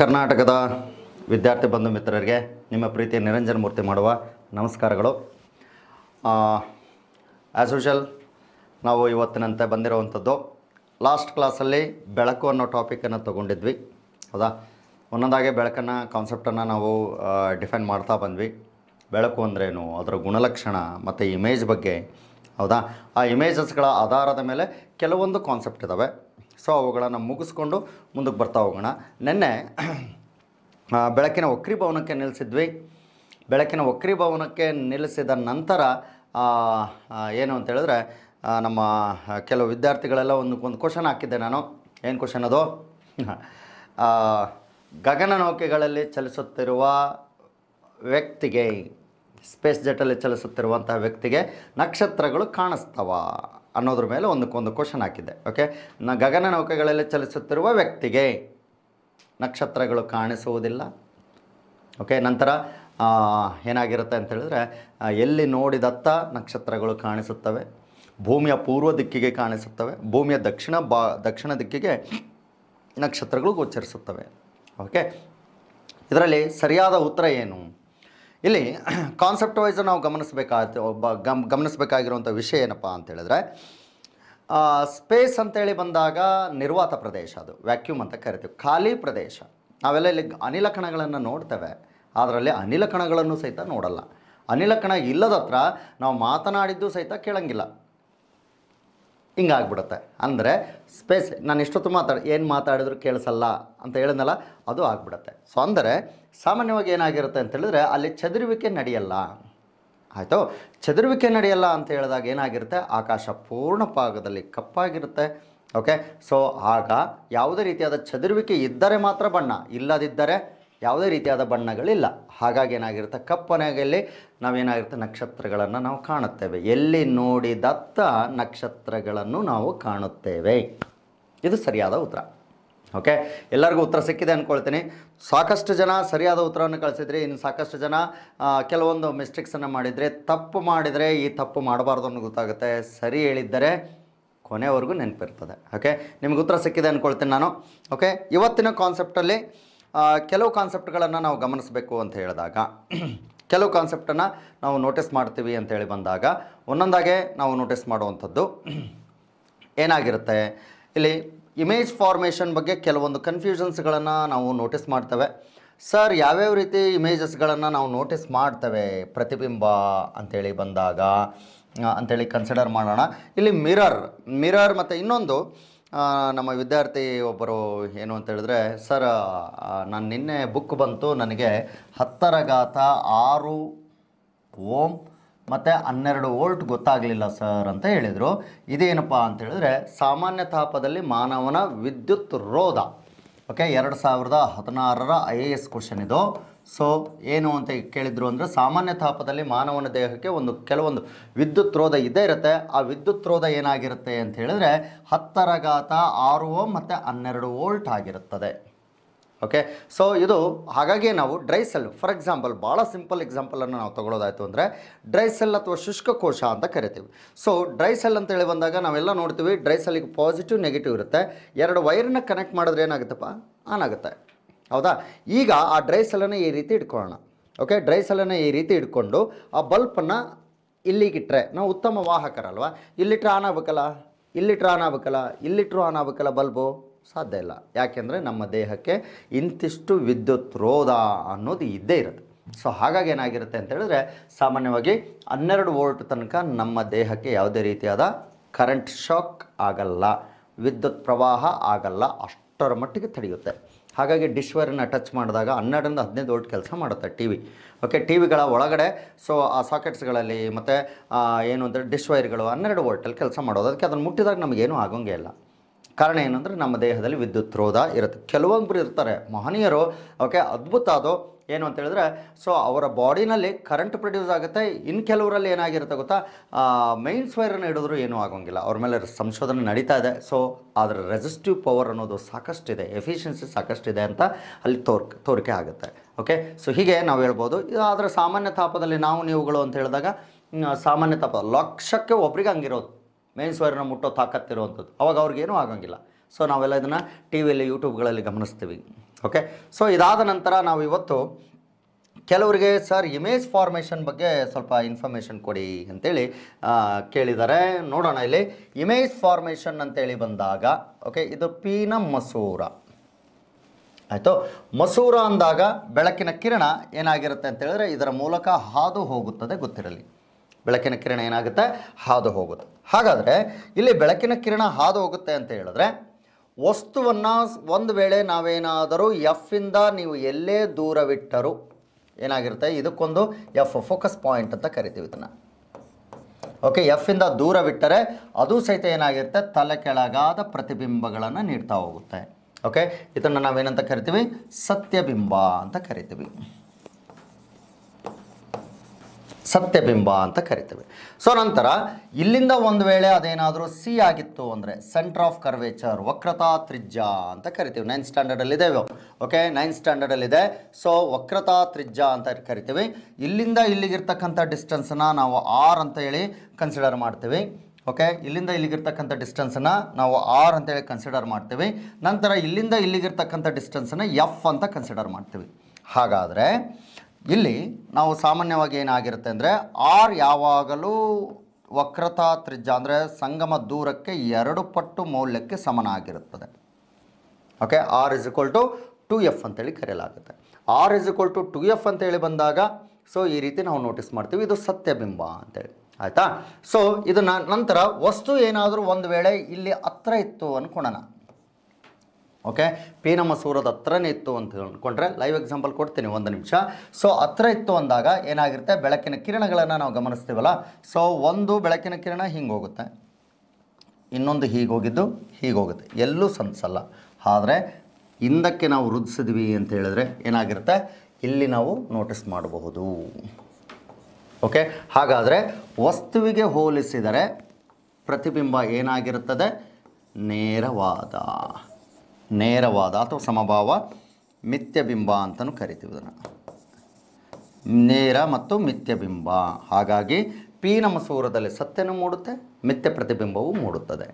ಕರ್ನಾಟಕದ ವಿದ್ಯಾರ್ಥಿ ಬಂಧು ಮಿತ್ರರಿಗೆ ನಿಮ್ಮ ಪ್ರೀತಿಯ ನಿರಂಜನ ಮೂರ್ತಿ ಮಾಡುವ ನಮಸ್ಕಾರಗಳು ಆ್ಯಸ್ ಯೂಶಲ್ ನಾವು ಇವತ್ತಿನಂತೆ ಬಂದಿರುವಂಥದ್ದು ಲಾಸ್ಟ್ ಕ್ಲಾಸಲ್ಲಿ ಬೆಳಕು ಅನ್ನೋ ಟಾಪಿಕನ್ನು ತಗೊಂಡಿದ್ವಿ ಹೌದಾ ಒಂದೊಂದಾಗಿ ಬೆಳಕನ್ನು ಕಾನ್ಸೆಪ್ಟನ್ನು ನಾವು ಡಿಫೈನ್ ಮಾಡ್ತಾ ಬಂದ್ವಿ ಬೆಳಕು ಅಂದ್ರೇನು ಅದರ ಗುಣಲಕ್ಷಣ ಮತ್ತು ಇಮೇಜ್ ಬಗ್ಗೆ ಹೌದಾ ಆ ಇಮೇಜಸ್ಗಳ ಆಧಾರದ ಮೇಲೆ ಕೆಲವೊಂದು ಕಾನ್ಸೆಪ್ಟ್ ಇದ್ದಾವೆ ಸೊ ಅವುಗಳನ್ನು ಮುಗಿಸ್ಕೊಂಡು ಮುಂದಕ್ಕೆ ಬರ್ತಾ ಹೋಗೋಣ ನಿನ್ನೆ ಬೆಳಕಿನ ವಕ್ರಿ ಭವನಕ್ಕೆ ನಿಲ್ಲಿಸಿದ್ವಿ ಬೆಳಕಿನ ವಕ್ರಿ ಭವನಕ್ಕೆ ನಿಲ್ಲಿಸಿದ ನಂತರ ಏನು ಅಂತ ಹೇಳಿದ್ರೆ ನಮ್ಮ ಕೆಲವು ವಿದ್ಯಾರ್ಥಿಗಳೆಲ್ಲ ಒಂದು ಒಂದು ಕ್ವಶನ್ ಹಾಕಿದ್ದೆ ನಾನು ಏನು ಕ್ವಶನ್ ಅದು ಗಗನನೌಕೆಗಳಲ್ಲಿ ಚಲಿಸುತ್ತಿರುವ ವ್ಯಕ್ತಿಗೆ ಸ್ಪೇಸ್ ಜೆಟಲ್ಲಿ ಚಲಿಸುತ್ತಿರುವಂತಹ ವ್ಯಕ್ತಿಗೆ ನಕ್ಷತ್ರಗಳು ಕಾಣಿಸ್ತವ ಅನ್ನೋದ್ರ ಮೇಲೆ ಒಂದಕ್ಕೊಂದು ಕ್ವಶನ್ ಹಾಕಿದ್ದೆ ಓಕೆ ನ ಗಗನ ನೌಕೆಗಳಲ್ಲಿ ಚಲಿಸುತ್ತಿರುವ ವ್ಯಕ್ತಿಗೆ ನಕ್ಷತ್ರಗಳು ಕಾಣಿಸುವುದಿಲ್ಲ ಓಕೆ ನಂತರ ಏನಾಗಿರುತ್ತೆ ಅಂತ ಹೇಳಿದ್ರೆ ಎಲ್ಲಿ ನೋಡಿದತ್ತ ನಕ್ಷತ್ರಗಳು ಕಾಣಿಸುತ್ತವೆ ಭೂಮಿಯ ಪೂರ್ವ ದಿಕ್ಕಿಗೆ ಕಾಣಿಸುತ್ತವೆ ಭೂಮಿಯ ದಕ್ಷಿಣ ಬಾ ದಕ್ಷಿಣ ದಿಕ್ಕಿಗೆ ನಕ್ಷತ್ರಗಳು ಗೋಚರಿಸುತ್ತವೆ ಓಕೆ ಇದರಲ್ಲಿ ಸರಿಯಾದ ಉತ್ತರ ಏನು ಇಲ್ಲಿ ಕಾನ್ಸೆಪ್ಟ್ ವೈಸ್ ನಾವು ಗಮನಿಸಬೇಕಾದ ಒಬ್ಬ ಗಮ್ ಗಮನಿಸಬೇಕಾಗಿರುವಂಥ ವಿಷಯ ಏನಪ್ಪ ಅಂತ ಹೇಳಿದ್ರೆ ಸ್ಪೇಸ್ ಅಂತೇಳಿ ಬಂದಾಗ ನಿರ್ವಾತ ಪ್ರದೇಶ ಅದು ವ್ಯಾಕ್ಯೂಮ್ ಅಂತ ಕರಿತೀವಿ ಖಾಲಿ ಪ್ರದೇಶ ನಾವೆಲ್ಲ ಇಲ್ಲಿ ಅನಿಲ ಕಣಗಳನ್ನು ನೋಡ್ತೇವೆ ಅದರಲ್ಲಿ ಅನಿಲ ಕಣಗಳನ್ನು ಸಹಿತ ನೋಡಲ್ಲ ಅನಿಲ ಕಣ ಇಲ್ಲದತ್ರ ನಾವು ಮಾತನಾಡಿದ್ದು ಸಹಿತ ಕೇಳಂಗಿಲ್ಲ ಹಿಂಗಾಗ್ಬಿಡುತ್ತೆ ಅಂದರೆ ಸ್ಪೇಸ್ ನಾನು ಇಷ್ಟೊತ್ತು ಮಾತಾಡಿ ಏನು ಮಾತಾಡಿದ್ರು ಕೇಳಿಸಲ್ಲ ಅಂತ ಹೇಳಿದ್ನಲ್ಲ ಅದು ಆಗ್ಬಿಡುತ್ತೆ ಸೊ ಅಂದರೆ ಸಾಮಾನ್ಯವಾಗಿ ಏನಾಗಿರುತ್ತೆ ಅಂತ ಹೇಳಿದ್ರೆ ಅಲ್ಲಿ ಚದುರುವಿಕೆ ನಡೆಯಲ್ಲ ಆಯಿತು ಚದುರುವಿಕೆ ನಡೆಯಲ್ಲ ಅಂತ ಹೇಳಿದಾಗ ಏನಾಗಿರುತ್ತೆ ಆಕಾಶ ಪೂರ್ಣ ಭಾಗದಲ್ಲಿ ಕಪ್ಪಾಗಿರುತ್ತೆ ಓಕೆ ಸೊ ಆಗ ಯಾವುದೇ ರೀತಿಯಾದ ಚದುರುವಿಕೆ ಇದ್ದರೆ ಮಾತ್ರ ಬಣ್ಣ ಇಲ್ಲದಿದ್ದರೆ ಯಾವುದೇ ರೀತಿಯಾದ ಬಣ್ಣಗಳಿಲ್ಲ ಹಾಗಾಗಿ ಏನಾಗಿರುತ್ತೆ ಕಪ್ಪನೆಗೆಯಲ್ಲಿ ನಾವೇನಾಗಿರುತ್ತೆ ನಕ್ಷತ್ರಗಳನ್ನು ನಾವು ಕಾಣುತ್ತೇವೆ ಎಲ್ಲಿ ನೋಡಿದತ್ತ ನಕ್ಷತ್ರಗಳನ್ನು ನಾವು ಕಾಣುತ್ತೇವೆ ಇದು ಸರಿಯಾದ ಉತ್ತರ ಓಕೆ ಎಲ್ಲರಿಗೂ ಉತ್ತರ ಸಿಕ್ಕಿದೆ ಅಂದ್ಕೊಳ್ತೀನಿ ಸಾಕಷ್ಟು ಜನ ಸರಿಯಾದ ಉತ್ತರವನ್ನು ಕಳಿಸಿದ್ರಿ ಇನ್ನು ಸಾಕಷ್ಟು ಜನ ಕೆಲವೊಂದು ಮಿಸ್ಟೇಕ್ಸನ್ನು ಮಾಡಿದರೆ ತಪ್ಪು ಮಾಡಿದರೆ ಈ ತಪ್ಪು ಮಾಡಬಾರ್ದು ಅನ್ನೋ ಗೊತ್ತಾಗುತ್ತೆ ಸರಿ ಹೇಳಿದ್ದರೆ ಕೊನೆವರೆಗೂ ನೆನಪಿರ್ತದೆ ಓಕೆ ನಿಮ್ಗೆ ಉತ್ತರ ಸಿಕ್ಕಿದೆ ಅಂದ್ಕೊಳ್ತೀನಿ ನಾನು ಓಕೆ ಇವತ್ತಿನ ಕಾನ್ಸೆಪ್ಟಲ್ಲಿ ಕೆಲವು ಕಾನ್ಸೆಪ್ಟ್ಗಳನ್ನು ನಾವು ಗಮನಿಸಬೇಕು ಅಂತ ಹೇಳಿದಾಗ ಕೆಲವು ಕಾನ್ಸೆಪ್ಟನ್ನು ನಾವು ನೋಟಿಸ್ ಮಾಡ್ತೀವಿ ಅಂತೇಳಿ ಬಂದಾಗ ಒಂದೊಂದಾಗೆ ನಾವು ನೋಟಿಸ್ ಮಾಡುವಂಥದ್ದು ಏನಾಗಿರುತ್ತೆ ಇಲ್ಲಿ ಇಮೇಜ್ ಫಾರ್ಮೇಷನ್ ಬಗ್ಗೆ ಕೆಲವೊಂದು ಕನ್ಫ್ಯೂಷನ್ಸ್ಗಳನ್ನು ನಾವು ನೋಟಿಸ್ ಮಾಡ್ತೇವೆ ಸರ್ ಯಾವ್ಯಾವ ರೀತಿ ಇಮೇಜಸ್ಗಳನ್ನು ನಾವು ನೋಟಿಸ್ ಮಾಡ್ತೇವೆ ಪ್ರತಿಬಿಂಬ ಅಂಥೇಳಿ ಬಂದಾಗ ಅಂಥೇಳಿ ಕನ್ಸಿಡರ್ ಮಾಡೋಣ ಇಲ್ಲಿ ಮಿರರ್ ಮಿರರ್ ಮತ್ತು ಇನ್ನೊಂದು ನಮ್ಮ ವಿದ್ಯಾರ್ಥಿ ಒಬ್ಬರು ಏನು ಅಂತ ಹೇಳಿದ್ರೆ ಸರ್ ನಾನು ನಿನ್ನೆ ಬುಕ್ ಬಂತು ನನಗೆ ಹತ್ತರ ಘಾತ ಆರು ಓಮ್ ಮತ್ತು ಹನ್ನೆರಡು ವೋಲ್ಟ್ ಗೊತ್ತಾಗಲಿಲ್ಲ ಸರ್ ಅಂತ ಹೇಳಿದರು ಇದೇನಪ್ಪ ಅಂತ ಸಾಮಾನ್ಯ ತಾಪದಲ್ಲಿ ಮಾನವನ ವಿದ್ಯುತ್ ರೋಧ ಓಕೆ ಎರಡು ಸಾವಿರದ ಹದಿನಾರರ ಐ ಎ ಎಸ್ ಕ್ವಶನ್ ಇದು ಸೊ ಏನು ಅಂತ ಕೇಳಿದ್ರು ಅಂದರೆ ಸಾಮಾನ್ಯ ತಾಪದಲ್ಲಿ ಮಾನವನ ದೇಹಕ್ಕೆ ಒಂದು ಕೆಲವೊಂದು ವಿದ್ಯುತ್ ರೋಧ ಇದ್ದೇ ಇರುತ್ತೆ ಆ ವಿದ್ಯುತ್ ರೋಧ ಏನಾಗಿರುತ್ತೆ ಅಂತ ಹೇಳಿದ್ರೆ ಹತ್ತರ ಘಾತ ಆರು ಓಮ್ ಮತ್ತು ಹನ್ನೆರಡು ವೋಲ್ಟ್ ಆಗಿರುತ್ತದೆ ಓಕೆ ಸೊ ಇದು ಹಾಗಾಗಿ ನಾವು ಡ್ರೈ ಸೆಲ್ ಫಾರ್ ಎಕ್ಸಾಂಪಲ್ ಭಾಳ ಸಿಂಪಲ್ ಎಕ್ಸಾಂಪಲನ್ನು ನಾವು ತಗೊಳ್ಳೋದಾಯಿತು ಅಂದರೆ ಡ್ರೈ ಸೆಲ್ ಅಥವಾ ಶುಷ್ಕ ಕೋಶ ಅಂತ ಕರಿತೀವಿ ಸೊ ಡ್ರೈ ಸೆಲ್ ಅಂತೇಳಿ ಬಂದಾಗ ನಾವೆಲ್ಲ ನೋಡ್ತೀವಿ ಡ್ರೈ ಸೆಲ್ಲಿಗೆ ಪಾಸಿಟಿವ್ ನೆಗೆಟಿವ್ ಇರುತ್ತೆ ಎರಡು ವೈರನ್ನ ಕನೆಕ್ಟ್ ಮಾಡಿದ್ರೆ ಏನಾಗುತ್ತಪ್ಪ ಆನ್ ಆಗುತ್ತೆ ಹೌದಾ ಈಗ ಆ ಡ್ರೈ ಸೆಲನ್ನು ಈ ರೀತಿ ಇಟ್ಕೊಳ್ಳೋಣ ಓಕೆ ಡ್ರೈ ಸೆಲನ್ನು ಈ ರೀತಿ ಇಟ್ಕೊಂಡು ಆ ಬಲ್ಪನ್ನು ಇಲ್ಲಿಗಿಟ್ರೆ ನಾವು ಉತ್ತಮ ವಾಹಕರಲ್ವ ಇಲ್ಲಿಟ್ರೆ ಆನ್ ಆಗ್ಬೇಕಲ್ಲ ಇಲ್ಲಿಟ್ರೆ ಆನ್ ಆಗ್ಬೇಕಲ್ಲ ಇಲ್ಲಿಟ್ರೂ ಆನ್ ಆಗ್ಬೇಕಲ್ಲ ಬಲ್ಬು ಸಾಧ್ಯ ಇಲ್ಲ ಯಾಕೆಂದರೆ ನಮ್ಮ ದೇಹಕ್ಕೆ ಇಂತಿಷ್ಟು ವಿದ್ಯುತ್ ರೋಧ ಅನ್ನೋದು ಇದ್ದೇ ಇರುತ್ತೆ ಸೊ ಹಾಗಾಗಿ ಏನಾಗಿರುತ್ತೆ ಅಂತ ಹೇಳಿದ್ರೆ ಸಾಮಾನ್ಯವಾಗಿ ಹನ್ನೆರಡು ವೋಲ್ಟ್ ತನಕ ನಮ್ಮ ದೇಹಕ್ಕೆ ಯಾವುದೇ ರೀತಿಯಾದ ಕರೆಂಟ್ ಶಾಕ್ ಆಗಲ್ಲ ವಿದ್ಯುತ್ ಪ್ರವಾಹ ಆಗಲ್ಲ ಅಷ್ಟರ ಮಟ್ಟಿಗೆ ತಡೆಯುತ್ತೆ ಹಾಗಾಗಿ ಡಿಶ್ ವೈರನ್ನು ಟಚ್ ಮಾಡಿದಾಗ ಹನ್ನೆರಡರಿಂದ ಹದಿನೈದು ವೋಲ್ಟ್ ಕೆಲಸ ಮಾಡುತ್ತೆ ಟಿ ವಿ ಓಕೆ ಟಿ ವಿಗಳ ಒಳಗಡೆ ಸೊ ಆ ಸಾಕೆಟ್ಸ್ಗಳಲ್ಲಿ ಮತ್ತು ಏನು ಅಂದರೆ ಡಿಶ್ ವೈರ್ಗಳು ಹನ್ನೆರಡು ವೋಲ್ಟಲ್ಲಿ ಕೆಲಸ ಮಾಡೋದು ಅದಕ್ಕೆ ಅದನ್ನು ಮುಟ್ಟಿದಾಗ ನಮಗೇನು ಆಗೋಂಗೇ ಇಲ್ಲ ಕಾರಣ ಏನಂದರೆ ನಮ್ಮ ದೇಹದಲ್ಲಿ ವಿದ್ಯುತ್ ರೋಧ ಇರುತ್ತೆ ಕೆಲವೊಬ್ಬರು ಇರ್ತಾರೆ ಮಹನೀಯರು ಓಕೆ ಅದ್ಭುತ ಅದು ಏನು ಅಂತ ಹೇಳಿದ್ರೆ ಸೊ ಅವರ ಬಾಡಿನಲ್ಲಿ ಕರೆಂಟ್ ಪ್ರೊಡ್ಯೂಸ್ ಆಗುತ್ತೆ ಇನ್ನು ಕೆಲವರಲ್ಲಿ ಏನಾಗಿರುತ್ತೆ ಗೊತ್ತಾ ಮೈನ್ಸ್ ವೈರನ್ನು ಹಿಡಿದ್ರು ಏನೂ ಆಗೋಂಗಿಲ್ಲ ಅವ್ರ ಮೇಲೆ ಸಂಶೋಧನೆ ನಡೀತಾ ಇದೆ ಸೊ ಅದರ ರೆಸಿಸ್ಟಿವ್ ಪವರ್ ಅನ್ನೋದು ಸಾಕಷ್ಟಿದೆ ಎಫಿಷಿಯನ್ಸಿ ಸಾಕಷ್ಟಿದೆ ಅಂತ ಅಲ್ಲಿ ತೋರ್ ತೋರಿಕೆ ಆಗುತ್ತೆ ಓಕೆ ಸೊ ಹೀಗೆ ನಾವು ಹೇಳ್ಬೋದು ಆದರೆ ಸಾಮಾನ್ಯ ತಾಪದಲ್ಲಿ ನಾವು ನೀವುಗಳು ಅಂತ ಹೇಳಿದಾಗ ಸಾಮಾನ್ಯ ತಾಪ ಲಕ್ಷಕ್ಕೆ ಒಬ್ರಿಗೆ ಹಂಗಿರೋದು ಮೇನ್ಸ್ ವೈರನ್ನು ಮುಟ್ಟೋ ತಾಕತ್ತಿರುವಂಥದ್ದು ಅವಾಗ ಅವ್ರಿಗೇನೂ ಆಗೋಂಗಿಲ್ಲ ಸೊ ನಾವೆಲ್ಲ ಇದನ್ನು ಟಿ ವಿಯಲ್ಲಿ ಯೂಟ್ಯೂಬ್ಗಳಲ್ಲಿ ಗಮನಿಸ್ತೀವಿ ಓಕೆ ಸೊ ಇದಾದ ನಂತರ ನಾವು ಇವತ್ತು ಕೆಲವರಿಗೆ ಸರ್ ಇಮೇಜ್ ಫಾರ್ಮೇಷನ್ ಬಗ್ಗೆ ಸ್ವಲ್ಪ ಇನ್ಫಾರ್ಮೇಷನ್ ಕೊಡಿ ಅಂತೇಳಿ ಕೇಳಿದ್ದಾರೆ ನೋಡೋಣ ಇಲ್ಲಿ ಇಮೇಜ್ ಫಾರ್ಮೇಷನ್ ಅಂತೇಳಿ ಬಂದಾಗ ಓಕೆ ಇದು ಪೀನ ಮಸೂರ ಆಯಿತು ಮಸೂರ ಅಂದಾಗ ಬೆಳಕಿನ ಕಿರಣ ಏನಾಗಿರುತ್ತೆ ಅಂತೇಳಿದ್ರೆ ಇದರ ಮೂಲಕ ಹಾದು ಹೋಗುತ್ತದೆ ಗೊತ್ತಿರಲಿ ಬೆಳಕಿನ ಕಿರಣ ಏನಾಗುತ್ತೆ ಹಾದು ಹೋಗುತ್ತೆ ಹಾಗಾದರೆ ಇಲ್ಲಿ ಬೆಳಕಿನ ಕಿರಣ ಹಾದು ಹೋಗುತ್ತೆ ಅಂತ ಹೇಳಿದ್ರೆ ವಸ್ತುವನ್ನು ಒಂದು ವೇಳೆ ನಾವೇನಾದರೂ ಎಫಿಂದ ನೀವು ಎಲ್ಲೇ ದೂರವಿಟ್ಟರೂ ಏನಾಗಿರುತ್ತೆ ಇದಕ್ಕೊಂದು ಎಫ್ ಫೋಕಸ್ ಪಾಯಿಂಟ್ ಅಂತ ಕರಿತೀವಿ ಇದನ್ನು ಓಕೆ ಎಫಿಂದ ದೂರವಿಟ್ಟರೆ ಅದು ಸಹಿತ ಏನಾಗಿರುತ್ತೆ ತಲೆ ಕೆಳಗಾದ ಪ್ರತಿಬಿಂಬಗಳನ್ನು ನೀಡ್ತಾ ಹೋಗುತ್ತೆ ಓಕೆ ಇದನ್ನು ನಾವೇನಂತ ಕರಿತೀವಿ ಸತ್ಯಬಿಂಬ ಅಂತ ಕರಿತೀವಿ ಸತ್ಯಬಿಂಬ ಅಂತ ಕರಿತೇವೆ ಸೊ ನಂತರ ಇಲ್ಲಿಂದ ಒಂದು ವೇಳೆ ಅದೇನಾದರೂ ಸಿ ಆಗಿತ್ತು ಅಂದರೆ ಸೆಂಟರ್ ಆಫ್ ಕರ್ವೇಚರ್ ವಕ್ರತಾ ತ್ರಿಜ್ಯ ಅಂತ ಕರಿತೀವಿ ನೈನ್ತ್ ಸ್ಟ್ಯಾಂಡರ್ಡಲ್ಲಿ ಇದೆ ಓಕೆ ನೈನ್ತ್ ಸ್ಟ್ಯಾಂಡರ್ಡಲ್ಲಿದೆ ಸೊ ವಕ್ರತಾ ತ್ರಿಜ್ಯ ಅಂತ ಕರಿತೀವಿ ಇಲ್ಲಿಂದ ಇಲ್ಲಿಗಿರ್ತಕ್ಕಂಥ ಡಿಸ್ಟೆನ್ಸನ್ನು ನಾವು ಆರ್ ಅಂತ ಹೇಳಿ ಕನ್ಸಿಡರ್ ಮಾಡ್ತೀವಿ ಓಕೆ ಇಲ್ಲಿಂದ ಇಲ್ಲಿಗಿರ್ತಕ್ಕಂಥ ಡಿಸ್ಟೆನ್ಸನ್ನು ನಾವು ಆರ್ ಅಂತೇಳಿ ಕನ್ಸಿಡರ್ ಮಾಡ್ತೀವಿ ನಂತರ ಇಲ್ಲಿಂದ ಇಲ್ಲಿಗಿರ್ತಕ್ಕಂಥ ಡಿಸ್ಟೆನ್ಸನ್ನು ಎಫ್ ಅಂತ ಕನ್ಸಿಡರ್ ಮಾಡ್ತೀವಿ ಹಾಗಾದರೆ ಇಲ್ಲಿ ನಾವು ಸಾಮಾನ್ಯವಾಗಿ ಏನಾಗಿರುತ್ತೆ ಅಂದರೆ ಆರ್ ಯಾವಾಗಲೂ ವಕ್ರತಾ ತ್ರಿಜ್ಯ ಅಂದರೆ ಸಂಗಮ ದೂರಕ್ಕೆ ಎರಡು ಪಟ್ಟು ಮೌಲ್ಯಕ್ಕೆ ಸಮನಾಗಿರುತ್ತದೆ okay R is equal to two F ಅಂತೇಳಿ ಕರೆಯಲಾಗುತ್ತೆ R is equal to two F ಅಂತೇಳಿ ಬಂದಾಗ ಸೊ ಈ ರೀತಿ ನಾವು ನೋಟಿಸ್ ಮಾಡ್ತೀವಿ ಇದು ಸತ್ಯಬಿಂಬ ಅಂತೇಳಿ ಆಯಿತಾ ಸೊ ಇದು ನಂತರ ವಸ್ತು ಏನಾದರೂ ಒಂದು ವೇಳೆ ಇಲ್ಲಿ ಹತ್ರ ಇತ್ತು ಅಂದ್ಕೊಳ್ಳೋಣ ಓಕೆ ಪಿ ನಮ್ಮ ಸೂರದ ಹತ್ರನೇ ಇತ್ತು ಅಂತ ಅಂದ್ಕೊಂಡ್ರೆ ಲೈವ್ ಎಕ್ಸಾಂಪಲ್ ಕೊಡ್ತೀನಿ ಒಂದು ನಿಮಿಷ ಸೊ ಹತ್ರ ಇತ್ತು ಅಂದಾಗ ಏನಾಗಿರುತ್ತೆ ಬೆಳಕಿನ ಕಿರಣಗಳನ್ನು ನಾವು ಗಮನಿಸ್ತೀವಲ್ಲ ಸೊ ಒಂದು ಬೆಳಕಿನ ಕಿರಣ ಹಿಂಗೆ ಹೋಗುತ್ತೆ ಇನ್ನೊಂದು ಹೀಗೆ ಹೋಗಿದ್ದು ಹೀಗೆ ಹೋಗುತ್ತೆ ಎಲ್ಲೂ ಸನ್ಸಲ್ಲ ಆದರೆ ಹಿಂದಕ್ಕೆ ನಾವು ವೃದ್ಧಿಸಿದ್ವಿ ಅಂತ ಹೇಳಿದ್ರೆ ಏನಾಗಿರುತ್ತೆ ಇಲ್ಲಿ ನಾವು ನೋಟಿಸ್ ಮಾಡಬಹುದು ಓಕೆ ಹಾಗಾದರೆ ವಸ್ತುವಿಗೆ ಹೋಲಿಸಿದರೆ ಪ್ರತಿಬಿಂಬ ಏನಾಗಿರುತ್ತದೆ ನೇರವಾದ ನೇರವಾದ ಅಥವಾ ಸಮಭಾವ ಮಿಥ್ಯಬಿಂಬ ಅಂತಲೂ ಕರಿತೀವಿ ಅದನ್ನು ನೇರ ಮತ್ತು ಮಿಥ್ಯಬಿಂಬ ಹಾಗಾಗಿ ಪಿ ನಮ್ಮ ಸೂರದಲ್ಲಿ ಸತ್ಯನೂ ಮೂಡುತ್ತೆ ಮಿಥ್ಯ ಪ್ರತಿಬಿಂಬವೂ ಮೂಡುತ್ತದೆ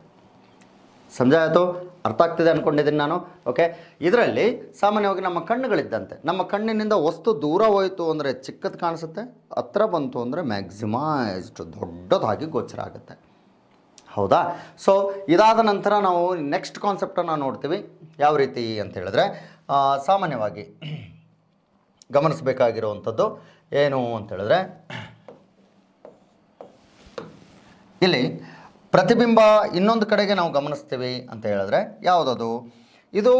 ಸಂಜೆ ಆಯಿತು ಅರ್ಥ ಆಗ್ತಿದೆ ಅಂದ್ಕೊಂಡಿದ್ದೀನಿ ನಾನು ಓಕೆ ಇದರಲ್ಲಿ ಸಾಮಾನ್ಯವಾಗಿ ನಮ್ಮ ಕಣ್ಣುಗಳಿದ್ದಂತೆ ನಮ್ಮ ಕಣ್ಣಿನಿಂದ ವಸ್ತು ದೂರ ಹೋಯಿತು ಅಂದರೆ ಚಿಕ್ಕದು ಕಾಣಿಸುತ್ತೆ ಹತ್ರ ಬಂತು ಅಂದರೆ ಮ್ಯಾಕ್ಸಿಮೈಸ್ಡ್ ದೊಡ್ಡದಾಗಿ ಗೋಚರ ಆಗುತ್ತೆ ಹೌದಾ ಸೊ ಇದಾದ ನಂತರ ನಾವು ನೆಕ್ಸ್ಟ್ ಕಾನ್ಸೆಪ್ಟನ್ನು ನೋಡ್ತೀವಿ ಯಾವ ರೀತಿ ಅಂತ ಹೇಳಿದ್ರೆ ಸಾಮಾನ್ಯವಾಗಿ ಗಮನಿಸಬೇಕಾಗಿರುವಂಥದ್ದು ಏನು ಅಂತ ಹೇಳಿದ್ರೆ ಇಲ್ಲಿ ಪ್ರತಿಬಿಂಬ ಇನ್ನೊಂದು ಕಡೆಗೆ ನಾವು ಗಮನಿಸ್ತೀವಿ ಅಂತ ಹೇಳಿದ್ರೆ ಯಾವುದದು ಇದು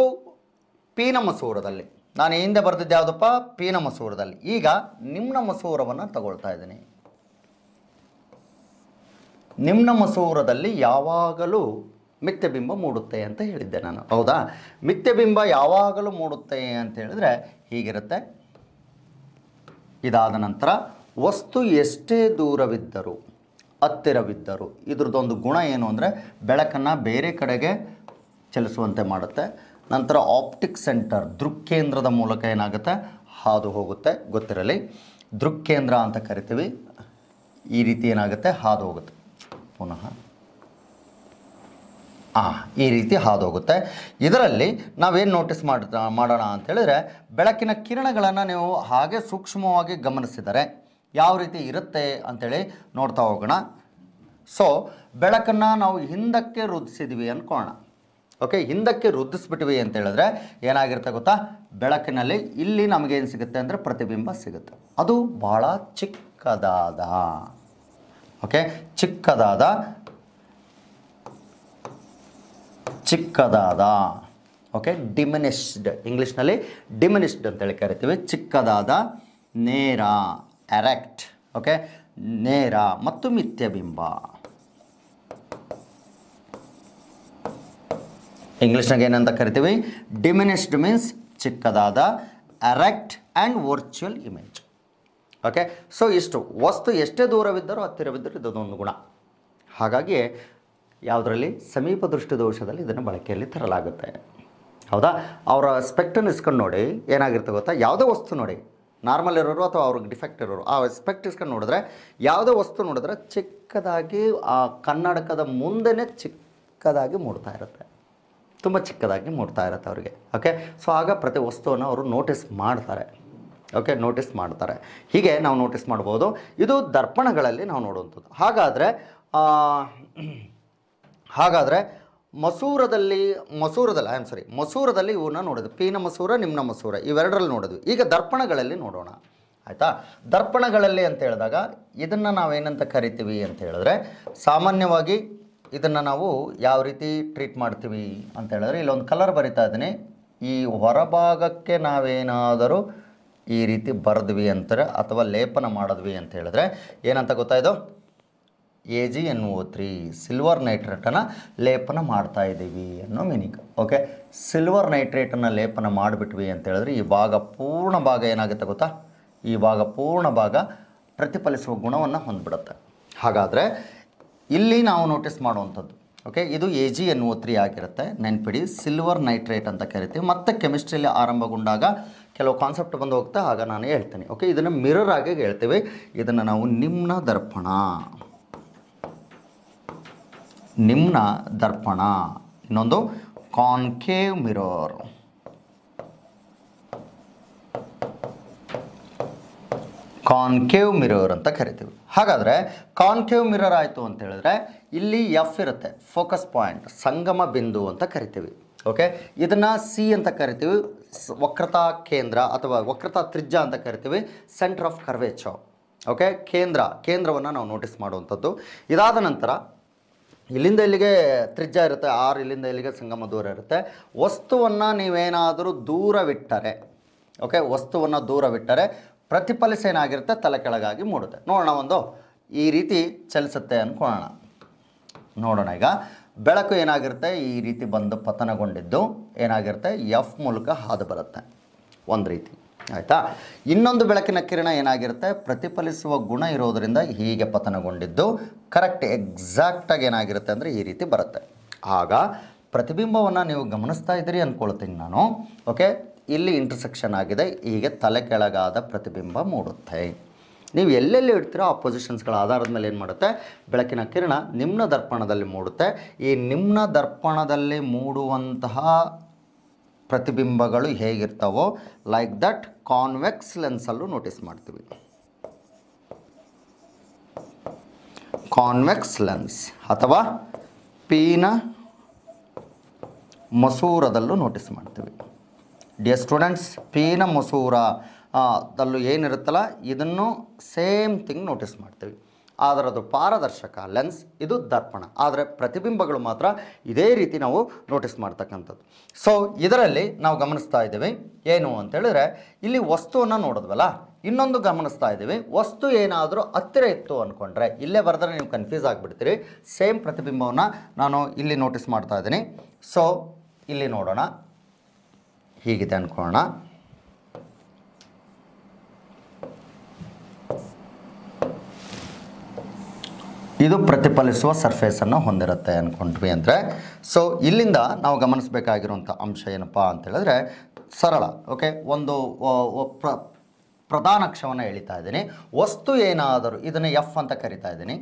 ಪೀನ ಮಸೂರದಲ್ಲಿ ನಾನು ಹಿಂದೆ ಬರೆದಿದ್ದು ಯಾವುದಪ್ಪ ಪೀನ ಮಸೂರದಲ್ಲಿ ಈಗ ನಿಮ್ಮ ಮಸೂರವನ್ನು ತಗೊಳ್ತಾ ಇದ್ದೀನಿ ನಿಮ್ಮ ಮಸೂರದಲ್ಲಿ ಯಾವಾಗಲೂ ಮಿಥ್ಯಬಿಂಬ ಮೂಡುತ್ತೆ ಅಂತ ಹೇಳಿದ್ದೆ ನಾನು ಹೌದಾ ಮಿಥ್ಯಬಿಂಬ ಯಾವಾಗಲೂ ಮೂಡುತ್ತೆ ಅಂತ ಹೇಳಿದ್ರೆ ಹೀಗಿರುತ್ತೆ ಇದಾದ ನಂತರ ವಸ್ತು ಎಷ್ಟೇ ದೂರವಿದ್ದರೂ ಹತ್ತಿರವಿದ್ದರೂ ಇದ್ರದ್ದೊಂದು ಗುಣ ಏನು ಅಂದರೆ ಬೆಳಕನ್ನು ಬೇರೆ ಕಡೆಗೆ ಚಲಿಸುವಂತೆ ಮಾಡುತ್ತೆ ನಂತರ ಆಪ್ಟಿಕ್ ಸೆಂಟರ್ ದೃಕ್ಕೇಂದ್ರದ ಮೂಲಕ ಏನಾಗುತ್ತೆ ಹಾದು ಹೋಗುತ್ತೆ ಗೊತ್ತಿರಲಿ ದೃಕ್ಕೇಂದ್ರ ಅಂತ ಕರಿತೀವಿ ಈ ರೀತಿ ಏನಾಗುತ್ತೆ ಹಾದು ಹೋಗುತ್ತೆ ಪುನಃ ಆ ಈ ರೀತಿ ಹಾದು ಹೋಗುತ್ತೆ ಇದರಲ್ಲಿ ನಾವೇನು ನೋಟಿಸ್ ಮಾಡ ಮಾಡೋಣ ಅಂತೇಳಿದರೆ ಬೆಳಕಿನ ಕಿರಣಗಳನ್ನು ನೀವು ಹಾಗೆ ಸೂಕ್ಷ್ಮವಾಗಿ ಗಮನಿಸಿದರೆ ಯಾವ ರೀತಿ ಇರುತ್ತೆ ಅಂಥೇಳಿ ನೋಡ್ತಾ ಹೋಗೋಣ ಸೊ ಬೆಳಕನ್ನು ನಾವು ಹಿಂದಕ್ಕೆ ರುದ್ದಿಸಿದ್ವಿ ಅಂದ್ಕೋಣ ಓಕೆ ಹಿಂದಕ್ಕೆ ರುದ್ಧಿಸ್ಬಿಟ್ವಿ ಅಂತೇಳಿದ್ರೆ ಏನಾಗಿರುತ್ತೆ ಗೊತ್ತಾ ಬೆಳಕಿನಲ್ಲಿ ಇಲ್ಲಿ ನಮಗೇನು ಸಿಗುತ್ತೆ ಅಂದರೆ ಪ್ರತಿಬಿಂಬ ಸಿಗುತ್ತೆ ಅದು ಭಾಳ ಚಿಕ್ಕದಾದ ಓಕೆ ಚಿಕ್ಕದಾದ ಚಿಕ್ಕದಾದ ಓಕೆ ಡಿಮಿನಿಸ್ಡ್ ಇಂಗ್ಲೀಷ್ನಲ್ಲಿ ಅಂತ ಅಂತೇಳಿ ಕರಿತೀವಿ ಚಿಕ್ಕದಾದ ನೇರ ಎರೆಕ್ಟ್ ಓಕೆ ನೇರ ಮತ್ತು ಮಿಥ್ಯಬಿಂಬ ಇಂಗ್ಲೀಷ್ನಾಗ ಏನಂತ ಕರಿತೀವಿ ಡಿಮಿನಿಸ್ಡ್ ಮೀನ್ಸ್ ಚಿಕ್ಕದಾದ erect and virtual image okay so ಇಷ್ಟು ವಸ್ತು ಎಷ್ಟೇ ದೂರವಿದ್ದರೂ ಹತ್ತಿರವಿದ್ದರೂ ಇದೊಂದು ಗುಣ ಹಾಗಾಗಿ ಯಾವುದರಲ್ಲಿ ಸಮೀಪ ದೃಷ್ಟಿ ದೋಷದಲ್ಲಿ ಇದನ್ನು ಬಳಕೆಯಲ್ಲಿ ತರಲಾಗುತ್ತೆ ಹೌದಾ ಅವರ ಸ್ಪೆಕ್ಟನ್ನು ಇಸ್ಕೊಂಡು ನೋಡಿ ಏನಾಗಿರುತ್ತೆ ಗೊತ್ತಾ ಯಾವುದೇ ವಸ್ತು ನೋಡಿ ನಾರ್ಮಲ್ ಇರೋರು ಅಥವಾ ಅವ್ರಿಗೆ ಡಿಫೆಕ್ಟ್ ಇರೋರು ಆ ಸ್ಪೆಕ್ಟ್ ಇಸ್ಕೊಂಡು ನೋಡಿದ್ರೆ ಯಾವುದೇ ವಸ್ತು ನೋಡಿದ್ರೆ ಚಿಕ್ಕದಾಗಿ ಆ ಕನ್ನಡಕದ ಮುಂದೆನೇ ಚಿಕ್ಕದಾಗಿ ಮೂಡ್ತಾ ಇರುತ್ತೆ ತುಂಬ ಚಿಕ್ಕದಾಗಿ ಮೂಡ್ತಾ ಇರುತ್ತೆ ಅವರಿಗೆ ಓಕೆ ಸೊ ಆಗ ಪ್ರತಿ ವಸ್ತುವನ್ನು ಅವರು ನೋಟಿಸ್ ಮಾಡ್ತಾರೆ ಓಕೆ ನೋಟಿಸ್ ಮಾಡ್ತಾರೆ ಹೀಗೆ ನಾವು ನೋಟಿಸ್ ಮಾಡ್ಬೋದು ಇದು ದರ್ಪಣಗಳಲ್ಲಿ ನಾವು ನೋಡುವಂಥದ್ದು ಹಾಗಾದರೆ ಹಾಗಾದರೆ ಮಸೂರದಲ್ಲಿ ಮಸೂರದಲ್ಲಿ ಐ ಆಮ್ ಸಾರಿ ಮಸೂರದಲ್ಲಿ ಇವನ್ನ ನೋಡೋದು ಪೀನ ಮಸೂರ ನಿಮ್ಮ ಮಸೂರ ಇವೆರಡರಲ್ಲಿ ನೋಡಿದ್ವಿ ಈಗ ದರ್ಪಣಗಳಲ್ಲಿ ನೋಡೋಣ ಆಯಿತಾ ದರ್ಪಣಗಳಲ್ಲಿ ಅಂತ ಹೇಳಿದಾಗ ಇದನ್ನು ನಾವೇನಂತ ಕರಿತೀವಿ ಅಂತ ಹೇಳಿದ್ರೆ ಸಾಮಾನ್ಯವಾಗಿ ಇದನ್ನು ನಾವು ಯಾವ ರೀತಿ ಟ್ರೀಟ್ ಮಾಡ್ತೀವಿ ಅಂತ ಹೇಳಿದ್ರೆ ಇಲ್ಲೊಂದು ಕಲರ್ ಬರಿತಾ ಇದ್ದೀನಿ ಈ ಹೊರಭಾಗಕ್ಕೆ ನಾವೇನಾದರೂ ಈ ರೀತಿ ಬರೆದ್ವಿ ಅಂತಾರೆ ಅಥವಾ ಲೇಪನ ಮಾಡಿದ್ವಿ ಅಂತ ಹೇಳಿದ್ರೆ ಏನಂತ ಗೊತ್ತಾಯಿತು A G N O three silver ನೈಟ್ರೇಟನ್ನು ಲೇಪನ ಮಾಡ್ತಾ ಇದ್ದೀವಿ ಅನ್ನೋ ಮೀನಿಂಗ್ ಓಕೆ ಸಿಲ್ವರ್ ನೈಟ್ರೇಟನ್ನು ಲೇಪನ ಮಾಡಿಬಿಟ್ವಿ ಅಂತ ಹೇಳಿದ್ರೆ ಈ ಭಾಗ ಪೂರ್ಣ ಭಾಗ ಏನಾಗುತ್ತೆ ಗೊತ್ತಾ ಈ ಭಾಗ ಪೂರ್ಣ ಭಾಗ ಪ್ರತಿಫಲಿಸುವ ಗುಣವನ್ನು ಹೊಂದ್ಬಿಡುತ್ತೆ ಹಾಗಾದರೆ ಇಲ್ಲಿ ನಾವು ನೋಟಿಸ್ ಮಾಡುವಂಥದ್ದು ಓಕೆ ಇದು A G N O three ಆಗಿರುತ್ತೆ ನೆನ್ಪಿಡಿ ಸಿಲ್ವರ್ ನೈಟ್ರೇಟ್ ಅಂತ ಕರಿತೀವಿ ಮತ್ತೆ ಕೆಮಿಸ್ಟ್ರಿಯಲ್ಲಿ ಆರಂಭಗೊಂಡಾಗ ಕೆಲವು ಕಾನ್ಸೆಪ್ಟ್ ಬಂದು ಹೋಗ್ತಾ ಆಗ ನಾನು ಹೇಳ್ತೇನೆ ಓಕೆ ಇದನ್ನು ಮಿರರ್ ಆಗಿ ಹೇಳ್ತೇವೆ ಇದನ್ನು ನಾವು ನಿಮ್ನ ದರ್ಪಣ ನಿಮ್ನ ದರ್ಪಣ ಇನ್ನೊಂದು ಕಾನ್ಕೇವ್ ಮಿರರ್ ಕಾನ್ಕೇವ್ ಮಿರರ್ ಅಂತ ಕರಿತೀವಿ ಹಾಗಾದರೆ ಕಾನ್ಕೇವ್ ಮಿರರ್ ಆಯಿತು ಅಂತ ಹೇಳಿದ್ರೆ ಇಲ್ಲಿ ಎಫ್ ಇರುತ್ತೆ ಫೋಕಸ್ ಪಾಯಿಂಟ್ ಸಂಗಮ ಬಿಂದು ಅಂತ ಕರಿತೀವಿ ಓಕೆ ಇದನ್ನು ಸಿ ಅಂತ ಕರಿತೀವಿ ವಕ್ರತಾ ಕೇಂದ್ರ ಅಥವಾ ವಕ್ರತಾ ತ್ರಿಜ್ಯ ಅಂತ ಕರಿತೀವಿ ಸೆಂಟರ್ ಆಫ್ ಕರ್ವೇಚ ಓಕೆ ಕೇಂದ್ರ ಕೇಂದ್ರವನ್ನು ನಾವು ನೋಟಿಸ್ ಮಾಡುವಂಥದ್ದು ಇದಾದ ನಂತರ ಇಲ್ಲಿಂದ ಇಲ್ಲಿಗೆ ತ್ರಿಜ್ಯ ಇರುತ್ತೆ ಆರು ಇಲ್ಲಿಂದ ಇಲ್ಲಿಗೆ ಸಂಗಮ ದೂರ ಇರುತ್ತೆ ವಸ್ತುವನ್ನು ನೀವೇನಾದರೂ ದೂರವಿಟ್ಟರೆ ಓಕೆ ವಸ್ತುವನ್ನು ದೂರವಿಟ್ಟರೆ ಪ್ರತಿಫಲಿಸ ಏನಾಗಿರುತ್ತೆ ತಲೆ ಕೆಳಗಾಗಿ ಮೂಡುತ್ತೆ ನೋಡೋಣ ಒಂದು ಈ ರೀತಿ ಚಲಿಸುತ್ತೆ ಅಂದ್ಕೊಳ್ಳೋಣ ನೋಡೋಣ ಈಗ ಬೆಳಕು ಏನಾಗಿರುತ್ತೆ ಈ ರೀತಿ ಬಂದು ಪತನಗೊಂಡಿದ್ದು ಏನಾಗಿರುತ್ತೆ ಎಫ್ ಮೂಲಕ ಹಾದು ಬರುತ್ತೆ ಒಂದು ರೀತಿ ಆಯಿತಾ ಇನ್ನೊಂದು ಬೆಳಕಿನ ಕಿರಣ ಏನಾಗಿರುತ್ತೆ ಪ್ರತಿಫಲಿಸುವ ಗುಣ ಇರೋದರಿಂದ ಹೀಗೆ ಪತನಗೊಂಡಿದ್ದು ಕರೆಕ್ಟ್ ಎಕ್ಸಾಕ್ಟಾಗಿ ಏನಾಗಿರುತ್ತೆ ಅಂದರೆ ಈ ರೀತಿ ಬರುತ್ತೆ ಆಗ ಪ್ರತಿಬಿಂಬವನ್ನು ನೀವು ಗಮನಿಸ್ತಾ ಇದ್ದೀರಿ ಅಂದ್ಕೊಳ್ತೀನಿ ನಾನು ಓಕೆ ಇಲ್ಲಿ ಇಂಟರ್ಸೆಕ್ಷನ್ ಆಗಿದೆ ಹೀಗೆ ತಲೆ ಕೆಳಗಾದ ಪ್ರತಿಬಿಂಬ ಮೂಡುತ್ತೆ ನೀವು ಎಲ್ಲೆಲ್ಲಿ ಇಡ್ತೀರೋ ಆ ಪೊಸಿಷನ್ಸ್ಗಳ ಆಧಾರದ ಮೇಲೆ ಏನು ಮಾಡುತ್ತೆ ಬೆಳಕಿನ ಕಿರಣ ನಿಮ್ನ ದರ್ಪಣದಲ್ಲಿ ಮೂಡುತ್ತೆ ಈ ನಿಮ್ನ ದರ್ಪಣದಲ್ಲಿ ಮೂಡುವಂತಹ ಪ್ರತಿಬಿಂಬಗಳು ಹೇಗಿರ್ತಾವೋ ಲೈಕ್ ದಟ್ ಕಾನ್ವೆಕ್ಸ್ ಲೆನ್ಸಲ್ಲೂ ನೋಟಿಸ್ ಮಾಡ್ತೀವಿ ಕಾನ್ವೆಕ್ಸ್ ಲೆನ್ಸ್ ಅಥವಾ ಪೀನ ಮಸೂರದಲ್ಲೂ ನೋಟಿಸ್ ಮಾಡ್ತೀವಿ ಡಿಯರ್ ಸ್ಟೂಡೆಂಟ್ಸ್ ಪೀನ ಮಸೂರ ದಲ್ಲೂ ಏನಿರುತ್ತಲ್ಲ ಇದನ್ನು ಸೇಮ್ ಥಿಂಗ್ ನೋಟಿಸ್ ಮಾಡ್ತೀವಿ ಆದರೆ ಅದು ಪಾರದರ್ಶಕ ಲೆನ್ಸ್ ಇದು ದರ್ಪಣ ಆದರೆ ಪ್ರತಿಬಿಂಬಗಳು ಮಾತ್ರ ಇದೇ ರೀತಿ ನಾವು ನೋಟಿಸ್ ಮಾಡ್ತಕ್ಕಂಥದ್ದು ಸೊ ಇದರಲ್ಲಿ ನಾವು ಗಮನಿಸ್ತಾ ಇದ್ದೀವಿ ಏನು ಅಂತೇಳಿದರೆ ಇಲ್ಲಿ ವಸ್ತುವನ್ನು ನೋಡಿದ್ವಲ್ಲ ಇನ್ನೊಂದು ಗಮನಿಸ್ತಾ ಇದ್ದೀವಿ ವಸ್ತು ಏನಾದರೂ ಹತ್ತಿರ ಇತ್ತು ಅಂದ್ಕೊಂಡ್ರೆ ಇಲ್ಲೇ ಬರೆದ್ರೆ ನೀವು ಕನ್ಫ್ಯೂಸ್ ಆಗಿಬಿಡ್ತೀರಿ ಸೇಮ್ ಪ್ರತಿಬಿಂಬವನ್ನು ನಾನು ಇಲ್ಲಿ ನೋಟಿಸ್ ಮಾಡ್ತಾ ಇದ್ದೀನಿ ಸೊ ಇಲ್ಲಿ ನೋಡೋಣ ಹೀಗಿದೆ ಅಂದ್ಕೊಳ್ಳೋಣ ಇದು ಪ್ರತಿಫಲಿಸುವ ಸರ್ಫೇಸನ್ನು ಹೊಂದಿರುತ್ತೆ ಅಂದ್ಕೊಂಡ್ವಿ ಅಂದರೆ ಸೊ ಇಲ್ಲಿಂದ ನಾವು ಗಮನಿಸಬೇಕಾಗಿರುವಂಥ ಅಂಶ ಏನಪ್ಪ ಅಂತ ಹೇಳಿದ್ರೆ ಸರಳ ಓಕೆ ಒಂದು ಪ್ರ ಪ್ರಧಾನ ಅಕ್ಷವನ್ನು ಎಳಿತಾ ಇದ್ದೀನಿ ವಸ್ತು ಏನಾದರೂ ಇದನ್ನು ಎಫ್ ಅಂತ ಕರಿತಾ ಇದ್ದೀನಿ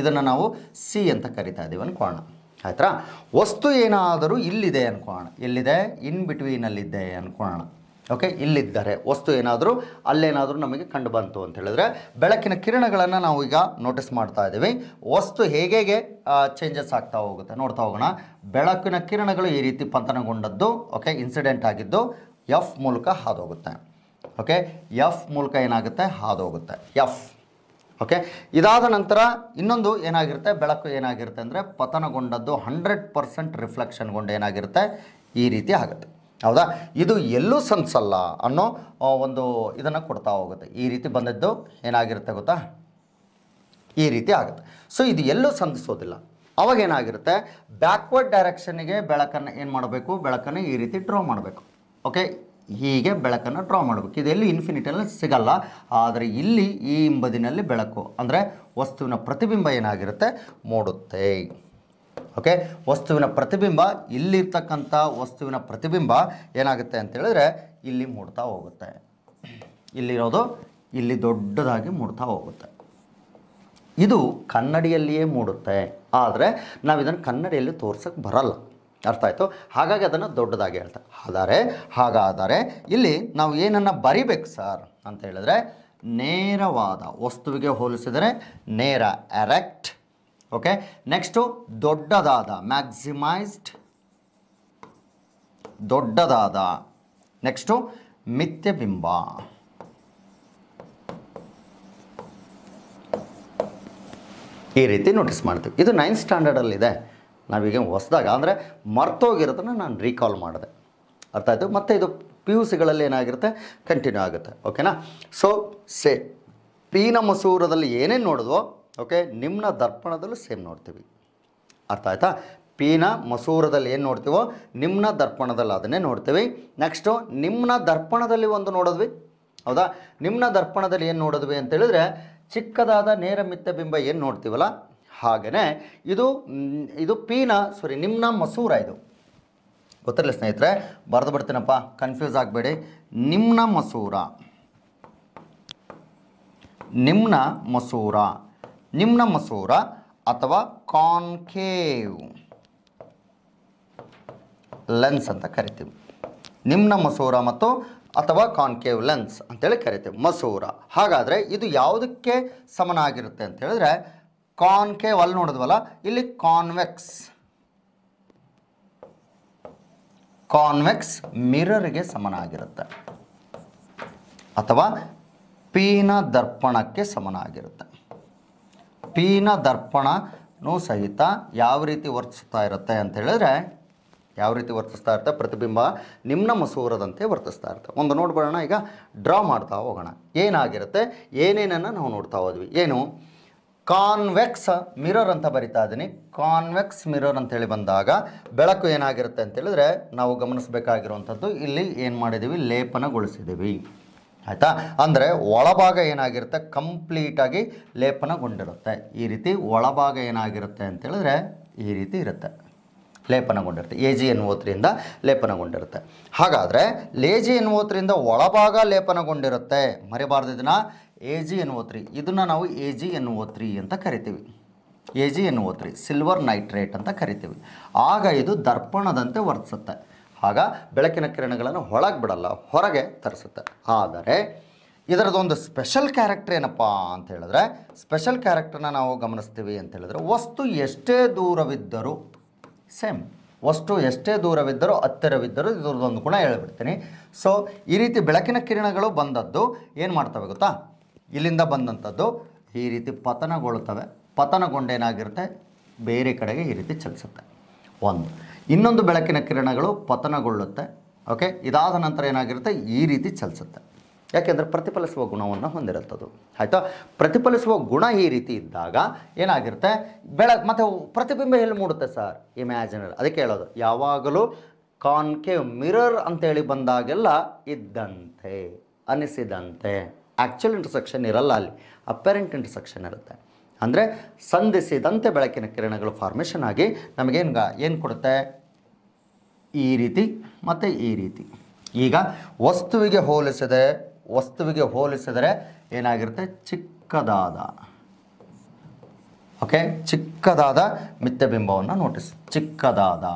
ಇದನ್ನು ನಾವು ಸಿ ಅಂತ ಕರಿತಾ ಇದ್ದೀವಿ ಅನ್ಕೋಣ ಆಯ್ತಾ ವಸ್ತು ಏನಾದರೂ ಇಲ್ಲಿದೆ ಅನ್ಕೋಣ ಎಲ್ಲಿದೆ ಇನ್ ಬಿಟ್ವೀನಲ್ಲಿದೆ ಅನ್ಕೋಣ ಓಕೆ ಇಲ್ಲಿದ್ದಾರೆ ವಸ್ತು ಏನಾದರೂ ಅಲ್ಲೇನಾದರೂ ನಮಗೆ ಕಂಡು ಬಂತು ಅಂತ ಹೇಳಿದ್ರೆ ಬೆಳಕಿನ ಕಿರಣಗಳನ್ನು ನಾವು ಈಗ ನೋಟಿಸ್ ಮಾಡ್ತಾ ಇದ್ದೀವಿ ವಸ್ತು ಹೇಗೆ ಚೇಂಜಸ್ ಆಗ್ತಾ ಹೋಗುತ್ತೆ ನೋಡ್ತಾ ಹೋಗೋಣ ಬೆಳಕಿನ ಕಿರಣಗಳು ಈ ರೀತಿ ಪತನಗೊಂಡದ್ದು ಓಕೆ ಇನ್ಸಿಡೆಂಟ್ ಆಗಿದ್ದು ಎಫ್ ಮೂಲಕ ಹಾದೋಗುತ್ತೆ ಓಕೆ ಎಫ್ ಮೂಲಕ ಏನಾಗುತ್ತೆ ಹಾದೋಗುತ್ತೆ ಎಫ್ ಓಕೆ ಇದಾದ ನಂತರ ಇನ್ನೊಂದು ಏನಾಗಿರುತ್ತೆ ಬೆಳಕು ಏನಾಗಿರುತ್ತೆ ಅಂದರೆ ಪತನಗೊಂಡದ್ದು ಹಂಡ್ರೆಡ್ ಪರ್ಸೆಂಟ್ ರಿಫ್ಲೆಕ್ಷನ್ಗೊಂಡು ಏನಾಗಿರುತ್ತೆ ಈ ರೀತಿ ಆಗುತ್ತೆ ಹೌದಾ ಇದು ಎಲ್ಲೂ ಸನ್ಸಲ್ಲ ಅನ್ನೋ ಒಂದು ಇದನ್ನು ಕೊಡ್ತಾ ಹೋಗುತ್ತೆ ಈ ರೀತಿ ಬಂದದ್ದು ಏನಾಗಿರುತ್ತೆ ಗೊತ್ತಾ ಈ ರೀತಿ ಆಗುತ್ತೆ ಸೊ ಇದು ಎಲ್ಲೂ ಸಂಧಿಸೋದಿಲ್ಲ ಅವಾಗ ಏನಾಗಿರುತ್ತೆ ಬ್ಯಾಕ್ವರ್ಡ್ ಡೈರೆಕ್ಷನ್ಗೆ ಬೆಳಕನ್ನು ಏನು ಮಾಡಬೇಕು ಬೆಳಕನ್ನು ಈ ರೀತಿ ಡ್ರಾ ಮಾಡಬೇಕು ಓಕೆ ಹೀಗೆ ಬೆಳಕನ್ನು ಡ್ರಾ ಮಾಡಬೇಕು ಎಲ್ಲಿ ಇನ್ಫಿನಿಟಲ್ಲಿ ಸಿಗಲ್ಲ ಆದರೆ ಇಲ್ಲಿ ಈ ಇಂಬದಿನಲ್ಲಿ ಬೆಳಕು ಅಂದರೆ ವಸ್ತುವಿನ ಪ್ರತಿಬಿಂಬ ಏನಾಗಿರುತ್ತೆ ಮೂಡುತ್ತೆ ಓಕೆ ವಸ್ತುವಿನ ಪ್ರತಿಬಿಂಬ ಇಲ್ಲಿರ್ತಕ್ಕಂಥ ವಸ್ತುವಿನ ಪ್ರತಿಬಿಂಬ ಏನಾಗುತ್ತೆ ಅಂತೇಳಿದ್ರೆ ಇಲ್ಲಿ ಮೂಡ್ತಾ ಹೋಗುತ್ತೆ ಇಲ್ಲಿರೋದು ಇಲ್ಲಿ ದೊಡ್ಡದಾಗಿ ಮೂಡ್ತಾ ಹೋಗುತ್ತೆ ಇದು ಕನ್ನಡಿಯಲ್ಲಿಯೇ ಮೂಡುತ್ತೆ ಆದರೆ ನಾವು ಇದನ್ನು ಕನ್ನಡಿಯಲ್ಲಿ ತೋರ್ಸಕ್ಕೆ ಬರಲ್ಲ ಅರ್ಥ ಆಯಿತು ಹಾಗಾಗಿ ಅದನ್ನು ದೊಡ್ಡದಾಗಿ ಹೇಳ್ತಾರೆ ಆದರೆ ಹಾಗಾದರೆ ಇಲ್ಲಿ ನಾವು ಏನನ್ನು ಬರಿಬೇಕು ಸರ್ ಅಂತ ಹೇಳಿದ್ರೆ ನೇರವಾದ ವಸ್ತುವಿಗೆ ಹೋಲಿಸಿದರೆ ನೇರ ಎರೆಕ್ಟ್ ಓಕೆ ನೆಕ್ಸ್ಟು ದೊಡ್ಡದಾದ ಮ್ಯಾಕ್ಸಿಮೈಸ್ಡ್ ದೊಡ್ಡದಾದ ನೆಕ್ಸ್ಟು ಬಿಂಬ ಈ ರೀತಿ ನೋಟಿಸ್ ಮಾಡ್ತೀವಿ ಇದು ನೈನ್ತ್ ಸ್ಟ್ಯಾಂಡರ್ಡಲ್ಲಿದೆ ನಾವೀಗ ಹೊಸ್ದಾಗ ಅಂದರೆ ಮರ್ತೋಗಿರೋದನ್ನು ನಾನು ರೀಕಾಲ್ ಮಾಡಿದೆ ಅರ್ಥ ಆಯಿತು ಮತ್ತು ಇದು ಪಿ ಯು ಸಿಗಳಲ್ಲಿ ಏನಾಗಿರುತ್ತೆ ಕಂಟಿನ್ಯೂ ಆಗುತ್ತೆ ಓಕೆನಾ ಸೊ ಸೇ ಪೀನ ಮಸೂರದಲ್ಲಿ ಏನೇನು ನೋಡಿದ್ವೋ ಓಕೆ ನಿಮ್ಮ ದರ್ಪಣದಲ್ಲೂ ಸೇಮ್ ನೋಡ್ತೀವಿ ಅರ್ಥ ಆಯ್ತಾ ಪೀನ ಮಸೂರದಲ್ಲಿ ಏನು ನೋಡ್ತೀವೋ ನಿಮ್ಮ ದರ್ಪಣದಲ್ಲಿ ಅದನ್ನೇ ನೋಡ್ತೀವಿ ನೆಕ್ಸ್ಟು ನಿಮ್ಮ ದರ್ಪಣದಲ್ಲಿ ಒಂದು ನೋಡಿದ್ವಿ ಹೌದಾ ನಿಮ್ಮ ದರ್ಪಣದಲ್ಲಿ ಏನು ನೋಡಿದ್ವಿ ಅಂತೇಳಿದ್ರೆ ಚಿಕ್ಕದಾದ ನೇರ ಬಿಂಬ ಏನು ನೋಡ್ತೀವಲ್ಲ ಹಾಗೆಯೇ ಇದು ಇದು ಪೀನ ಸಾರಿ ನಿಮ್ಮ ಮಸೂರ ಇದು ಗೊತ್ತಿರಲಿ ಸ್ನೇಹಿತರೆ ಬರೆದು ಬಿಡ್ತೀನಪ್ಪ ಕನ್ಫ್ಯೂಸ್ ಆಗಬೇಡಿ ನಿಮ್ಮ ಮಸೂರ ನಿಮ್ಮನ್ನ ಮಸೂರ ನಿಮ್ನ ಮಸೂರ ಅಥವಾ ಕಾನ್ಕೇವ್ ಲೆನ್ಸ್ ಅಂತ ಕರಿತೀವಿ ನಿಮ್ನ ಮಸೂರ ಮತ್ತು ಅಥವಾ ಕಾನ್ಕೇವ್ ಲೆನ್ಸ್ ಅಂತೇಳಿ ಕರಿತೀವಿ ಮಸೂರ ಹಾಗಾದರೆ ಇದು ಯಾವುದಕ್ಕೆ ಸಮನಾಗಿರುತ್ತೆ ಅಂತ ಹೇಳಿದ್ರೆ ಕಾನ್ಕೇವ್ ಅಲ್ಲಿ ನೋಡಿದ್ವಲ್ಲ ಇಲ್ಲಿ ಕಾನ್ವೆಕ್ಸ್ ಕಾನ್ವೆಕ್ಸ್ ಮಿರರ್ಗೆ ಸಮನಾಗಿರುತ್ತೆ ಅಥವಾ ಪೀನ ದರ್ಪಣಕ್ಕೆ ಸಮನಾಗಿರುತ್ತೆ ಪೀನ ದರ್ಪಣನೂ ಸಹಿತ ಯಾವ ರೀತಿ ವರ್ತಿಸ್ತಾ ಇರುತ್ತೆ ಅಂತ ಹೇಳಿದ್ರೆ ಯಾವ ರೀತಿ ವರ್ತಿಸ್ತಾ ಇರುತ್ತೆ ಪ್ರತಿಬಿಂಬ ನಿಮ್ಮ ಮಸೂರದಂತೆ ವರ್ತಿಸ್ತಾ ಇರುತ್ತೆ ಒಂದು ನೋಡ್ಬೋಣ ಈಗ ಡ್ರಾ ಮಾಡ್ತಾ ಹೋಗೋಣ ಏನಾಗಿರುತ್ತೆ ಏನೇನನ್ನು ನಾವು ನೋಡ್ತಾ ಹೋದ್ವಿ ಏನು ಕಾನ್ವೆಕ್ಸ್ ಮಿರರ್ ಅಂತ ಬರಿತಾ ಇದ್ದೀನಿ ಕಾನ್ವೆಕ್ಸ್ ಮಿರರ್ ಅಂತೇಳಿ ಬಂದಾಗ ಬೆಳಕು ಏನಾಗಿರುತ್ತೆ ಅಂತೇಳಿದ್ರೆ ನಾವು ಗಮನಿಸಬೇಕಾಗಿರುವಂಥದ್ದು ಇಲ್ಲಿ ಏನು ಮಾಡಿದ್ದೀವಿ ಲೇಪನಗೊಳಿಸಿದ್ದೀವಿ ಆಯಿತಾ ಅಂದರೆ ಒಳಭಾಗ ಏನಾಗಿರುತ್ತೆ ಕಂಪ್ಲೀಟಾಗಿ ಲೇಪನಗೊಂಡಿರುತ್ತೆ ಈ ರೀತಿ ಒಳಭಾಗ ಏನಾಗಿರುತ್ತೆ ಅಂತೇಳಿದ್ರೆ ಈ ರೀತಿ ಇರುತ್ತೆ ಲೇಪನಗೊಂಡಿರುತ್ತೆ ಎ ಜಿ ತ್ರೀಯಿಂದ ಲೇಪನಗೊಂಡಿರುತ್ತೆ ಹಾಗಾದರೆ ಲೇಜಿ ಎನ್ನುವತ್ರಿಂದ ಒಳಭಾಗ ಲೇಪನಗೊಂಡಿರುತ್ತೆ ಮರಿಬಾರ್ದು ಇದನ್ನ ಎ ಜಿ ಎನ್ನುವ ತ್ರೀ ಇದನ್ನು ನಾವು ಎ ಜಿ ಎನ್ನುವ ತ್ರೀ ಅಂತ ಕರಿತೀವಿ ಎ ಜಿ ಎನ್ನುವ ತ್ರೀ ಸಿಲ್ವರ್ ನೈಟ್ರೇಟ್ ಅಂತ ಕರಿತೀವಿ ಆಗ ಇದು ದರ್ಪಣದಂತೆ ವರ್ತಿಸುತ್ತೆ ಆಗ ಬೆಳಕಿನ ಕಿರಣಗಳನ್ನು ಒಳಗೆ ಬಿಡಲ್ಲ ಹೊರಗೆ ತರಿಸುತ್ತೆ ಆದರೆ ಇದರದೊಂದು ಸ್ಪೆಷಲ್ ಕ್ಯಾರೆಕ್ಟರ್ ಏನಪ್ಪ ಅಂತ ಹೇಳಿದ್ರೆ ಸ್ಪೆಷಲ್ ಕ್ಯಾರೆಕ್ಟರ್ನ ನಾವು ಗಮನಿಸ್ತೀವಿ ಅಂತ ಹೇಳಿದ್ರೆ ವಸ್ತು ಎಷ್ಟೇ ದೂರವಿದ್ದರೂ ಸೇಮ್ ವಸ್ತು ಎಷ್ಟೇ ದೂರವಿದ್ದರೂ ಹತ್ತಿರವಿದ್ದರೂ ಇದರದೊಂದು ಗುಣ ಹೇಳ್ಬಿಡ್ತೀನಿ ಸೊ ಈ ರೀತಿ ಬೆಳಕಿನ ಕಿರಣಗಳು ಬಂದದ್ದು ಏನು ಮಾಡ್ತವೆ ಗೊತ್ತಾ ಇಲ್ಲಿಂದ ಬಂದಂಥದ್ದು ಈ ರೀತಿ ಪತನಗೊಳ್ಳುತ್ತವೆ ಪತನಗೊಂಡೇನಾಗಿರುತ್ತೆ ಬೇರೆ ಕಡೆಗೆ ಈ ರೀತಿ ಚಲಿಸುತ್ತೆ ಒಂದು ಇನ್ನೊಂದು ಬೆಳಕಿನ ಕಿರಣಗಳು ಪತನಗೊಳ್ಳುತ್ತೆ ಓಕೆ ಇದಾದ ನಂತರ ಏನಾಗಿರುತ್ತೆ ಈ ರೀತಿ ಚಲಿಸುತ್ತೆ ಯಾಕೆಂದರೆ ಪ್ರತಿಫಲಿಸುವ ಗುಣವನ್ನು ಹೊಂದಿರುತ್ತದು ಆಯಿತಾ ಪ್ರತಿಫಲಿಸುವ ಗುಣ ಈ ರೀತಿ ಇದ್ದಾಗ ಏನಾಗಿರುತ್ತೆ ಬೆಳ ಮತ್ತು ಪ್ರತಿಬಿಂಬ ಎಲ್ಲಿ ಮೂಡುತ್ತೆ ಸರ್ ಇಮ್ಯಾಜಿನರ್ ಅದಕ್ಕೆ ಹೇಳೋದು ಯಾವಾಗಲೂ ಕಾನ್ಕೇವ್ ಮಿರರ್ ಅಂತೇಳಿ ಬಂದಾಗೆಲ್ಲ ಇದ್ದಂತೆ ಅನಿಸಿದಂತೆ ಆ್ಯಕ್ಚುಲ್ ಇಂಟರ್ಸೆಕ್ಷನ್ ಇರಲ್ಲ ಅಲ್ಲಿ ಪೇರೆಂಟ್ ಇಂಟರ್ಸೆಕ್ಷನ್ ಇರುತ್ತೆ ಅಂದರೆ ಸಂಧಿಸಿದಂತೆ ಬೆಳಕಿನ ಕಿರಣಗಳು ಫಾರ್ಮೇಷನ್ ಆಗಿ ನಮಗೇನು ಏನು ಕೊಡುತ್ತೆ ಈ ರೀತಿ ಮತ್ತು ಈ ರೀತಿ ಈಗ ವಸ್ತುವಿಗೆ ಹೋಲಿಸದೆ ವಸ್ತುವಿಗೆ ಹೋಲಿಸಿದರೆ ಏನಾಗಿರುತ್ತೆ ಚಿಕ್ಕದಾದ ಓಕೆ ಚಿಕ್ಕದಾದ ಬಿಂಬವನ್ನು ನೋಟಿಸ್ ಚಿಕ್ಕದಾದ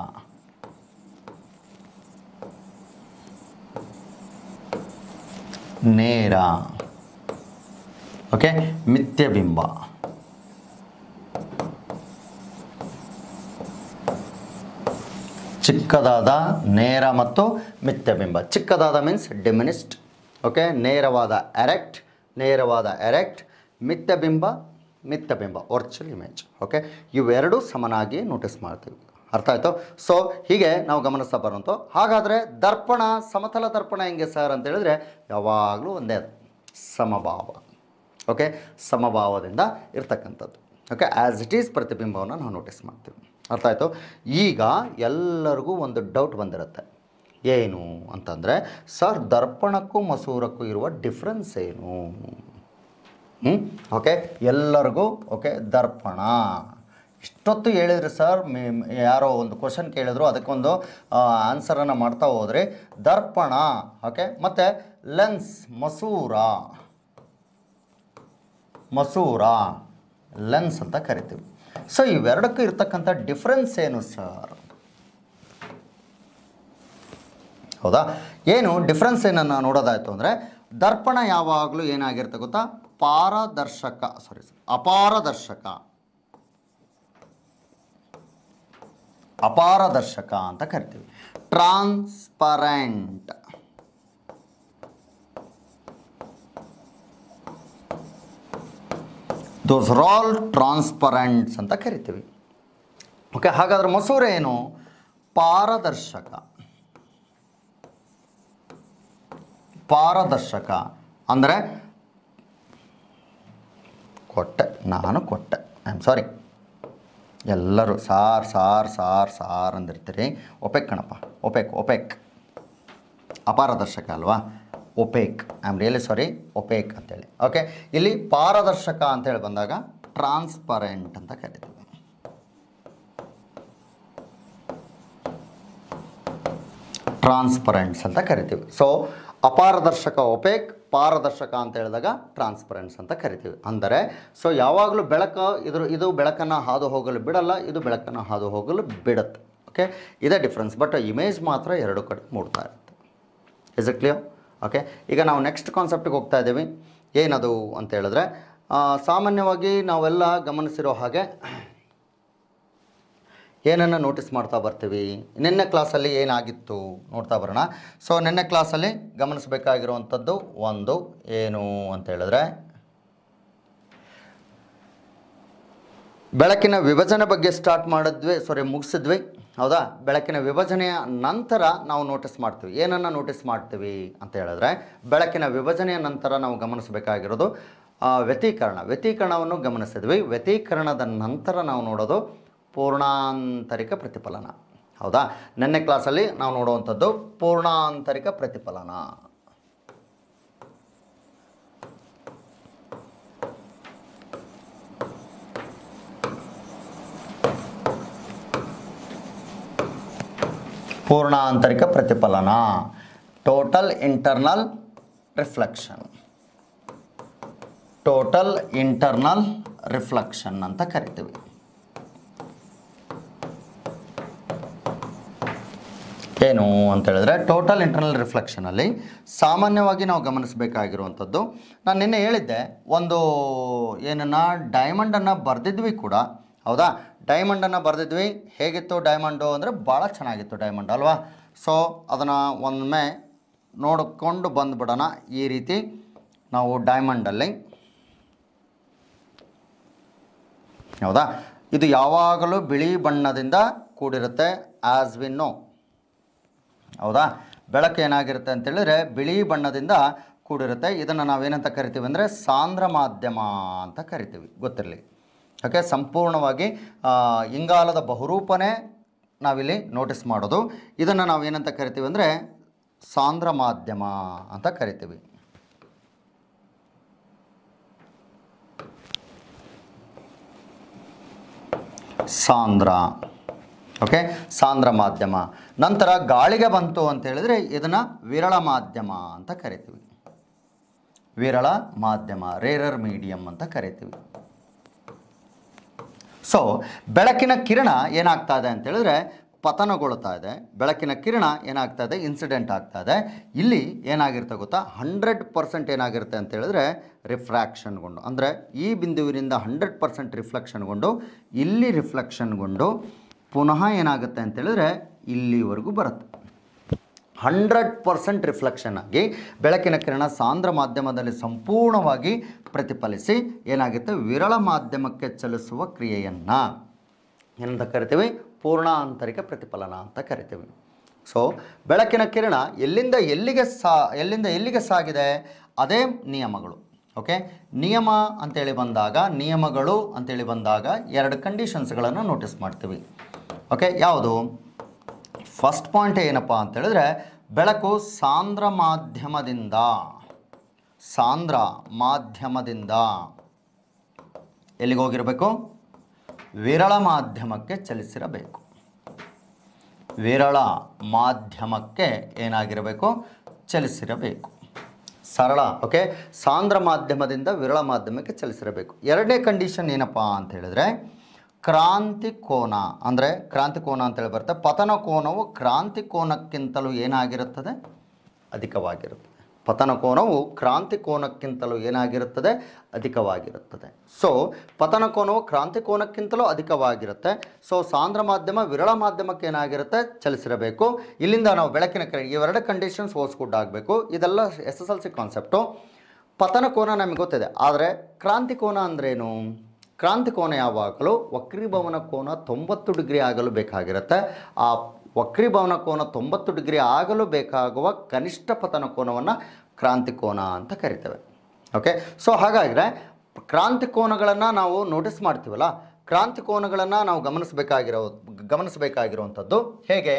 ನೇರ ಓಕೆ ಮಿಥ್ಯಬಿಂಬ ಚಿಕ್ಕದಾದ ನೇರ ಮತ್ತು ಮಿಥ್ಯಬಿಂಬ ಚಿಕ್ಕದಾದ ಮೀನ್ಸ್ ಡಿಮಿನಿಸ್ಟ್ ಓಕೆ ನೇರವಾದ ಎರೆಕ್ಟ್ ನೇರವಾದ ಎರೆಕ್ಟ್ ಮಿಥ್ಯಬಿಂಬ ಮಿಥ್ಯಬಿಂಬ ವರ್ಚುವಲ್ ಇಮೇಜ್ ಓಕೆ ಇವೆರಡೂ ಸಮನಾಗಿ ನೋಟಿಸ್ ಮಾಡ್ತೀವಿ ಅರ್ಥ ಆಯಿತು ಸೊ ಹೀಗೆ ನಾವು ಗಮನಿಸ್ತಾ ಬರೋಂಥ ಹಾಗಾದರೆ ದರ್ಪಣ ಸಮತಲ ದರ್ಪಣ ಹೆಂಗೆ ಸರ್ ಅಂತ ಹೇಳಿದ್ರೆ ಯಾವಾಗಲೂ ಒಂದೇ ಸಮಭಾವ ಓಕೆ ಸಮಭಾವದಿಂದ ಇರ್ತಕ್ಕಂಥದ್ದು ಓಕೆ ಆ್ಯಸ್ ಇಟ್ ಈಸ್ ಪ್ರತಿಬಿಂಬವನ್ನು ನಾವು ನೋಟಿಸ್ ಮಾಡ್ತೀವಿ ಅರ್ಥ ಆಯಿತು ಈಗ ಎಲ್ಲರಿಗೂ ಒಂದು ಡೌಟ್ ಬಂದಿರುತ್ತೆ ಏನು ಅಂತಂದರೆ ಸರ್ ದರ್ಪಣಕ್ಕೂ ಮಸೂರಕ್ಕೂ ಇರುವ ಡಿಫ್ರೆನ್ಸ್ ಏನು ಓಕೆ ಎಲ್ಲರಿಗೂ ಓಕೆ ದರ್ಪಣ ಇಷ್ಟೊತ್ತು ಹೇಳಿದ್ರಿ ಸರ್ ಮೇ ಯಾರೋ ಒಂದು ಕ್ವಶನ್ ಕೇಳಿದ್ರು ಅದಕ್ಕೊಂದು ಆನ್ಸರನ್ನು ಮಾಡ್ತಾ ಹೋದ್ರಿ ದರ್ಪಣ ಓಕೆ ಮತ್ತು ಲೆನ್ಸ್ ಮಸೂರ ಮಸೂರ ಲೆನ್ಸ್ ಅಂತ ಕರಿತೀವಿ ಸೊ ಇವೆರಡಕ್ಕೂ ಇರ್ತಕ್ಕಂಥ ಡಿಫ್ರೆನ್ಸ್ ಏನು ಸರ್ ಹೌದಾ ಏನು ಡಿಫ್ರೆನ್ಸ್ ಏನನ್ನು ನೋಡೋದಾಯಿತು ಅಂದರೆ ದರ್ಪಣ ಯಾವಾಗಲೂ ಏನಾಗಿರುತ್ತೆ ಗೊತ್ತಾ ಪಾರದರ್ಶಕ ಸಾರಿ ಅಪಾರದರ್ಶಕ ಅಪಾರದರ್ಶಕ ಅಂತ ಕರಿತೀವಿ transparent those are all transparents ಅಂತ ಕರಿತೀವಿ ಓಕೆ ಹಾಗಾದ್ರೆ ಮಸೂರ ಏನು ಪಾರದರ್ಶಕ ಪಾರದರ್ಶಕ ಅಂದರೆ ಕೊಟ್ಟೆ ನಾನು ಕೊಟ್ಟೆ ಐ ಆಮ್ ಸಾರಿ ಎಲ್ಲರೂ ಸಾರ್ ಸಾರ್ ಸಾರ್ ಸಾರ್ ಅಂದಿರ್ತೀರಿ ಒಪೆಕ್ ಕಣಪ್ಪ ಒಪೆಕ್ ಒಪೆಕ್ ಅಪಾರದರ್ಶಕ ಅಲ್ವಾ opaque I am really sorry opaque ಅಂತೇಳಿ ಓಕೆ ಇಲ್ಲಿ ಪಾರದರ್ಶಕ ಅಂತೇಳಿ ಬಂದಾಗ ಟ್ರಾನ್ಸ್ಪರೆಂಟ್ ಅಂತ ಕರಿತೀವಿ ಟ್ರಾನ್ಸ್ಪರೆಂಟ್ಸ್ ಅಂತ ಕರಿತೀವಿ ಸೊ ಅಪಾರದರ್ಶಕ ಒಪೇಕ್ ಪಾರದರ್ಶಕ ಅಂತ ಹೇಳಿದಾಗ ಟ್ರಾನ್ಸ್ಪರೆಂಟ್ಸ್ ಅಂತ ಕರಿತೀವಿ ಅಂದರೆ ಸೊ ಯಾವಾಗಲೂ ಬೆಳಕು ಇದ್ರ ಇದು ಬೆಳಕನ್ನು ಹಾದು ಹೋಗಲು ಬಿಡಲ್ಲ ಇದು ಬೆಳಕನ್ನು ಹಾದು ಹೋಗಲು ಬಿಡುತ್ತೆ ಓಕೆ ಇದೇ ಡಿಫ್ರೆನ್ಸ್ ಬಟ್ ಇಮೇಜ್ ಮಾತ್ರ ಎರಡು ಕಡೆ ಮೂಡ್ತಾ ಇರುತ್ತೆ ಇಸ್ ಇಟ್ ಕ್ಲಿಯರ್ ಓಕೆ ಈಗ ನಾವು ನೆಕ್ಸ್ಟ್ ಕಾನ್ಸೆಪ್ಟಿಗೆ ಹೋಗ್ತಾ ಇದ್ದೀವಿ ಏನದು ಅಂತ ಹೇಳಿದ್ರೆ ಸಾಮಾನ್ಯವಾಗಿ ನಾವೆಲ್ಲ ಗಮನಿಸಿರೋ ಹಾಗೆ ಏನನ್ನು ನೋಟಿಸ್ ಮಾಡ್ತಾ ಬರ್ತೀವಿ ನಿನ್ನೆ ಕ್ಲಾಸಲ್ಲಿ ಏನಾಗಿತ್ತು ನೋಡ್ತಾ ಬರೋಣ ಸೊ ನಿನ್ನೆ ಕ್ಲಾಸಲ್ಲಿ ಗಮನಿಸಬೇಕಾಗಿರುವಂಥದ್ದು ಒಂದು ಏನು ಅಂತ ಹೇಳಿದ್ರೆ ಬೆಳಕಿನ ವಿಭಜನೆ ಬಗ್ಗೆ ಸ್ಟಾರ್ಟ್ ಮಾಡಿದ್ವಿ ಸಾರಿ ಮುಗಿಸಿದ್ವಿ ಹೌದಾ ಬೆಳಕಿನ ವಿಭಜನೆಯ ನಂತರ ನಾವು ನೋಟಿಸ್ ಮಾಡ್ತೀವಿ ಏನನ್ನು ನೋಟಿಸ್ ಮಾಡ್ತೀವಿ ಅಂತ ಹೇಳಿದ್ರೆ ಬೆಳಕಿನ ವಿಭಜನೆಯ ನಂತರ ನಾವು ಗಮನಿಸಬೇಕಾಗಿರೋದು ವ್ಯತೀಕರಣ ವ್ಯತೀಕರಣವನ್ನು ಗಮನಿಸಿದ್ವಿ ವ್ಯತೀಕರಣದ ನಂತರ ನಾವು ನೋಡೋದು ಪೂರ್ಣಾಂತರಿಕ ಪ್ರತಿಫಲನ ಹೌದಾ ನೆನ್ನೆ ಕ್ಲಾಸಲ್ಲಿ ನಾವು ನೋಡುವಂಥದ್ದು ಪೂರ್ಣಾಂತರಿಕ ಪ್ರತಿಫಲನ ಪೂರ್ಣ ಆಂತರಿಕ ಪ್ರತಿಫಲನ total internal reflection total internal reflection ಅಂತ ಕರಿತೀವಿ ಏನು ಅಂತ ಹೇಳಿದ್ರೆ ಟೋಟಲ್ ಇಂಟರ್ನಲ್ ರಿಫ್ಲೆಕ್ಷನಲ್ಲಿ ಸಾಮಾನ್ಯವಾಗಿ ನಾವು ಗಮನಿಸಬೇಕಾಗಿರುವಂಥದ್ದು ನಾನು ನಿನ್ನೆ ಹೇಳಿದ್ದೆ ಒಂದು ಏನನ್ನ ಡೈಮಂಡನ್ನು ಬರ್ದಿದ್ವಿ ಕೂಡ ಹೌದಾ ಡೈಮಂಡನ್ನು ಬರೆದಿದ್ವಿ ಹೇಗಿತ್ತು ಡೈಮಂಡು ಅಂದರೆ ಭಾಳ ಚೆನ್ನಾಗಿತ್ತು ಡೈಮಂಡ್ ಅಲ್ವಾ ಸೊ ಅದನ್ನು ಒಮ್ಮೆ ನೋಡಿಕೊಂಡು ಬಂದುಬಿಡೋಣ ಈ ರೀತಿ ನಾವು ಡೈಮಂಡಲ್ಲಿ ಹೌದಾ ಇದು ಯಾವಾಗಲೂ ಬಿಳಿ ಬಣ್ಣದಿಂದ ಕೂಡಿರುತ್ತೆ ಆಸ್ ವಿ ನೋ ಹೌದಾ ಬೆಳಕು ಏನಾಗಿರುತ್ತೆ ಅಂತೇಳಿದರೆ ಬಿಳಿ ಬಣ್ಣದಿಂದ ಕೂಡಿರುತ್ತೆ ಇದನ್ನು ನಾವೇನಂತ ಕರಿತೀವಿ ಅಂದರೆ ಸಾಂದ್ರ ಮಾಧ್ಯಮ ಅಂತ ಕರಿತೀವಿ ಗೊತ್ತಿರಲಿ ಓಕೆ ಸಂಪೂರ್ಣವಾಗಿ ಇಂಗಾಲದ ಬಹುರೂಪನೇ ನಾವಿಲ್ಲಿ ನೋಟಿಸ್ ಮಾಡೋದು ಇದನ್ನು ನಾವು ಏನಂತ ಕರಿತೀವಿ ಅಂದರೆ ಸಾಂದ್ರ ಮಾಧ್ಯಮ ಅಂತ ಕರಿತೀವಿ ಸಾಂದ್ರ ಓಕೆ ಸಾಂದ್ರ ಮಾಧ್ಯಮ ನಂತರ ಗಾಳಿಗೆ ಬಂತು ಅಂತ ಹೇಳಿದರೆ ಇದನ್ನು ವಿರಳ ಮಾಧ್ಯಮ ಅಂತ ಕರಿತೀವಿ ವಿರಳ ಮಾಧ್ಯಮ ರೇರರ್ ಮೀಡಿಯಂ ಅಂತ ಕರಿತೀವಿ ಸೊ ಬೆಳಕಿನ ಕಿರಣ ಏನಾಗ್ತಾ ಇದೆ ಅಂತೇಳಿದ್ರೆ ಪತನಗೊಳ್ತಾ ಇದೆ ಬೆಳಕಿನ ಕಿರಣ ಏನಾಗ್ತಾ ಇದೆ ಇನ್ಸಿಡೆಂಟ್ ಆಗ್ತಾ ಇದೆ ಇಲ್ಲಿ ಏನಾಗಿರುತ್ತೆ ಗೊತ್ತಾ ಹಂಡ್ರೆಡ್ ಪರ್ಸೆಂಟ್ ಏನಾಗಿರುತ್ತೆ ಅಂತ ಹೇಳಿದ್ರೆ ರಿಫ್ರಾಕ್ಷನ್ಗೊಂಡು ಅಂದರೆ ಈ ಬಿಂದುವಿನಿಂದ ಹಂಡ್ರೆಡ್ ಪರ್ಸೆಂಟ್ ರಿಫ್ಲೆಕ್ಷನ್ಗೊಂಡು ಇಲ್ಲಿ ರಿಫ್ಲೆಕ್ಷನ್ಗೊಂಡು ಪುನಃ ಏನಾಗುತ್ತೆ ಅಂತೇಳಿದ್ರೆ ಇಲ್ಲಿವರೆಗೂ ಬರುತ್ತೆ ಹಂಡ್ರೆಡ್ ಪರ್ಸೆಂಟ್ ರಿಫ್ಲೆಕ್ಷನ್ ಆಗಿ ಬೆಳಕಿನ ಕಿರಣ ಸಾಂದ್ರ ಮಾಧ್ಯಮದಲ್ಲಿ ಸಂಪೂರ್ಣವಾಗಿ ಪ್ರತಿಫಲಿಸಿ ಏನಾಗುತ್ತೆ ವಿರಳ ಮಾಧ್ಯಮಕ್ಕೆ ಚಲಿಸುವ ಕ್ರಿಯೆಯನ್ನು ಏನಂತ ಕರಿತೀವಿ ಪೂರ್ಣಾಂತರಿಕ ಪ್ರತಿಫಲನ ಅಂತ ಕರಿತೀವಿ ಸೊ ಬೆಳಕಿನ ಕಿರಣ ಎಲ್ಲಿಂದ ಎಲ್ಲಿಗೆ ಸಾ ಎಲ್ಲಿಂದ ಎಲ್ಲಿಗೆ ಸಾಗಿದೆ ಅದೇ ನಿಯಮಗಳು ಓಕೆ ನಿಯಮ ಅಂತೇಳಿ ಬಂದಾಗ ನಿಯಮಗಳು ಅಂತೇಳಿ ಬಂದಾಗ ಎರಡು ಕಂಡೀಷನ್ಸ್ಗಳನ್ನು ನೋಟಿಸ್ ಮಾಡ್ತೀವಿ ಓಕೆ ಯಾವುದು ಫಸ್ಟ್ ಪಾಯಿಂಟ್ ಏನಪ್ಪ ಅಂತೇಳಿದ್ರೆ ಬೆಳಕು ಸಾಂದ್ರ ಮಾಧ್ಯಮದಿಂದ ಸಾಂದ್ರ ಮಾಧ್ಯಮದಿಂದ ಎಲ್ಲಿಗೆ ಹೋಗಿರಬೇಕು ವಿರಳ ಮಾಧ್ಯಮಕ್ಕೆ ಚಲಿಸಿರಬೇಕು ವಿರಳ ಮಾಧ್ಯಮಕ್ಕೆ ಏನಾಗಿರಬೇಕು ಚಲಿಸಿರಬೇಕು ಸರಳ ಓಕೆ ಸಾಂದ್ರ ಮಾಧ್ಯಮದಿಂದ ವಿರಳ ಮಾಧ್ಯಮಕ್ಕೆ ಚಲಿಸಿರಬೇಕು ಎರಡನೇ ಕಂಡೀಷನ್ ಏನಪ್ಪ ಅಂತ ಹೇಳಿದ್ರೆ ಕ್ರಾಂತಿಕೋನ ಅಂದರೆ ಕ್ರಾಂತಿಕೋನ ಅಂತೇಳಿ ಬರುತ್ತೆ ಪತನ ಕೋನವು ಕ್ರಾಂತಿಕೋನಕ್ಕಿಂತಲೂ ಏನಾಗಿರುತ್ತದೆ ಅಧಿಕವಾಗಿರುತ್ತೆ ಪತನ ಕೋನವು ಕ್ರಾಂತಿ ಕೋನಕ್ಕಿಂತಲೂ ಏನಾಗಿರುತ್ತದೆ ಅಧಿಕವಾಗಿರುತ್ತದೆ ಸೊ ಪತನ ಕೋನವು ಕ್ರಾಂತಿ ಕೋನಕ್ಕಿಂತಲೂ ಅಧಿಕವಾಗಿರುತ್ತೆ ಸೊ ಸಾಂದ್ರ ಮಾಧ್ಯಮ ವಿರಳ ಮಾಧ್ಯಮಕ್ಕೆ ಏನಾಗಿರುತ್ತೆ ಚಲಿಸಿರಬೇಕು ಇಲ್ಲಿಂದ ನಾವು ಬೆಳಕಿನ ಕಡೆ ಇವೆರಡು ಕಂಡೀಷನ್ಸ್ ಓಸ್ಕುಡ್ ಆಗಬೇಕು ಇದೆಲ್ಲ S S L C concept ಪತನ ಕೋನ ನಮಗೆ ಗೊತ್ತಿದೆ ಆದರೆ ಕ್ರಾಂತಿ ಕೋನ ಅಂದ್ರೇನು ಕ್ರಾಂತಿ ಕೋನ ಯಾವಾಗಲೂ ವಕ್ರೀಭವನ ಕೋನ ತೊಂಬತ್ತು ಡಿಗ್ರಿ ಆಗಲು ಬೇಕಾಗಿರುತ್ತೆ ಆ ವಕ್ರೀಭವನ ಕೋನ ತೊಂಬತ್ತು ಡಿಗ್ರಿ ಆಗಲು ಬೇಕಾಗುವ ಕನಿಷ್ಠ ಪತನ ಕೋನವನ್ನು ಕ್ರಾಂತಿಕೋನ ಅಂತ ಕರಿತೇವೆ ಓಕೆ ಸೊ ಹಾಗಾದರೆ ಕ್ರಾಂತಿಕೋನಗಳನ್ನು ನಾವು ನೋಟಿಸ್ ಮಾಡ್ತೀವಲ್ಲ ಕ್ರಾಂತಿಕೋನಗಳನ್ನು ನಾವು ಗಮನಿಸಬೇಕಾಗಿರೋ ಗಮನಿಸಬೇಕಾಗಿರುವಂಥದ್ದು ಹೇಗೆ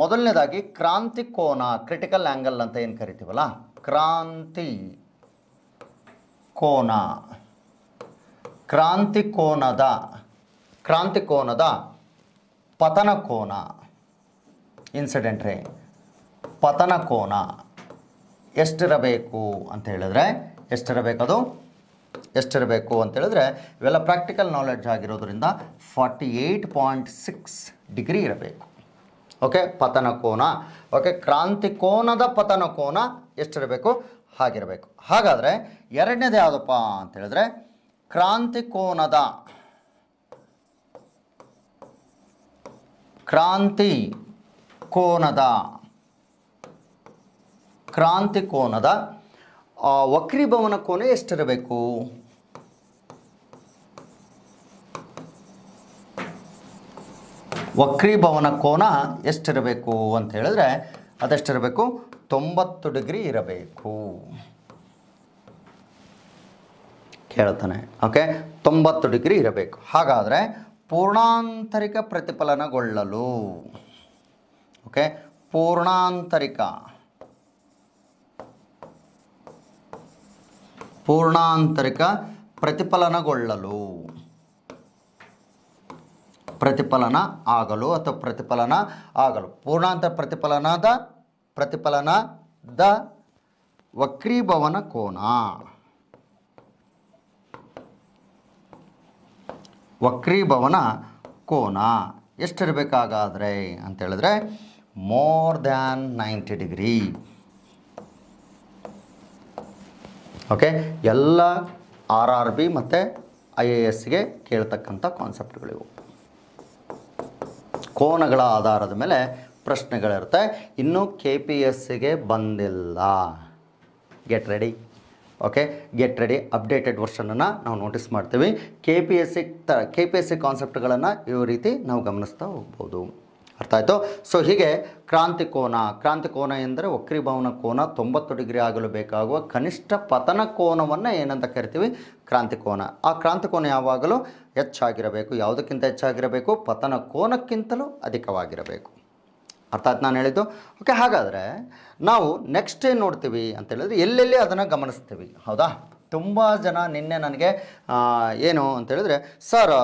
ಮೊದಲನೇದಾಗಿ ಕ್ರಾಂತಿಕೋನ ಕ್ರಿಟಿಕಲ್ ಆ್ಯಂಗಲ್ ಅಂತ ಏನು ಕರಿತೀವಲ್ಲ ಕ್ರಾಂತಿ ಕೋನ ಕ್ರಾಂತಿಕೋನದ ಕ್ರಾಂತಿಕೋನದ ಪತನ ಕೋನ ಇನ್ಸಿಡೆಂಟ್ ರೇ ಪತನ ಕೋನ ಎಷ್ಟಿರಬೇಕು ಅಂತ ಹೇಳಿದ್ರೆ ಎಷ್ಟಿರಬೇಕದು ಎಷ್ಟಿರಬೇಕು ಅಂತೇಳಿದ್ರೆ ಇವೆಲ್ಲ ಪ್ರಾಕ್ಟಿಕಲ್ ನಾಲೆಡ್ಜ್ ಆಗಿರೋದ್ರಿಂದ forty eight point six degree ಇರಬೇಕು ಓಕೆ ಪತನ ಕೋನ ಓಕೆ ಕ್ರಾಂತಿ ಕೋನದ ಪತನ ಕೋನ ಎಷ್ಟಿರಬೇಕು ಹಾಗಿರಬೇಕು ಹಾಗಾದರೆ ಎರಡನೇದು ಯಾವುದಪ್ಪ ಅಂತ ಹೇಳಿದ್ರೆ ಕ್ರಾಂತಿ ಕೋನದ ಕ್ರಾಂತಿ ಕೋನದ ಕ್ರಾಂತಿ ಕೋನದ ವಕ್ರೀಭವನ ಕೋನ ಎಷ್ಟಿರಬೇಕು ವಕ್ರೀಭವನ ಕೋನ ಎಷ್ಟಿರಬೇಕು ಅಂತ ಹೇಳಿದ್ರೆ ಅದೆಷ್ಟಿರಬೇಕು ತೊಂಬತ್ತು ಡಿಗ್ರಿ ಇರಬೇಕು ಕೇಳ್ತಾನೆ ಓಕೆ ತೊಂಬತ್ತು ಡಿಗ್ರಿ ಇರಬೇಕು ಹಾಗಾದರೆ ಪೂರ್ಣಾಂತರಿಕ ಪ್ರತಿಫಲನಗೊಳ್ಳಲು ಓಕೆ ಪೂರ್ಣಾಂತರಿಕ ಪೂರ್ಣಾಂತರಿಕ ಪ್ರತಿಫಲನಗೊಳ್ಳಲು ಪ್ರತಿಫಲನ ಆಗಲು ಅಥವಾ ಪ್ರತಿಫಲನ ಆಗಲು ಪೂರ್ಣಾಂತರ ಪ್ರತಿಫಲನದ ದ ವಕ್ರೀಭವನ ಕೋನ ವಕ್ರೀಭವನ ಕೋನ ಎಷ್ಟಿರಬೇಕಾಗಾದರೆ ಅಂತೇಳಿದ್ರೆ more than ninety degree okay ಎಲ್ಲ ಆರ್ ಆರ್ ಬಿ ಮತ್ತು ಐ ಎ ಎಸ್ಗೆ ಕೇಳ್ತಕ್ಕಂಥ ಕಾನ್ಸೆಪ್ಟ್ಗಳಿವು ಕೋನಗಳ ಆಧಾರದ ಮೇಲೆ ಪ್ರಶ್ನೆಗಳಿರುತ್ತೆ ಇನ್ನೂ ಕೆ ಪಿ ಎಸ್ಸಿಗೆ ಬಂದಿಲ್ಲ get ready okay get ready updated ವರ್ಷನನ್ನು ನಾವು ನೋಟಿಸ್ ಮಾಡ್ತೀವಿ ಕೆ ಪಿ ಎಸ್ ಸಿ ಥರ ಕೆ ಪಿ ಎಸ್ ಸಿ ಕಾನ್ಸೆಪ್ಟ್ಗಳನ್ನು ಈ ರೀತಿ ನಾವು ಗಮನಿಸ್ತಾ ಹೋಗ್ಬೋದು ಅರ್ಥ ಆಯಿತು ಸೊ ಹೀಗೆ ಕ್ರಾಂತಿಕೋನ ಕ್ರಾಂತಿಕೋನ ಎಂದರೆ ವಕ್ರೀಭವನ ಕೋನ ತೊಂಬತ್ತು ಡಿಗ್ರಿ ಆಗಲು ಬೇಕಾಗುವ ಕನಿಷ್ಠ ಪತನ ಕೋನವನ್ನು ಏನಂತ ಕರಿತೀವಿ ಕ್ರಾಂತಿಕೋನ ಆ ಕ್ರಾಂತಿಕೋನ ಯಾವಾಗಲೂ ಹೆಚ್ಚಾಗಿರಬೇಕು ಯಾವುದಕ್ಕಿಂತ ಹೆಚ್ಚಾಗಿರಬೇಕು ಪತನ ಕೋನಕ್ಕಿಂತಲೂ ಅಧಿಕವಾಗಿರಬೇಕು ಅರ್ಥಾತ್ ನಾನು ಹೇಳಿದ್ದು ಓಕೆ ಹಾಗಾದರೆ ನಾವು ನೆಕ್ಸ್ಟ್ ಏನು ನೋಡ್ತೀವಿ ಅಂತ ಹೇಳಿದ್ರೆ ಎಲ್ಲೆಲ್ಲಿ ಅದನ್ನು ಗಮನಿಸ್ತೀವಿ ಹೌದಾ ತುಂಬ ಜನ ನಿನ್ನೆ ನನಗೆ ಏನು ಅಂತ ಹೇಳಿದ್ರೆ ಸರ್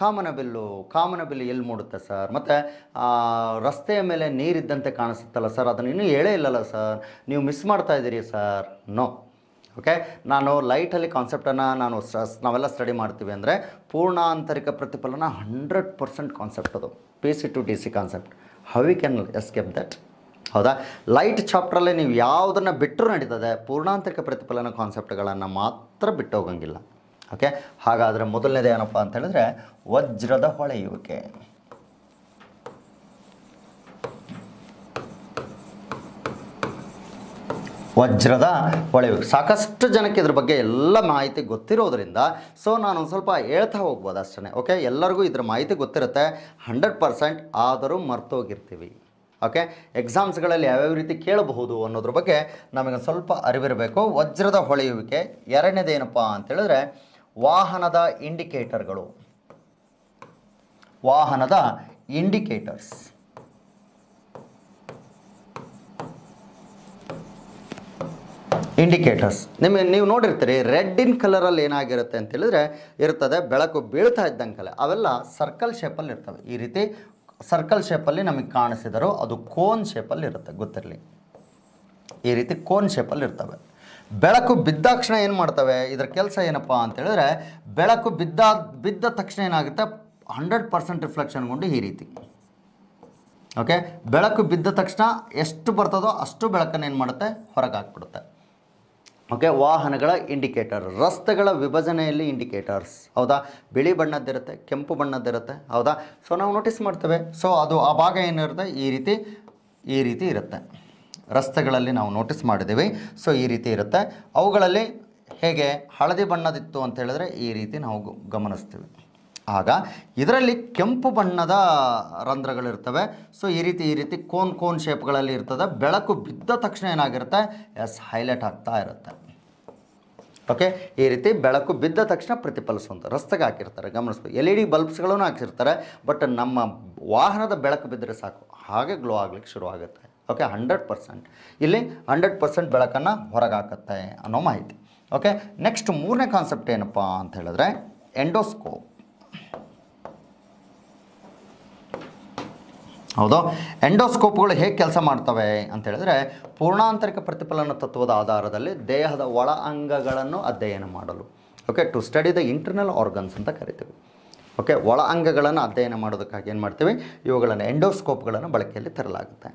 ಕಾಮನ ಬಿಲ್ಲು ಕಾಮನ ಬಿಲ್ಲು ಎಲ್ಲಿ ಮೂಡುತ್ತೆ ಸರ್ ಮತ್ತು ರಸ್ತೆಯ ಮೇಲೆ ನೀರಿದ್ದಂತೆ ಕಾಣಿಸುತ್ತಲ್ಲ ಸರ್ ಅದನ್ನು ಇನ್ನೂ ಹೇಳೇ ಇಲ್ಲಲ್ಲ ಸರ್ ನೀವು ಮಿಸ್ ಮಾಡ್ತಾ ಇದ್ದೀರಿ ಸರ್ ನೋ ಓಕೆ ನಾನು ಲೈಟಲ್ಲಿ ಕಾನ್ಸೆಪ್ಟನ್ನು ನಾನು ನಾವೆಲ್ಲ ಸ್ಟಡಿ ಮಾಡ್ತೀವಿ ಅಂದರೆ ಪೂರ್ಣಾಂತರಿಕ ಪ್ರತಿಫಲನ ಹಂಡ್ರೆಡ್ ಪರ್ಸೆಂಟ್ ಕಾನ್ಸೆಪ್ಟ್ ಅದು P C to D C concept how we can escape that ಹೌದಾ ಲೈಟ್ ಚಾಪ್ಟ್ರಲ್ಲೇ ನೀವು ಯಾವುದನ್ನು ಬಿಟ್ಟರೂ ನಡೀತದೆ ಪೂರ್ಣಾಂತರಿಕ ಪ್ರತಿಫಲನ ಕಾನ್ಸೆಪ್ಟ್ಗಳನ್ನು ಮಾತ್ರ ಬಿಟ್ಟು ಹೋಗಂಗಿಲ್ಲ ಓಕೆ ಹಾಗಾದರೆ ಮೊದಲನೇದು ಏನಪ್ಪ ಅಂತ ಹೇಳಿದ್ರೆ ವಜ್ರದ ಹೊಳೆಯುವಿಕೆ ವಜ್ರದ ಹೊಳೆಯುವಿಕೆ ಸಾಕಷ್ಟು ಜನಕ್ಕೆ ಇದ್ರ ಬಗ್ಗೆ ಎಲ್ಲ ಮಾಹಿತಿ ಗೊತ್ತಿರೋದ್ರಿಂದ ಸೊ ನಾನು ಒಂದು ಸ್ವಲ್ಪ ಹೇಳ್ತಾ ಹೋಗ್ಬೋದು ಅಷ್ಟೇ ಓಕೆ ಎಲ್ಲರಿಗೂ ಇದ್ರ ಮಾಹಿತಿ ಗೊತ್ತಿರುತ್ತೆ ಹಂಡ್ರೆಡ್ ಪರ್ಸೆಂಟ್ ಆದರೂ ಮರ್ತೋಗಿರ್ತೀವಿ ಓಕೆ ಎಕ್ಸಾಮ್ಸ್ಗಳಲ್ಲಿ ಯಾವ್ಯಾವ ರೀತಿ ಕೇಳಬಹುದು ಅನ್ನೋದ್ರ ಬಗ್ಗೆ ನಮಗೆ ಸ್ವಲ್ಪ ಅರಿವಿರಬೇಕು ವಜ್ರದ ಹೊಳೆಯುವಿಕೆ ಎರಡನೇದೇನಪ್ಪ ಅಂತೇಳಿದ್ರೆ ವಾಹನದ ಇಂಡಿಕೇಟರ್ಗಳು ವಾಹನದ ಇಂಡಿಕೇಟರ್ಸ್ ಇಂಡಿಕೇಟರ್ಸ್ ನಿಮಗೆ ನೀವು ನೋಡಿರ್ತೀರಿ ರೆಡ್ ಇನ್ ಕಲರಲ್ಲಿ ಏನಾಗಿರುತ್ತೆ ಅಂತೇಳಿದ್ರೆ ಇರ್ತದೆ ಬೆಳಕು ಬೀಳ್ತಾ ಇದ್ದಂಗೆ ಅವೆಲ್ಲ ಸರ್ಕಲ್ ಶೇಪಲ್ಲಿ ಇರ್ತವೆ ಈ ರೀತಿ ಸರ್ಕಲ್ ಶೇಪಲ್ಲಿ ನಮಗೆ ಕಾಣಿಸಿದರು ಅದು ಕೋನ್ ಶೇಪಲ್ಲಿ ಇರುತ್ತೆ ಗೊತ್ತಿರಲಿ ಈ ರೀತಿ ಕೋನ್ ಶೇಪಲ್ಲಿ ಇರ್ತವೆ ಬೆಳಕು ಬಿದ್ದಾಕ್ಷಣ ಏನು ಮಾಡ್ತವೆ ಇದರ ಕೆಲಸ ಏನಪ್ಪ ಅಂತೇಳಿದ್ರೆ ಬೆಳಕು ಬಿದ್ದ ಬಿದ್ದ ತಕ್ಷಣ ಏನಾಗುತ್ತೆ ಹಂಡ್ರೆಡ್ ಪರ್ಸೆಂಟ್ ರಿಫ್ಲೆಕ್ಷನ್ಗೊಂಡು ಈ ರೀತಿ ಓಕೆ ಬೆಳಕು ಬಿದ್ದ ತಕ್ಷಣ ಎಷ್ಟು ಬರ್ತದೋ ಅಷ್ಟು ಬೆಳಕನ್ನು ಏನು ಮಾಡುತ್ತೆ ಹೊರಗೆ ಹಾಕ್ಬಿಡುತ್ತೆ ಓಕೆ ವಾಹನಗಳ ಇಂಡಿಕೇಟರ್ ರಸ್ತೆಗಳ ವಿಭಜನೆಯಲ್ಲಿ ಇಂಡಿಕೇಟರ್ಸ್ ಹೌದಾ ಬಿಳಿ ಬಣ್ಣದ್ದಿರುತ್ತೆ ಕೆಂಪು ಬಣ್ಣದ್ದಿರುತ್ತೆ ಹೌದಾ ಸೊ ನಾವು ನೋಟಿಸ್ ಮಾಡ್ತೇವೆ ಸೊ ಅದು ಆ ಭಾಗ ಏನಿರುತ್ತೆ ಈ ರೀತಿ ಈ ರೀತಿ ಇರುತ್ತೆ ರಸ್ತೆಗಳಲ್ಲಿ ನಾವು ನೋಟಿಸ್ ಮಾಡಿದ್ದೀವಿ ಸೊ ಈ ರೀತಿ ಇರುತ್ತೆ ಅವುಗಳಲ್ಲಿ ಹೇಗೆ ಹಳದಿ ಬಣ್ಣದಿತ್ತು ಅಂತ ಹೇಳಿದ್ರೆ ಈ ರೀತಿ ನಾವು ಗಮನಿಸ್ತೀವಿ ಆಗ ಇದರಲ್ಲಿ ಕೆಂಪು ಬಣ್ಣದ ರಂಧ್ರಗಳಿರ್ತವೆ ಸೊ ಈ ರೀತಿ ಈ ರೀತಿ ಕೋನ್ ಕೋನ್ ಶೇಪ್ಗಳಲ್ಲಿ ಇರ್ತದೆ ಬೆಳಕು ಬಿದ್ದ ತಕ್ಷಣ ಏನಾಗಿರುತ್ತೆ ಎಸ್ ಹೈಲೈಟ್ ಆಗ್ತಾ ಇರುತ್ತೆ ಓಕೆ ಈ ರೀತಿ ಬೆಳಕು ಬಿದ್ದ ತಕ್ಷಣ ಪ್ರತಿಫಲಿಸುವಂಥ ರಸ್ತೆಗೆ ಹಾಕಿರ್ತಾರೆ ಗಮನಿಸ್ಬೇಕು ಎಲ್ ಇ ಡಿ ಬಲ್ಬ್ಸ್ಗಳನ್ನು ಹಾಕಿರ್ತಾರೆ ಬಟ್ ನಮ್ಮ ವಾಹನದ ಬೆಳಕು ಬಿದ್ದರೆ ಸಾಕು ಹಾಗೆ ಗ್ಲೋ ಆಗ್ಲಿಕ್ಕೆ ಶುರು ಆಗುತ್ತೆ ಓಕೆ ಹಂಡ್ರೆಡ್ ಪರ್ಸೆಂಟ್ ಇಲ್ಲಿ ಹಂಡ್ರೆಡ್ ಪರ್ಸೆಂಟ್ ಬೆಳಕನ್ನು ಹೊರಗಾಕತ್ತೆ ಅನ್ನೋ ಮಾಹಿತಿ ಓಕೆ ನೆಕ್ಸ್ಟ್ ಮೂರನೇ ಕಾನ್ಸೆಪ್ಟ್ ಏನಪ್ಪ ಅಂತ ಹೇಳಿದ್ರೆ ಎಂಡೋಸ್ಕೋಪ್ ಹೌದು ಎಂಡೋಸ್ಕೋಪ್ಗಳು ಹೇಗೆ ಕೆಲಸ ಮಾಡ್ತವೆ ಅಂತ ಹೇಳಿದ್ರೆ ಪೂರ್ಣಾಂತರಿಕ ಪ್ರತಿಫಲನ ತತ್ವದ ಆಧಾರದಲ್ಲಿ ದೇಹದ ಒಳ ಅಂಗಗಳನ್ನು ಅಧ್ಯಯನ ಮಾಡಲು okay to study the internal organs ಅಂತ ಕರಿತೀವಿ ಓಕೆ ಒಳ ಅಂಗಗಳನ್ನು ಅಧ್ಯಯನ ಮಾಡೋದಕ್ಕಾಗಿ ಏನು ಮಾಡ್ತೀವಿ ಇವುಗಳನ್ನು ಎಂಡೋಸ್ಕೋಪ್ಗಳನ್ನು ಬಳಕೆಯಲ್ಲಿ ತರಲಾಗುತ್ತೆ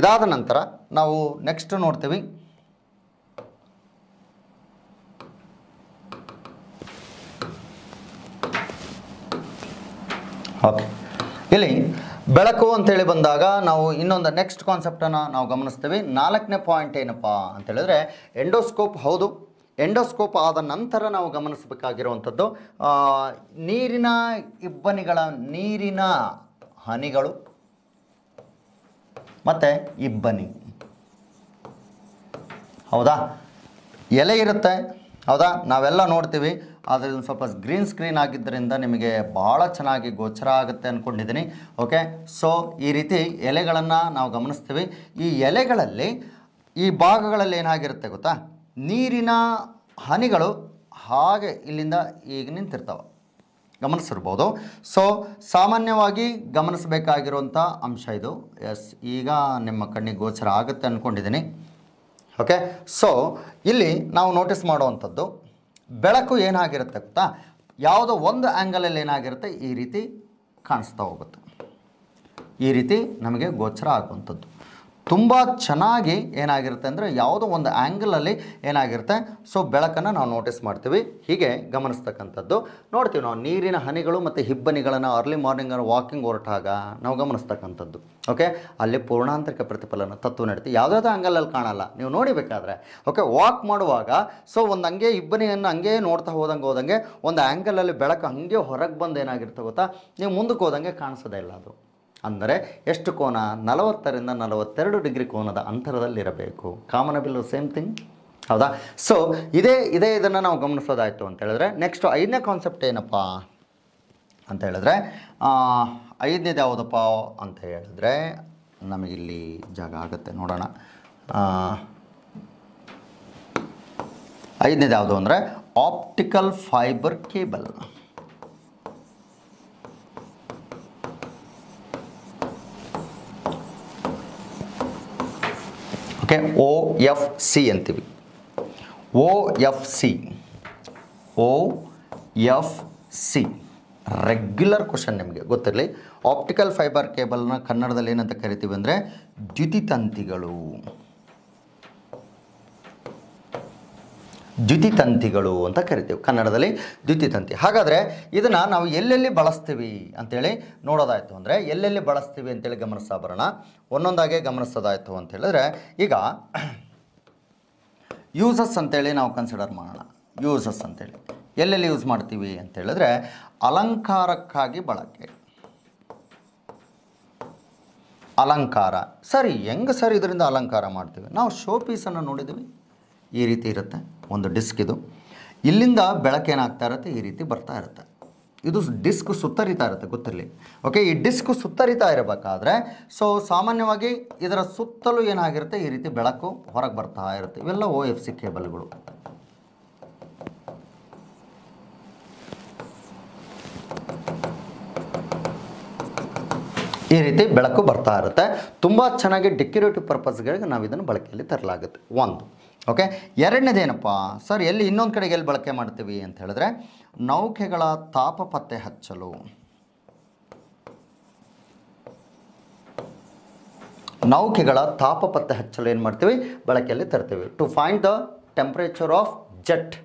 ಇದಾದ ನಂತರ ನಾವು ನೆಕ್ಸ್ಟ್ ನೋಡ್ತೀವಿ ಓಕೆ ಇಲ್ಲಿ ಬೆಳಕು ಅಂತೇಳಿ ಬಂದಾಗ ನಾವು ಇನ್ನೊಂದು ನೆಕ್ಸ್ಟ್ ಕಾನ್ಸೆಪ್ಟನ್ನು ನಾವು ಗಮನಿಸ್ತೀವಿ ನಾಲ್ಕನೇ ಪಾಯಿಂಟ್ ಏನಪ್ಪ ಅಂತೇಳಿದ್ರೆ ಎಂಡೋಸ್ಕೋಪ್ ಹೌದು ಎಂಡೋಸ್ಕೋಪ್ ಆದ ನಂತರ ನಾವು ಗಮನಿಸಬೇಕಾಗಿರುವಂಥದ್ದು ನೀರಿನ ಇಬ್ಬನಿಗಳ ನೀರಿನ ಹನಿಗಳು ಮತ್ತು ಇಬ್ಬನಿ ಹೌದಾ ಎಲೆ ಇರುತ್ತೆ ಹೌದಾ ನಾವೆಲ್ಲ ನೋಡ್ತೀವಿ ಆದರೆ ಒಂದು ಸ್ವಲ್ಪ ಗ್ರೀನ್ ಸ್ಕ್ರೀನ್ ಆಗಿದ್ದರಿಂದ ನಿಮಗೆ ಭಾಳ ಚೆನ್ನಾಗಿ ಗೋಚರ ಆಗುತ್ತೆ ಅಂದ್ಕೊಂಡಿದ್ದೀನಿ ಓಕೆ ಸೊ ಈ ರೀತಿ ಎಲೆಗಳನ್ನು ನಾವು ಗಮನಿಸ್ತೀವಿ ಈ ಎಲೆಗಳಲ್ಲಿ ಈ ಭಾಗಗಳಲ್ಲಿ ಏನಾಗಿರುತ್ತೆ ಗೊತ್ತಾ ನೀರಿನ ಹನಿಗಳು ಹಾಗೆ ಇಲ್ಲಿಂದ ಈಗ ನಿಂತಿರ್ತಾವೆ ಗಮನಿಸಿರ್ಬೋದು ಸೊ ಸಾಮಾನ್ಯವಾಗಿ ಗಮನಿಸಬೇಕಾಗಿರುವಂಥ ಅಂಶ ಇದು ಎಸ್ ಈಗ ನಿಮ್ಮ ಕಣ್ಣಿಗೆ ಗೋಚರ ಆಗುತ್ತೆ ಅಂದ್ಕೊಂಡಿದ್ದೀನಿ ಓಕೆ ಸೊ ಇಲ್ಲಿ ನಾವು ನೋಟಿಸ್ ಮಾಡುವಂಥದ್ದು ಬೆಳಕು ಏನಾಗಿರುತ್ತೆ ಗೊತ್ತಾ ಯಾವುದೋ ಒಂದು ಆ್ಯಂಗಲಲ್ಲಿ ಏನಾಗಿರುತ್ತೆ ಈ ರೀತಿ ಕಾಣಿಸ್ತಾ ಹೋಗುತ್ತೆ ಈ ರೀತಿ ನಮಗೆ ಗೋಚರ ಆಗುವಂಥದ್ದು ತುಂಬ ಚೆನ್ನಾಗಿ ಏನಾಗಿರುತ್ತೆ ಅಂದರೆ ಯಾವುದೋ ಒಂದು ಆ್ಯಂಗಲಲ್ಲಿ ಏನಾಗಿರುತ್ತೆ ಸೊ ಬೆಳಕನ್ನು ನಾವು ನೋಟಿಸ್ ಮಾಡ್ತೀವಿ ಹೀಗೆ ಗಮನಿಸ್ತಕ್ಕಂಥದ್ದು ನೋಡ್ತೀವಿ ನಾವು ನೀರಿನ ಹನಿಗಳು ಮತ್ತು ಹಿಬ್ಬನಿಗಳನ್ನು ಅರ್ಲಿ ಮಾರ್ನಿಂಗ್ ವಾಕಿಂಗ್ ಹೊರಟಾಗ ನಾವು ಗಮನಿಸ್ತಕ್ಕಂಥದ್ದು ಓಕೆ ಅಲ್ಲಿ ಪೂರ್ಣಾಂತರಿಕ ಪ್ರತಿಫಲನ ತತ್ವ ನಡೀತಿ ಯಾವುದಾದ್ರೂ ಆ್ಯಂಗಲಲ್ಲಿ ಕಾಣಲ್ಲ ನೀವು ನೋಡಿಬೇಕಾದ್ರೆ ಓಕೆ ವಾಕ್ ಮಾಡುವಾಗ ಸೊ ಒಂದು ಹಂಗೆ ಇಬ್ಬನಿಯನ್ನು ಹಂಗೆ ನೋಡ್ತಾ ಹೋದಂಗೆ ಹೋದಂಗೆ ಒಂದು ಆ್ಯಂಗಲಲ್ಲಿ ಬೆಳಕು ಹಾಗೆ ಹೊರಗೆ ಬಂದು ಏನಾಗಿರುತ್ತೆ ಗೊತ್ತಾ ನೀವು ಮುಂದಕ್ಕೆ ಹೋದಂಗೆ ಕಾಣಿಸೋದೇ ಇಲ್ಲ ಅದು ಅಂದರೆ ಎಷ್ಟು ಕೋನ ನಲವತ್ತರಿಂದ ನಲವತ್ತೆರಡು ಡಿಗ್ರಿ ಕೋನದ ಅಂತರದಲ್ಲಿರಬೇಕು ಕಾಮನ ಬಿಲ್ಲು ಸೇಮ್ ಥಿಂಗ್ ಹೌದಾ ಸೊ ಇದೇ ಇದೇ ಇದನ್ನು ನಾವು ಗಮನಿಸೋದಾಯಿತು ಅಂತ ಹೇಳಿದ್ರೆ ನೆಕ್ಸ್ಟು ಐದನೇ ಕಾನ್ಸೆಪ್ಟ್ ಏನಪ್ಪ ಅಂತ ಹೇಳಿದ್ರೆ ಐದನೇದು ಯಾವುದಪ್ಪ ಅಂತ ಹೇಳಿದ್ರೆ ನಮಗಿಲ್ಲಿ ಜಾಗ ಆಗುತ್ತೆ ನೋಡೋಣ ಐದನೇದು ಯಾವುದು ಅಂದರೆ optical fibre cable okay O F C ಅಂತೀವಿ O F C O F C regular question ನಿಮಗೆ ಗೊತ್ತಿರಲಿ ಆಪ್ಟಿಕಲ್ ಫೈಬರ್ ಕೇಬಲ್ನ ಕನ್ನಡದಲ್ಲಿ ಏನಂತ ಕರಿತೀವಿ ಅಂದರೆ ದ್ಯುತಿತಂತಿಗಳು ತಂತಿಗಳು ಅಂತ ಕರಿತೀವಿ ಕನ್ನಡದಲ್ಲಿ ತಂತಿ ಹಾಗಾದರೆ ಇದನ್ನು ನಾವು ಎಲ್ಲೆಲ್ಲಿ ಬಳಸ್ತೀವಿ ಅಂಥೇಳಿ ನೋಡೋದಾಯಿತು ಅಂದರೆ ಎಲ್ಲೆಲ್ಲಿ ಬಳಸ್ತೀವಿ ಅಂತೇಳಿ ಗಮನಿಸ್ತಾ ಬರೋಣ ಒಂದೊಂದಾಗೆ ಗಮನಿಸೋದಾಯಿತು ಅಂತ ಹೇಳಿದ್ರೆ ಈಗ ಯೂಸಸ್ ಅಂತೇಳಿ ನಾವು ಕನ್ಸಿಡರ್ ಮಾಡೋಣ ಯೂಸಸ್ ಅಂತೇಳಿ ಎಲ್ಲೆಲ್ಲಿ ಯೂಸ್ ಮಾಡ್ತೀವಿ ಅಂತೇಳಿದ್ರೆ ಅಲಂಕಾರಕ್ಕಾಗಿ ಬಳಕೆ ಅಲಂಕಾರ ಸರಿ ಹೆಂಗೆ ಸರ್ ಇದರಿಂದ ಅಲಂಕಾರ ಮಾಡ್ತೀವಿ ನಾವು ಶೋ ಪೀಸನ್ನು ನೋಡಿದ್ದೀವಿ ಈ ರೀತಿ ಇರುತ್ತೆ ಒಂದು ಡಿಸ್ಕ್ ಇದು ಇಲ್ಲಿಂದ ಬೆಳಕೇನಾಗ್ತಾ ಇರುತ್ತೆ ಈ ರೀತಿ ಬರ್ತಾ ಇರುತ್ತೆ ಇದು ಡಿಸ್ಕ್ ಸುತ್ತರಿತಾ ಇರುತ್ತೆ ಗೊತ್ತಿರಲಿ ಓಕೆ ಈ ಡಿಸ್ಕ್ ಸುತ್ತರಿತಾ ಇರಬೇಕಾದ್ರೆ ಸೊ ಸಾಮಾನ್ಯವಾಗಿ ಇದರ ಸುತ್ತಲೂ ಏನಾಗಿರುತ್ತೆ ಈ ರೀತಿ ಬೆಳಕು ಹೊರಗೆ ಬರ್ತಾ ಇರುತ್ತೆ ಇವೆಲ್ಲ ಓ ಎಫ್ ಸಿ ಕೇಬಲ್ಗಳು ಈ ರೀತಿ ಬೆಳಕು ಬರ್ತಾ ಇರುತ್ತೆ ತುಂಬ ಚೆನ್ನಾಗಿ ಡೆಕೋರೇಟಿವ್ ಪರ್ಪಸ್ಗಳಿಗೆ ನಾವು ಇದನ್ನು ಬಳಕೆಯಲ್ಲಿ ತರಲಾಗುತ್ತೆ ಒಂದು ಓಕೆ ಎರಡನೇದೇನಪ್ಪ ಸರ್ ಎಲ್ಲಿ ಇನ್ನೊಂದು ಕಡೆಗೆ ಎಲ್ಲಿ ಬಳಕೆ ಮಾಡ್ತೀವಿ ಅಂತ ಹೇಳಿದ್ರೆ ನೌಕೆಗಳ ತಾಪ ಪತ್ತೆ ಹಚ್ಚಲು ನೌಕೆಗಳ ತಾಪ ಪತ್ತೆ ಹಚ್ಚಲು ಏನು ಮಾಡ್ತೀವಿ ಬಳಕೆಯಲ್ಲಿ ತರ್ತೀವಿ to find the temperature of jet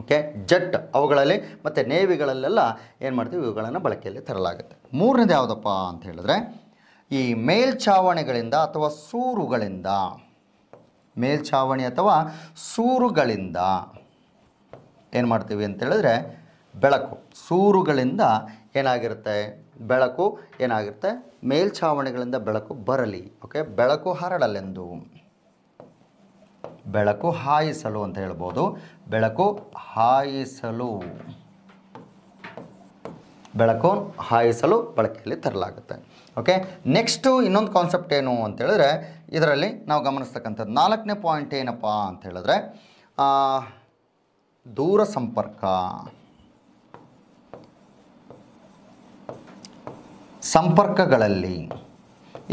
okay jet ಅವುಗಳಲ್ಲಿ ಮತ್ತು ನೇವಿಗಳಲ್ಲೆಲ್ಲ ಏನು ಮಾಡ್ತೀವಿ ಇವುಗಳನ್ನು ಬಳಕೆಯಲ್ಲಿ ತರಲಾಗುತ್ತೆ ಮೂರನೇದು ಯಾವುದಪ್ಪ ಅಂತ ಹೇಳಿದ್ರೆ ಈ ಮೇಲ್ಛಾವಣಿಗಳಿಂದ ಅಥವಾ ಸೂರುಗಳಿಂದ ಮೇಲ್ಛಾವಣಿ ಅಥವಾ ಸೂರುಗಳಿಂದ ಏನು ಮಾಡ್ತೀವಿ ಅಂತೇಳಿದ್ರೆ ಬೆಳಕು ಸೂರುಗಳಿಂದ ಏನಾಗಿರುತ್ತೆ ಬೆಳಕು ಏನಾಗಿರುತ್ತೆ ಮೇಲ್ಛಾವಣಿಗಳಿಂದ ಬೆಳಕು ಬರಲಿ ಓಕೆ ಬೆಳಕು ಹರಡಲೆಂದು ಬೆಳಕು ಹಾಯಿಸಲು ಅಂತ ಹೇಳ್ಬೋದು ಬೆಳಕು ಹಾಯಿಸಲು ಬೆಳಕು ಹಾಯಿಸಲು ಬಳಕೆಯಲ್ಲಿ ತರಲಾಗುತ್ತೆ ಓಕೆ ನೆಕ್ಸ್ಟು ಇನ್ನೊಂದು ಕಾನ್ಸೆಪ್ಟ್ ಏನು ಅಂತೇಳಿದ್ರೆ ಇದರಲ್ಲಿ ನಾವು ಗಮನಿಸ್ತಕ್ಕಂಥದ್ದು ನಾಲ್ಕನೇ ಪಾಯಿಂಟ್ ಏನಪ್ಪ ಅಂತ ಹೇಳಿದ್ರೆ ದೂರ ಸಂಪರ್ಕ ಸಂಪರ್ಕಗಳಲ್ಲಿ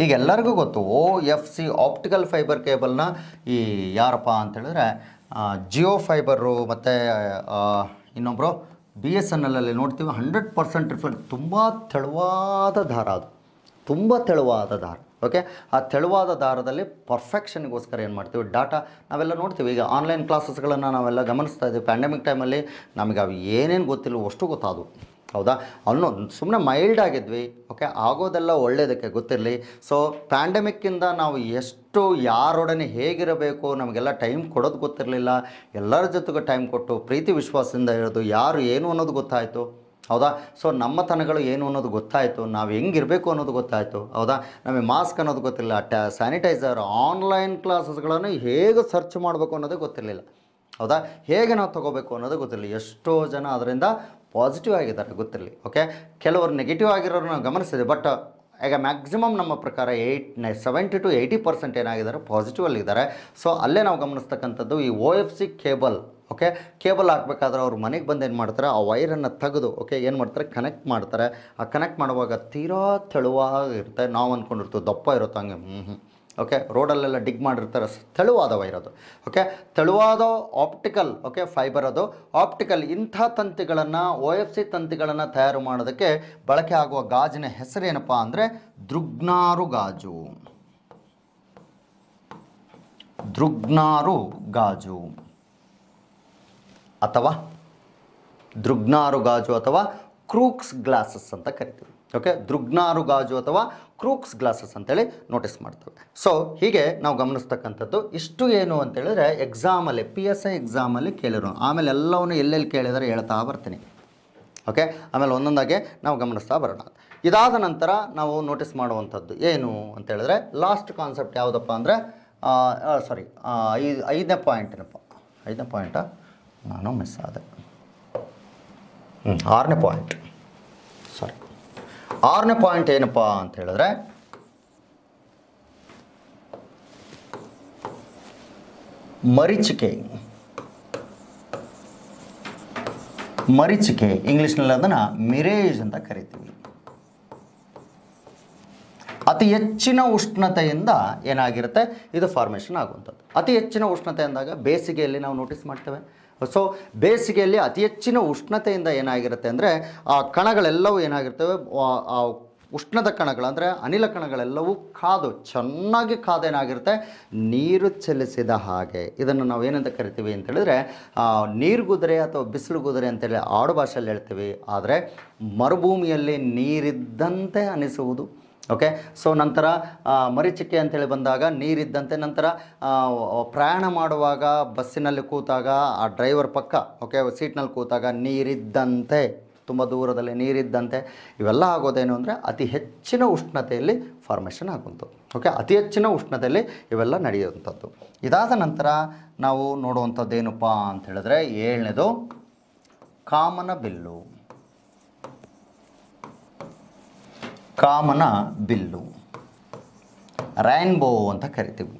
ಈಗ ಎಲ್ಲರಿಗೂ ಗೊತ್ತು O F C optical fibre ಕೇಬಲ್ನ ಈ ಯಾರಪ್ಪ ಅಂತೇಳಿದ್ರೆ ಜಿಯೋ ಫೈಬರು ಮತ್ತು ಇನ್ನೊಬ್ಬರು ಬಿ ಎಸ್ ಎನ್ ಎಲ್ ಅಲ್ಲಿ ನೋಡ್ತೀವಿ ಹಂಡ್ರೆಡ್ ಪರ್ಸೆಂಟ್ ರಿಫ್ಲೆಕ್ಟ್ ತುಂಬ ತೆಳುವಾದ ದಾರ ಅದು ತುಂಬ ತೆಳುವಾದ ದಾರ ಓಕೆ ಆ ತೆಳುವಾದ ದಾರದಲ್ಲಿ ಪರ್ಫೆಕ್ಷನ್ಗೋಸ್ಕರ ಏನು ಮಾಡ್ತೀವಿ ಡಾಟಾ ನಾವೆಲ್ಲ ನೋಡ್ತೀವಿ ಈಗ ಆನ್ಲೈನ್ ಕ್ಲಾಸಸ್ಗಳನ್ನು ನಾವೆಲ್ಲ ಗಮನಿಸ್ತಾ ಇದ್ದೀವಿ ಪ್ಯಾಂಡಮಿಕ್ ಟೈಮಲ್ಲಿ ನಮಗೆ ಅವು ಏನೇನು ಗೊತ್ತಿಲ್ಲ ಅಷ್ಟು ಗೊತ್ತಾದವು ಹೌದಾ ಅವನು ಸುಮ್ಮನೆ ಮೈಲ್ಡ್ ಆಗಿದ್ವಿ ಓಕೆ ಆಗೋದೆಲ್ಲ ಒಳ್ಳೆಯದಕ್ಕೆ ಗೊತ್ತಿರಲಿ ಸೊ ಪ್ಯಾಂಡಮಿಕ್ಕಿಂದ ನಾವು ಎಷ್ಟು ಯಾರೊಡನೆ ಹೇಗಿರಬೇಕು ನಮಗೆಲ್ಲ ಟೈಮ್ ಕೊಡೋದು ಗೊತ್ತಿರಲಿಲ್ಲ ಎಲ್ಲರ ಜೊತೆಗೂ ಟೈಮ್ ಕೊಟ್ಟು ಪ್ರೀತಿ ವಿಶ್ವಾಸದಿಂದ ಇರೋದು ಯಾರು ಏನು ಅನ್ನೋದು ಗೊತ್ತಾಯಿತು ಹೌದಾ ಸೊ ನಮ್ಮತನಗಳು ಏನು ಅನ್ನೋದು ಗೊತ್ತಾಯಿತು ನಾವು ಹೆಂಗಿರಬೇಕು ಅನ್ನೋದು ಗೊತ್ತಾಯಿತು ಹೌದಾ ನಮಗೆ ಮಾಸ್ಕ್ ಅನ್ನೋದು ಗೊತ್ತಿರಲಿಲ್ಲ ಟ್ಯಾ ಸ್ಯಾನಿಟೈಸರ್ ಆನ್ಲೈನ್ ಕ್ಲಾಸಸ್ಗಳನ್ನು ಹೇಗೆ ಸರ್ಚ್ ಮಾಡಬೇಕು ಅನ್ನೋದೇ ಗೊತ್ತಿರಲಿಲ್ಲ ಹೌದಾ ಹೇಗೆ ನಾವು ತಗೋಬೇಕು ಅನ್ನೋದು ಗೊತ್ತಿರಲಿಲ್ಲ ಎಷ್ಟೋ ಜನ ಅದರಿಂದ ಪಾಸಿಟಿವ್ ಆಗಿದ್ದಾರೆ ಗೊತ್ತಿರಲಿ ಓಕೆ ಕೆಲವರು ನೆಗೆಟಿವ್ ಆಗಿರೋರು ನಾವು ಗಮನಿಸಿದೆ ಬಟ್ uh, ಈಗ ಮ್ಯಾಕ್ಸಿಮಮ್ ನಮ್ಮ ಪ್ರಕಾರ eight seventy to eighty percent ಏನಾಗಿದ್ದಾರೆ ಪಾಸಿಟಿವಲ್ಲಿದ್ದಾರೆ ಸೊ ಅಲ್ಲೇ ನಾವು ಗಮನಿಸ್ತಕ್ಕಂಥದ್ದು ಈ O F C cable okay cable ಹಾಕಬೇಕಾದ್ರೆ ಅವ್ರು ಮನೆಗೆ ಬಂದು ಏನು ಮಾಡ್ತಾರೆ ಆ ವೈರನ್ನು ತೆಗೆದು ಓಕೆ ಏನು ಮಾಡ್ತಾರೆ ಕನೆಕ್ಟ್ ಮಾಡ್ತಾರೆ ಆ ಕನೆಕ್ಟ್ ಮಾಡುವಾಗ ತೀರಾ ತೆಳುವಾಗಿರುತ್ತೆ ನಾವು ಅಂದ್ಕೊಂಡಿರ್ತೀವಿ ದಪ್ಪ ಇರುತ್ತೆ ಹಂಗೆ ಹ್ಞೂ ಹ್ಞೂ ಓಕೆ ರೋಡಲ್ಲೆಲ್ಲ ಡಿಗ್ ಮಾಡಿರ್ತಾರೆ ತೆಳುವಾದ ವೈರ್ ಅದು ಓಕೆ ತೆಳುವಾದ ಆಪ್ಟಿಕಲ್ ಓಕೆ ಫೈಬರ್ ಅದು ಆಪ್ಟಿಕಲ್ ಇಂಥ ತಂತಿಗಳನ್ನು ಒ ಎಫ್ ಸಿ ತಂತಿಗಳನ್ನು ತಯಾರು ಮಾಡೋದಕ್ಕೆ ಬಳಕೆ ಆಗುವ ಗಾಜಿನ ಹೆಸರೇನಪ್ಪ ಅಂದರೆ ದೃಗ್ನಾರು ಗಾಜು ದೃಗ್ನಾರು ಗಾಜು ಅಥವಾ ದೃಗ್ನಾರು ಗಾಜು ಅಥವಾ ಕ್ರೂಕ್ಸ್ ಗ್ಲಾಸಸ್ ಅಂತ ಕರಿತೀವಿ ಓಕೆ ದೃಗ್ನಾರು ಗಾಜು ಅಥವಾ ಕ್ರೂಕ್ಸ್ ಗ್ಲಾಸಸ್ ಅಂತೇಳಿ ನೋಟಿಸ್ ಮಾಡ್ತೇವೆ ಸೊ ಹೀಗೆ ನಾವು ಗಮನಿಸ್ತಕ್ಕಂಥದ್ದು ಇಷ್ಟು ಏನು ಅಂತೇಳಿದ್ರೆ ಎಕ್ಸಾಮಲ್ಲಿ ಪಿ ಎಸ್ ಐ ಎಕ್ಸಾಮಲ್ಲಿ ಕೇಳಿರೋ ಆಮೇಲೆ ಎಲ್ಲವನ್ನು ಎಲ್ಲೆಲ್ಲಿ ಕೇಳಿದರೆ ಹೇಳ್ತಾ ಬರ್ತೀನಿ ಓಕೆ ಆಮೇಲೆ ಒಂದೊಂದಾಗೆ ನಾವು ಗಮನಿಸ್ತಾ ಬರೋಣ ಇದಾದ ನಂತರ ನಾವು ನೋಟಿಸ್ ಮಾಡುವಂಥದ್ದು ಏನು ಅಂತೇಳಿದ್ರೆ ಲಾಸ್ಟ್ ಕಾನ್ಸೆಪ್ಟ್ ಯಾವುದಪ್ಪ ಅಂದರೆ ಸಾರಿ ಐದು ಐದನೇ ಪಾಯಿಂಟ್ ಏನಪ್ಪ ಐದನೇ ಪಾಯಿಂಟ ನಾನು ಮಿಸ್ ಆದೆ ಹ್ಞೂ ಆರನೇ ಪಾಯಿಂಟ್ ಸಾರಿ ಆರನೇ ಪಾಯಿಂಟ್ ಏನಪ್ಪ ಅಂತ ಹೇಳಿದ್ರೆ ಮರಿಚಿಕೆ ಮರಿಚಿಕೆ ಇಂಗ್ಲಿಷ್ನಲ್ಲಿ ಅದನ್ನು ಮಿರೇಜ್ ಅಂತ ಕರಿತೀವಿ ಅತಿ ಹೆಚ್ಚಿನ ಉಷ್ಣತೆಯಿಂದ ಏನಾಗಿರುತ್ತೆ ಇದು ಫಾರ್ಮೇಷನ್ ಆಗುವಂಥದ್ದು ಅತಿ ಹೆಚ್ಚಿನ ಉಷ್ಣತೆ ಅಂದಾಗ ಬೇಸಿಗೆಯಲ್ಲಿ ನಾವು ನೋಟಿಸ್ ಮಾಡ್ತೇವೆ ಸೊ ಬೇಸಿಗೆಯಲ್ಲಿ ಅತಿ ಹೆಚ್ಚಿನ ಉಷ್ಣತೆಯಿಂದ ಏನಾಗಿರುತ್ತೆ ಅಂದರೆ ಆ ಕಣಗಳೆಲ್ಲವೂ ಏನಾಗಿರ್ತವೆ ಉಷ್ಣದ ಕಣಗಳು ಅಂದರೆ ಅನಿಲ ಕಣಗಳೆಲ್ಲವೂ ಕಾದು ಚೆನ್ನಾಗಿ ಕಾದೇನಾಗಿರುತ್ತೆ ನೀರು ಚಲಿಸಿದ ಹಾಗೆ ಇದನ್ನು ನಾವು ಏನಂತ ಕರಿತೀವಿ ಅಂತ ನೀರು ಗುದ್ರೆ ಅಥವಾ ಬಿಸಿಲು ಕುದುರೆ ಅಂತೇಳಿ ಆಡು ಭಾಷೆಯಲ್ಲಿ ಹೇಳ್ತೀವಿ ಆದರೆ ಮರುಭೂಮಿಯಲ್ಲಿ ನೀರಿದ್ದಂತೆ ಅನಿಸುವುದು ಓಕೆ ಸೊ ನಂತರ ಮರಿಚಿಕೆ ಅಂತೇಳಿ ಬಂದಾಗ ನೀರಿದ್ದಂತೆ ನಂತರ ಪ್ರಯಾಣ ಮಾಡುವಾಗ ಬಸ್ಸಿನಲ್ಲಿ ಕೂತಾಗ ಆ ಡ್ರೈವರ್ ಪಕ್ಕ ಓಕೆ ಸೀಟ್ನಲ್ಲಿ ಕೂತಾಗ ನೀರಿದ್ದಂತೆ ತುಂಬ ದೂರದಲ್ಲಿ ನೀರಿದ್ದಂತೆ ಇವೆಲ್ಲ ಆಗೋದೇನು ಅಂದರೆ ಅತಿ ಹೆಚ್ಚಿನ ಉಷ್ಣತೆಯಲ್ಲಿ ಫಾರ್ಮೇಷನ್ ಆಗುವಂಥದ್ದು ಓಕೆ ಅತಿ ಹೆಚ್ಚಿನ ಉಷ್ಣತೆಯಲ್ಲಿ ಇವೆಲ್ಲ ನಡೆಯುವಂಥದ್ದು ಇದಾದ ನಂತರ ನಾವು ನೋಡುವಂಥದ್ದು ಏನಪ್ಪ ಅಂತ ಹೇಳಿದ್ರೆ ಏಳನೇದು ಬಿಲ್ಲು ಕಾಮನ ಬಿಲ್ಲು ರೈನ್ಬೋ ಅಂತ ಕರಿತೀವಿ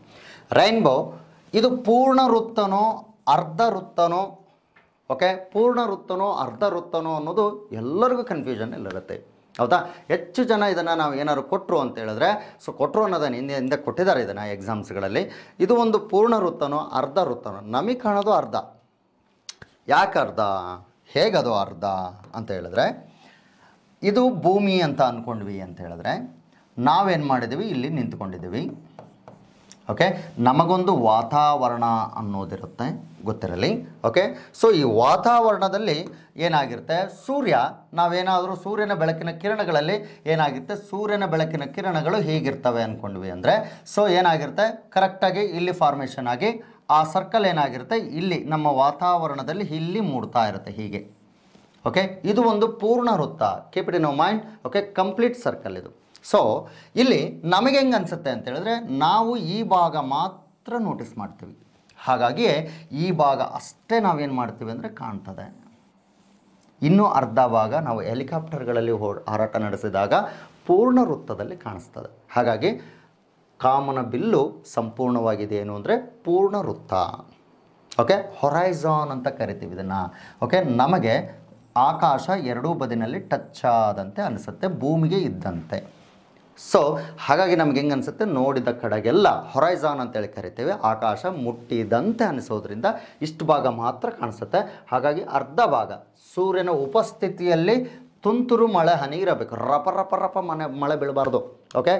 ರೈನ್ಬೋ ಇದು ಪೂರ್ಣ ವೃತ್ತನೋ ಅರ್ಧ ವೃತ್ತನೋ ಓಕೆ ಪೂರ್ಣ ವೃತ್ತನೋ ಅರ್ಧ ವೃತ್ತನೋ ಅನ್ನೋದು ಎಲ್ಲರಿಗೂ ಕನ್ಫ್ಯೂಷನ್ ಇಲ್ಲಿರುತ್ತೆ ಹೌದಾ ಹೆಚ್ಚು ಜನ ಇದನ್ನು ನಾವು ಏನಾದ್ರು ಕೊಟ್ಟರು ಅಂತ ಹೇಳಿದ್ರೆ ಸೊ ಕೊಟ್ಟರು ಅನ್ನೋದನ್ನು ಹಿಂದೆ ಹಿಂದೆ ಕೊಟ್ಟಿದ್ದಾರೆ ಇದನ್ನು ಎಕ್ಸಾಮ್ಸ್ಗಳಲ್ಲಿ ಇದು ಒಂದು ಪೂರ್ಣ ವೃತ್ತನೋ ಅರ್ಧ ವೃತ್ತನೋ ನಮಗೆ ಕಾಣೋದು ಅರ್ಧ ಯಾಕೆ ಅರ್ಧ ಹೇಗದು ಅರ್ಧ ಅಂತ ಹೇಳಿದ್ರೆ ಇದು ಭೂಮಿ ಅಂತ ಅಂದ್ಕೊಂಡ್ವಿ ಅಂತ ಹೇಳಿದ್ರೆ ನಾವೇನು ಮಾಡಿದ್ದೀವಿ ಇಲ್ಲಿ ನಿಂತ್ಕೊಂಡಿದ್ದೀವಿ ಓಕೆ ನಮಗೊಂದು ವಾತಾವರಣ ಅನ್ನೋದಿರುತ್ತೆ ಗೊತ್ತಿರಲಿ ಓಕೆ ಸೊ ಈ ವಾತಾವರಣದಲ್ಲಿ ಏನಾಗಿರುತ್ತೆ ಸೂರ್ಯ ನಾವೇನಾದರೂ ಸೂರ್ಯನ ಬೆಳಕಿನ ಕಿರಣಗಳಲ್ಲಿ ಏನಾಗಿರುತ್ತೆ ಸೂರ್ಯನ ಬೆಳಕಿನ ಕಿರಣಗಳು ಹೇಗಿರ್ತವೆ ಅಂದ್ಕೊಂಡ್ವಿ ಅಂದರೆ ಸೊ ಏನಾಗಿರುತ್ತೆ ಕರೆಕ್ಟಾಗಿ ಇಲ್ಲಿ ಫಾರ್ಮೇಷನ್ ಆಗಿ ಆ ಸರ್ಕಲ್ ಏನಾಗಿರುತ್ತೆ ಇಲ್ಲಿ ನಮ್ಮ ವಾತಾವರಣದಲ್ಲಿ ಇಲ್ಲಿ ಮೂಡ್ತಾ ಇರುತ್ತೆ ಹೀಗೆ ಓಕೆ ಇದು ಒಂದು ಪೂರ್ಣ ವೃತ್ತ keep it in mind okay complete circle ಇದು ಸೊ ಇಲ್ಲಿ ನಮಗೆ ಹೆಂಗೆ ಅನಿಸುತ್ತೆ ಅಂತ ಹೇಳಿದ್ರೆ ನಾವು ಈ ಭಾಗ ಮಾತ್ರ ನೋಟಿಸ್ ಮಾಡ್ತೀವಿ ಹಾಗಾಗಿಯೇ ಈ ಭಾಗ ಅಷ್ಟೇ ನಾವೇನು ಮಾಡ್ತೀವಿ ಅಂದರೆ ಕಾಣ್ತದೆ ಇನ್ನೂ ಅರ್ಧ ಭಾಗ ನಾವು ಹೆಲಿಕಾಪ್ಟರ್ಗಳಲ್ಲಿ ಹೋ ಹಾರಾಟ ನಡೆಸಿದಾಗ ಪೂರ್ಣ ವೃತ್ತದಲ್ಲಿ ಕಾಣಿಸ್ತದೆ ಹಾಗಾಗಿ ಕಾಮನ ಬಿಲ್ಲು ಸಂಪೂರ್ಣವಾಗಿದೆ ಏನು ಅಂದರೆ ಪೂರ್ಣ ವೃತ್ತ ಓಕೆ ಹೊರೈಝಾನ್ ಅಂತ ಕರಿತೀವಿ ಇದನ್ನು ಓಕೆ ನಮಗೆ ಆಕಾಶ ಎರಡೂ ಬದಿನಲ್ಲಿ ಟಚ್ ಆದಂತೆ ಅನಿಸುತ್ತೆ ಭೂಮಿಗೆ ಇದ್ದಂತೆ ಸೊ ಹಾಗಾಗಿ ನಮ್ಗೆ ಹೆಂಗೆ ಅನಿಸುತ್ತೆ ನೋಡಿದ ಕಡೆಗೆಲ್ಲ ಹೊರೈಜಾನ್ ಅಂತೇಳಿ ಕರಿತೇವೆ ಆಕಾಶ ಮುಟ್ಟಿದಂತೆ ಅನಿಸೋದ್ರಿಂದ ಇಷ್ಟು ಭಾಗ ಮಾತ್ರ ಕಾಣಿಸುತ್ತೆ ಹಾಗಾಗಿ ಅರ್ಧ ಭಾಗ ಸೂರ್ಯನ ಉಪಸ್ಥಿತಿಯಲ್ಲಿ ತುಂತುರು ಮಳೆ ಹನಿ ಇರಬೇಕು ರಪ ರಪ ರಪ ಮನೆ ಮಳೆ ಬೀಳಬಾರ್ದು okay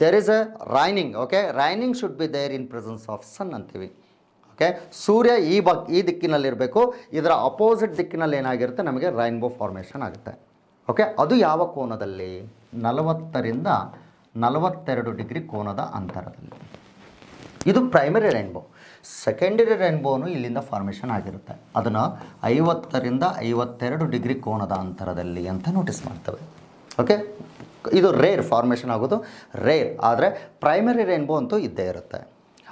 there is a raining okay raining should be there in presence of sun ಅಂತೀವಿ ಓಕೆ ಸೂರ್ಯ ಈ ಬಕ್ ಈ ದಿಕ್ಕಿನಲ್ಲಿರಬೇಕು ಇದರ ಅಪೋಸಿಟ್ ದಿಕ್ಕಿನಲ್ಲಿ ಏನಾಗಿರುತ್ತೆ ನಮಗೆ ರೈನ್ಬೋ ಫಾರ್ಮೇಷನ್ ಆಗುತ್ತೆ ಓಕೆ ಅದು ಯಾವ ಕೋನದಲ್ಲಿ ನಲವತ್ತರಿಂದ ನಲವತ್ತೆರಡು ಡಿಗ್ರಿ ಕೋನದ ಅಂತರದಲ್ಲಿ ಇದು ಪ್ರೈಮರಿ ರೈನ್ಬೋ ಸೆಕೆಂಡರಿ ರೈನ್ಬೋನು ಇಲ್ಲಿಂದ ಫಾರ್ಮೇಷನ್ ಆಗಿರುತ್ತೆ ಅದನ್ನು ಐವತ್ತರಿಂದ ಐವತ್ತೆರಡು ಡಿಗ್ರಿ ಕೋನದ ಅಂತರದಲ್ಲಿ ಅಂತ ನೋಟಿಸ್ ಮಾಡ್ತವೆ ಓಕೆ ಇದು ರೇರ್ ಫಾರ್ಮೇಷನ್ ಆಗೋದು ರೇರ್ ಆದರೆ ಪ್ರೈಮರಿ ರೈನ್ಬೋ ಅಂತೂ ಇದ್ದೇ ಇರುತ್ತೆ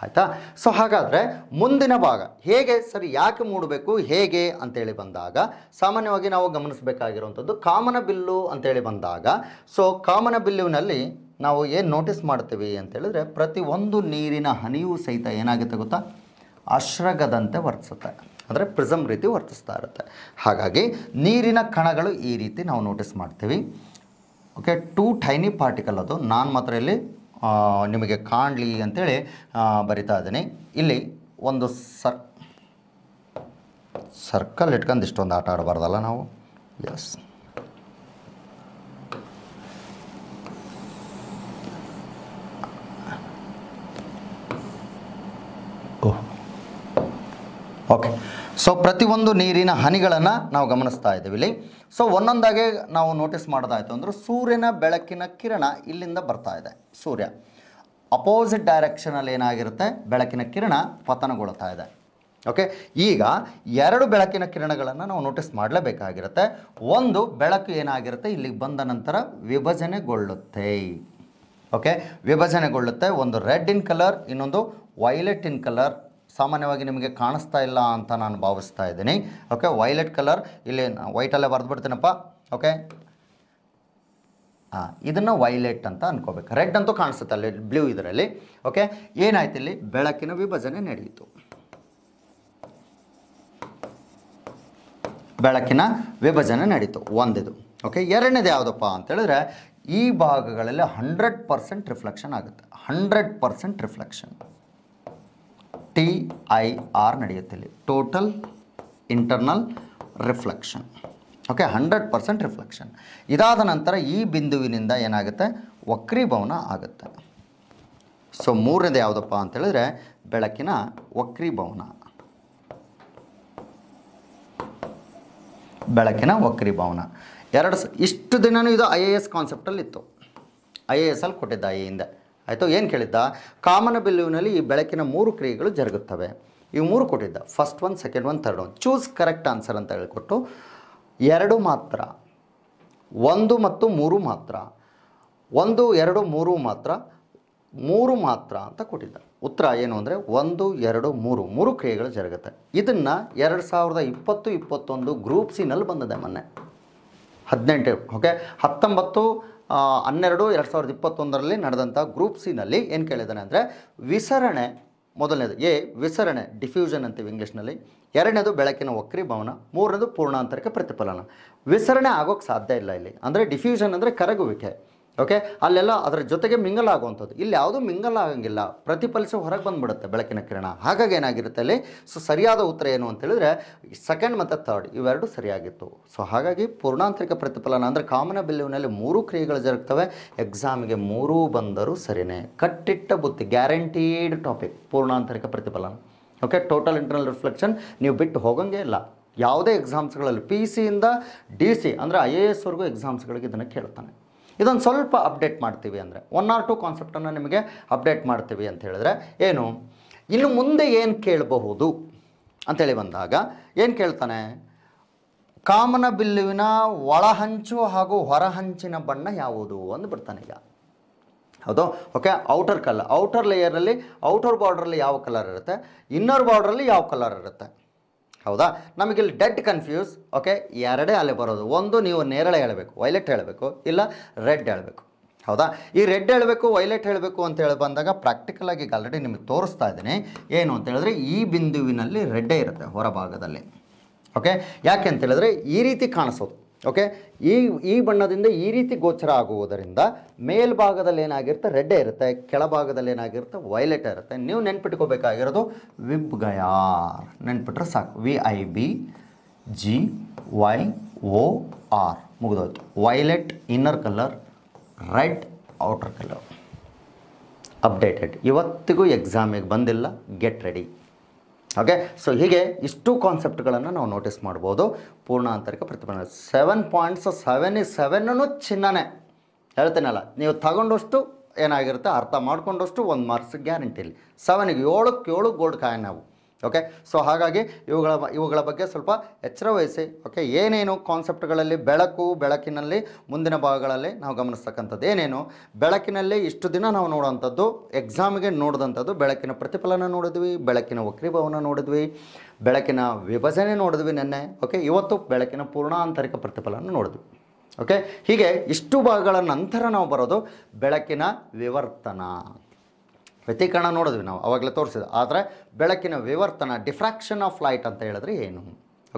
ಆಯಿತಾ ಸೊ ಹಾಗಾದರೆ ಮುಂದಿನ ಭಾಗ ಹೇಗೆ ಸರಿ ಯಾಕೆ ಮೂಡಬೇಕು ಹೇಗೆ ಅಂತೇಳಿ ಬಂದಾಗ ಸಾಮಾನ್ಯವಾಗಿ ನಾವು ಗಮನಿಸಬೇಕಾಗಿರುವಂಥದ್ದು ಕಾಮನ ಬಿಲ್ಲು ಅಂತೇಳಿ ಬಂದಾಗ ಸೊ ಕಾಮನ ಬಿಲ್ಲುವಿನಲ್ಲಿ ನಾವು ಏನು ನೋಟಿಸ್ ಮಾಡ್ತೀವಿ ಅಂತೇಳಿದ್ರೆ ಪ್ರತಿ ಒಂದು ನೀರಿನ ಹನಿಯೂ ಸಹಿತ ಏನಾಗುತ್ತೆ ಗೊತ್ತಾ ಅಶ್ರಗದಂತೆ ವರ್ತಿಸುತ್ತೆ ಅಂದರೆ ಪ್ರಿಸಮ್ ರೀತಿ ವರ್ತಿಸ್ತಾ ಇರುತ್ತೆ ಹಾಗಾಗಿ ನೀರಿನ ಕಣಗಳು ಈ ರೀತಿ ನಾವು ನೋಟಿಸ್ ಮಾಡ್ತೀವಿ ಓಕೆ ಟೂ ಟೈನಿ ಪಾರ್ಟಿಕಲ್ ಅದು ನಾನು ಮಾತ್ರ ಇಲ್ಲಿ ನಿಮಗೆ ಕಾಣಲಿ ಅಂತೇಳಿ ಬರಿತಾ ಇದ್ದೀನಿ ಇಲ್ಲಿ ಒಂದು ಸರ್ ಸರ್ಕಲ್ ಇಟ್ಕೊಂಡು ಇಷ್ಟೊಂದು ಆಟ ಆಡಬಾರ್ದಲ್ಲ ನಾವು ಎಸ್ ಓಕೆ ಸೊ ಪ್ರತಿಯೊಂದು ನೀರಿನ ಹನಿಗಳನ್ನು ನಾವು ಗಮನಿಸ್ತಾ ಇದ್ದೀವಿ ಇಲ್ಲಿ ಸೊ ಒಂದೊಂದಾಗೆ ನಾವು ನೋಟಿಸ್ ಮಾಡೋದಾಯಿತು ಅಂದರೆ ಸೂರ್ಯನ ಬೆಳಕಿನ ಕಿರಣ ಇಲ್ಲಿಂದ ಬರ್ತಾ ಇದೆ ಸೂರ್ಯ ಅಪೋಸಿಟ್ ಡೈರೆಕ್ಷನಲ್ಲಿ ಏನಾಗಿರುತ್ತೆ ಬೆಳಕಿನ ಕಿರಣ ಪತನಗೊಳ್ತಾ ಇದೆ ಓಕೆ ಈಗ ಎರಡು ಬೆಳಕಿನ ಕಿರಣಗಳನ್ನು ನಾವು ನೋಟಿಸ್ ಮಾಡಲೇಬೇಕಾಗಿರುತ್ತೆ ಒಂದು ಬೆಳಕು ಏನಾಗಿರುತ್ತೆ ಇಲ್ಲಿಗೆ ಬಂದ ನಂತರ ವಿಭಜನೆಗೊಳ್ಳುತ್ತೆ ಓಕೆ ವಿಭಜನೆಗೊಳ್ಳುತ್ತೆ ಒಂದು ರೆಡ್ ಇನ್ ಕಲರ್ ಇನ್ನೊಂದು ವೈಲೆಟ್ ಇನ್ ಕಲರ್ ಸಾಮಾನ್ಯವಾಗಿ ನಿಮಗೆ ಕಾಣಿಸ್ತಾ ಇಲ್ಲ ಅಂತ ನಾನು ಭಾವಿಸ್ತಾ ಇದ್ದೀನಿ ಓಕೆ ವೈಲೆಟ್ ಕಲರ್ ಇಲ್ಲಿ ವೈಟಲ್ಲೇ ಬರೆದ್ಬಿಡ್ತೀನಪ್ಪ ಓಕೆ ಹಾಂ ಇದನ್ನು ವೈಲೆಟ್ ಅಂತ ಅನ್ಕೋಬೇಕು ರೆಡ್ ಅಂತೂ ಕಾಣಿಸುತ್ತೆ ಅಲ್ಲಿ ಬ್ಲೂ ಇದರಲ್ಲಿ ಓಕೆ ಏನಾಯ್ತು ಇಲ್ಲಿ ಬೆಳಕಿನ ವಿಭಜನೆ ನಡೆಯಿತು ಬೆಳಕಿನ ವಿಭಜನೆ ನಡೀತು ಒಂದಿದು ಓಕೆ ಎರಡನೇದು ಯಾವುದಪ್ಪ ಅಂತೇಳಿದ್ರೆ ಈ ಭಾಗಗಳಲ್ಲಿ ಹಂಡ್ರೆಡ್ ಪರ್ಸೆಂಟ್ ರಿಫ್ಲೆಕ್ಷನ್ ಆಗುತ್ತೆ hundred percent reflection T I R ನಡೆಯುತ್ತಿಲ್ಲಿ total internal reflection okay hundred percent reflection ಇದಾದ ನಂತರ ಈ ಬಿಂದುವಿನಿಂದ ಏನಾಗುತ್ತೆ ವಕ್ರೀಭವನ ಆಗುತ್ತೆ ಸೊ ಮೂರನೇದು ಯಾವುದಪ್ಪ ಅಂತೇಳಿದ್ರೆ ಬೆಳಕಿನ ವಕ್ರೀಭವನ ಬೆಳಕಿನ ವಕ್ರೀಭವನ ಎರಡು ಇಷ್ಟು ದಿನವೂ ಇದು ಐ ಎ ಎಸ್ ಕಾನ್ಸೆಪ್ಟಲ್ಲಿ ಇತ್ತು ಐ ಎ ಎಸ್ ಅಲ್ಲಿ ಕೊಟ್ಟಿದ್ದ ಐ ಆಯಿತು ಏನು ಕೇಳಿದ್ದ ಕಾಮನ ಬಿಲ್ಲುವಿನಲ್ಲಿ ಈ ಬೆಳಕಿನ ಮೂರು ಕ್ರಿಯೆಗಳು ಜರುಗುತ್ತವೆ ಇವು ಮೂರು ಕೊಟ್ಟಿದ್ದ first one second one third one choose correct answer ಅಂತ ಹೇಳಿಕೊಟ್ಟು ಎರಡು ಮಾತ್ರ ಒಂದು ಮತ್ತು ಮೂರು ಮಾತ್ರ ಒಂದು ಎರಡು ಮೂರು ಮಾತ್ರ ಮೂರು ಮಾತ್ರ ಅಂತ ಕೊಟ್ಟಿದ್ದ ಉತ್ತರ ಏನು ಅಂದರೆ ಒಂದು ಎರಡು ಮೂರು ಮೂರು ಕ್ರಿಯೆಗಳು ಜರುಗುತ್ತೆ ಇದನ್ನು ಎರಡು ಸಾವಿರದ ಇಪ್ಪತ್ತು ಇಪ್ಪತ್ತೊಂದು ಗ್ರೂಪ್ ಸಿನಲ್ಲಿ ಬಂದಿದೆ ಮೊನ್ನೆ ಹದಿನೆಂಟು ಓಕೆ ಹತ್ತೊಂಬತ್ತು ಹನ್ನೆರಡು ಎರಡು ಸಾವಿರದ ಇಪ್ಪತ್ತೊಂದರಲ್ಲಿ ನಡೆದಂಥ ಗ್ರೂಪ್ ಸಿನಲ್ಲಿ ಏನು ಕೇಳಿದ್ದಾನೆ ಅಂದರೆ ವಿಸರಣೆ ಮೊದಲನೇದು ಎ ವಿಸರಣೆ ಡಿಫ್ಯೂಷನ್ ಅಂತೀವಿ ಇಂಗ್ಲೀಷ್ನಲ್ಲಿ ಎರಡನೇದು ಬೆಳಕಿನ ವಕ್ರಿಭವನ ಭವನ ಮೂರನೇದು ಪೂರ್ಣಾಂತರಿಕ ಪ್ರತಿಫಲನ ವಿಸರಣೆ ಆಗೋಕ್ಕೆ ಸಾಧ್ಯ ಇಲ್ಲ ಇಲ್ಲಿ ಅಂದರೆ ಡಿಫ್ಯೂಷನ್ ಅಂದರೆ ಕರಗುವಿಕೆ ಓಕೆ ಅಲ್ಲೆಲ್ಲ ಅದರ ಜೊತೆಗೆ ಮಿಂಗಲ್ ಆಗುವಂಥದ್ದು ಇಲ್ಲಿ ಯಾವುದೂ ಮಿಂಗಲ್ ಆಗಂಗಿಲ್ಲ ಪ್ರತಿಫಲಿಸಿ ಹೊರಗೆ ಬಂದುಬಿಡುತ್ತೆ ಬೆಳಕಿನ ಕಿರಣ ಹಾಗಾಗಿ ಏನಾಗಿರುತ್ತೆ ಅಲ್ಲಿ ಸೊ ಸರಿಯಾದ ಉತ್ತರ ಏನು ಅಂತ ಹೇಳಿದ್ರೆ ಸೆಕೆಂಡ್ ಮತ್ತು ಥರ್ಡ್ ಇವೆರಡು ಸರಿಯಾಗಿತ್ತು ಸೊ ಹಾಗಾಗಿ ಪೂರ್ಣಾಂತರಿಕ ಪ್ರತಿಫಲನ ಅಂದರೆ ಕಾಮನ ಬಿಲ್ಲುವಿನಲ್ಲಿ ಮೂರು ಕ್ರಿಯೆಗಳು ಜರುಗ್ತವೆ ಎಕ್ಸಾಮ್ಗೆ ಮೂರೂ ಬಂದರೂ ಸರಿನೇ ಕಟ್ಟಿಟ್ಟ ಬುತ್ತಿ ಗ್ಯಾರಂಟೀಡ್ ಟಾಪಿಕ್ ಪೂರ್ಣಾಂತರಿಕ ಪ್ರತಿಫಲನ ಓಕೆ ಟೋಟಲ್ ಇಂಟರ್ನಲ್ ರಿಫ್ಲೆಕ್ಷನ್ ನೀವು ಬಿಟ್ಟು ಹೋಗಂಗೆ ಇಲ್ಲ ಯಾವುದೇ ಎಕ್ಸಾಮ್ಸ್ಗಳಲ್ಲಿ ಪಿ ಸಿಯಿಂದ ಡಿ ಸಿ ಅಂದರೆ ಐ ಎ ಎಸ್ವರೆಗೂ ಎಕ್ಸಾಮ್ಸ್ಗಳಿಗೆ ಇದನ್ನು ಕೇಳ್ತಾನೆ ಇದೊಂದು ಸ್ವಲ್ಪ ಅಪ್ಡೇಟ್ ಮಾಡ್ತೀವಿ ಅಂದರೆ ಒನ್ ಆರ್ ಟು ಕಾನ್ಸೆಪ್ಟನ್ನು ನಿಮಗೆ ಅಪ್ಡೇಟ್ ಮಾಡ್ತೀವಿ ಅಂತ ಹೇಳಿದ್ರೆ ಏನು ಇನ್ನು ಮುಂದೆ ಏನು ಕೇಳಬಹುದು ಅಂಥೇಳಿ ಬಂದಾಗ ಏನು ಕೇಳ್ತಾನೆ ಕಾಮನ ಬಿಲ್ಲುವಿನ ಒಳಹಂಚು ಹಾಗೂ ಹೊರಹಂಚಿನ ಬಣ್ಣ ಯಾವುದು ಅಂತ ಬಿಡ್ತಾನೆ ಈಗ ಹೌದು ಓಕೆ ಔಟರ್ ಕಲರ್ ಔಟರ್ ಲೇಯರಲ್ಲಿ ಔಟರ್ ಬಾರ್ಡ್ರಲ್ಲಿ ಯಾವ ಕಲರ್ ಇರುತ್ತೆ ಇನ್ನರ್ ಬಾರ್ಡ್ರಲ್ಲಿ ಯಾವ ಕಲರ್ ಇರುತ್ತೆ ಹೌದಾ ನಮಗಿಲ್ಲಿ ಡೆಡ್ ಕನ್ಫ್ಯೂಸ್ ಓಕೆ ಎರಡೇ ಅಲೆ ಬರೋದು ಒಂದು ನೀವು ನೇರಳೆ ಹೇಳಬೇಕು ವೈಲೆಟ್ ಹೇಳಬೇಕು ಇಲ್ಲ ರೆಡ್ ಹೇಳಬೇಕು ಹೌದಾ ಈ ರೆಡ್ ಹೇಳಬೇಕು ವೈಲೆಟ್ ಹೇಳಬೇಕು ಅಂತ ಬಂದಾಗ ಪ್ರಾಕ್ಟಿಕಲಾಗಿ ಈಗ ಆಲ್ರೆಡಿ ನಿಮಗೆ ತೋರಿಸ್ತಾ ಇದ್ದೀನಿ ಏನು ಅಂತ ಹೇಳಿದ್ರೆ ಈ ಬಿಂದುವಿನಲ್ಲಿ ರೆಡ್ಡೇ ಇರುತ್ತೆ ಹೊರಭಾಗದಲ್ಲಿ ಓಕೆ ಯಾಕೆ ಅಂತ ಹೇಳಿದ್ರೆ ಈ ರೀತಿ ಕಾಣಿಸೋದು ಓಕೆ ಈ ಈ ಬಣ್ಣದಿಂದ ಈ ರೀತಿ ಗೋಚರ ಆಗುವುದರಿಂದ ಮೇಲ್ಭಾಗದಲ್ಲಿ ಏನಾಗಿರುತ್ತೆ ರೆಡ್ ಇರುತ್ತೆ ಕೆಳಭಾಗದಲ್ಲಿ ಏನಾಗಿರುತ್ತೆ ವೈಲೆಟ್ ಇರುತ್ತೆ ನೀವು ನೆನ್ಪಿಟ್ಕೋಬೇಕಾಗಿರೋದು ವಿಬ್ ಗಯಾರ್ ನೆನ್ಪಿಟ್ರೆ ಸಾಕು V I B G Y O R ಮುಗಿದೋಯ್ತು violet inner colour red outer colour updated ಇವತ್ತಿಗೂ ಎಕ್ಸಾಮಿಗೆ ಬಂದಿಲ್ಲ ಗೆಟ್ ರೆಡಿ ಓಕೆ ಸೊ ಹೀಗೆ ಇಷ್ಟು ಕಾನ್ಸೆಪ್ಟ್ಗಳನ್ನು ನಾವು ನೋಟಿಸ್ ಮಾಡ್ಬೋದು ಪೂರ್ಣ ಆಂತರಿಕ ಪ್ರತಿಫಲನ ಸೆವೆನ್ ಪಾಯಿಂಟ್ಸ್ ಸೆವೆನ್ ಈ ಸೆವೆನ್ನೂ ಚಿನ್ನನೇ ಹೇಳ್ತೇನಲ್ಲ ನೀವು ತಗೊಂಡಷ್ಟು ಏನಾಗಿರುತ್ತೆ ಅರ್ಥ ಮಾಡ್ಕೊಂಡಷ್ಟು ಒಂದು ಮಾರ್ಕ್ಸ್ ಗ್ಯಾರಂಟಿ ಇಲ್ಲಿ ಸೆವೆನಿಗೆ ಏಳಕ್ಕೆ ಏಳು ಗೋಲ್ಡ್ ಕಾಯಿನ್ ನಾವು ಓಕೆ ಸೊ ಹಾಗಾಗಿ ಇವುಗಳ ಇವುಗಳ ಬಗ್ಗೆ ಸ್ವಲ್ಪ ಎಚ್ಚರ ವಹಿಸಿ ಓಕೆ ಏನೇನು ಕಾನ್ಸೆಪ್ಟ್ಗಳಲ್ಲಿ ಬೆಳಕು ಬೆಳಕಿನಲ್ಲಿ ಮುಂದಿನ ಭಾಗಗಳಲ್ಲಿ ನಾವು ಗಮನಿಸ್ತಕ್ಕಂಥದ್ದು ಏನೇನು ಬೆಳಕಿನಲ್ಲಿ ಇಷ್ಟು ದಿನ ನಾವು ನೋಡುವಂಥದ್ದು ಎಕ್ಸಾಮ್ಗೆ ನೋಡಿದಂಥದ್ದು ಬೆಳಕಿನ ಪ್ರತಿಫಲನ ನೋಡಿದ್ವಿ ಬೆಳಕಿನ ವಕ್ರೀಭವನ ನೋಡಿದ್ವಿ ಬೆಳಕಿನ ವಿಭಜನೆ ನೋಡಿದ್ವಿ ನೆನ್ನೆ ಓಕೆ ಇವತ್ತು ಬೆಳಕಿನ ಪೂರ್ಣಾಂತರಿಕ ಪ್ರತಿಫಲನ ನೋಡಿದ್ವಿ ಓಕೆ ಹೀಗೆ ಇಷ್ಟು ಭಾಗಗಳ ನಂತರ ನಾವು ಬರೋದು ಬೆಳಕಿನ ವಿವರ್ತನ ವ್ಯತಿಕರಣ ನೋಡಿದ್ವಿ ನಾವು ಅವಾಗಲೇ ತೋರಿಸಿದ ಆದರೆ ಬೆಳಕಿನ ವಿವರ್ತನ ಡಿಫ್ರಾಕ್ಷನ್ ಆಫ್ ಲೈಟ್ ಅಂತ ಹೇಳಿದ್ರೆ ಏನು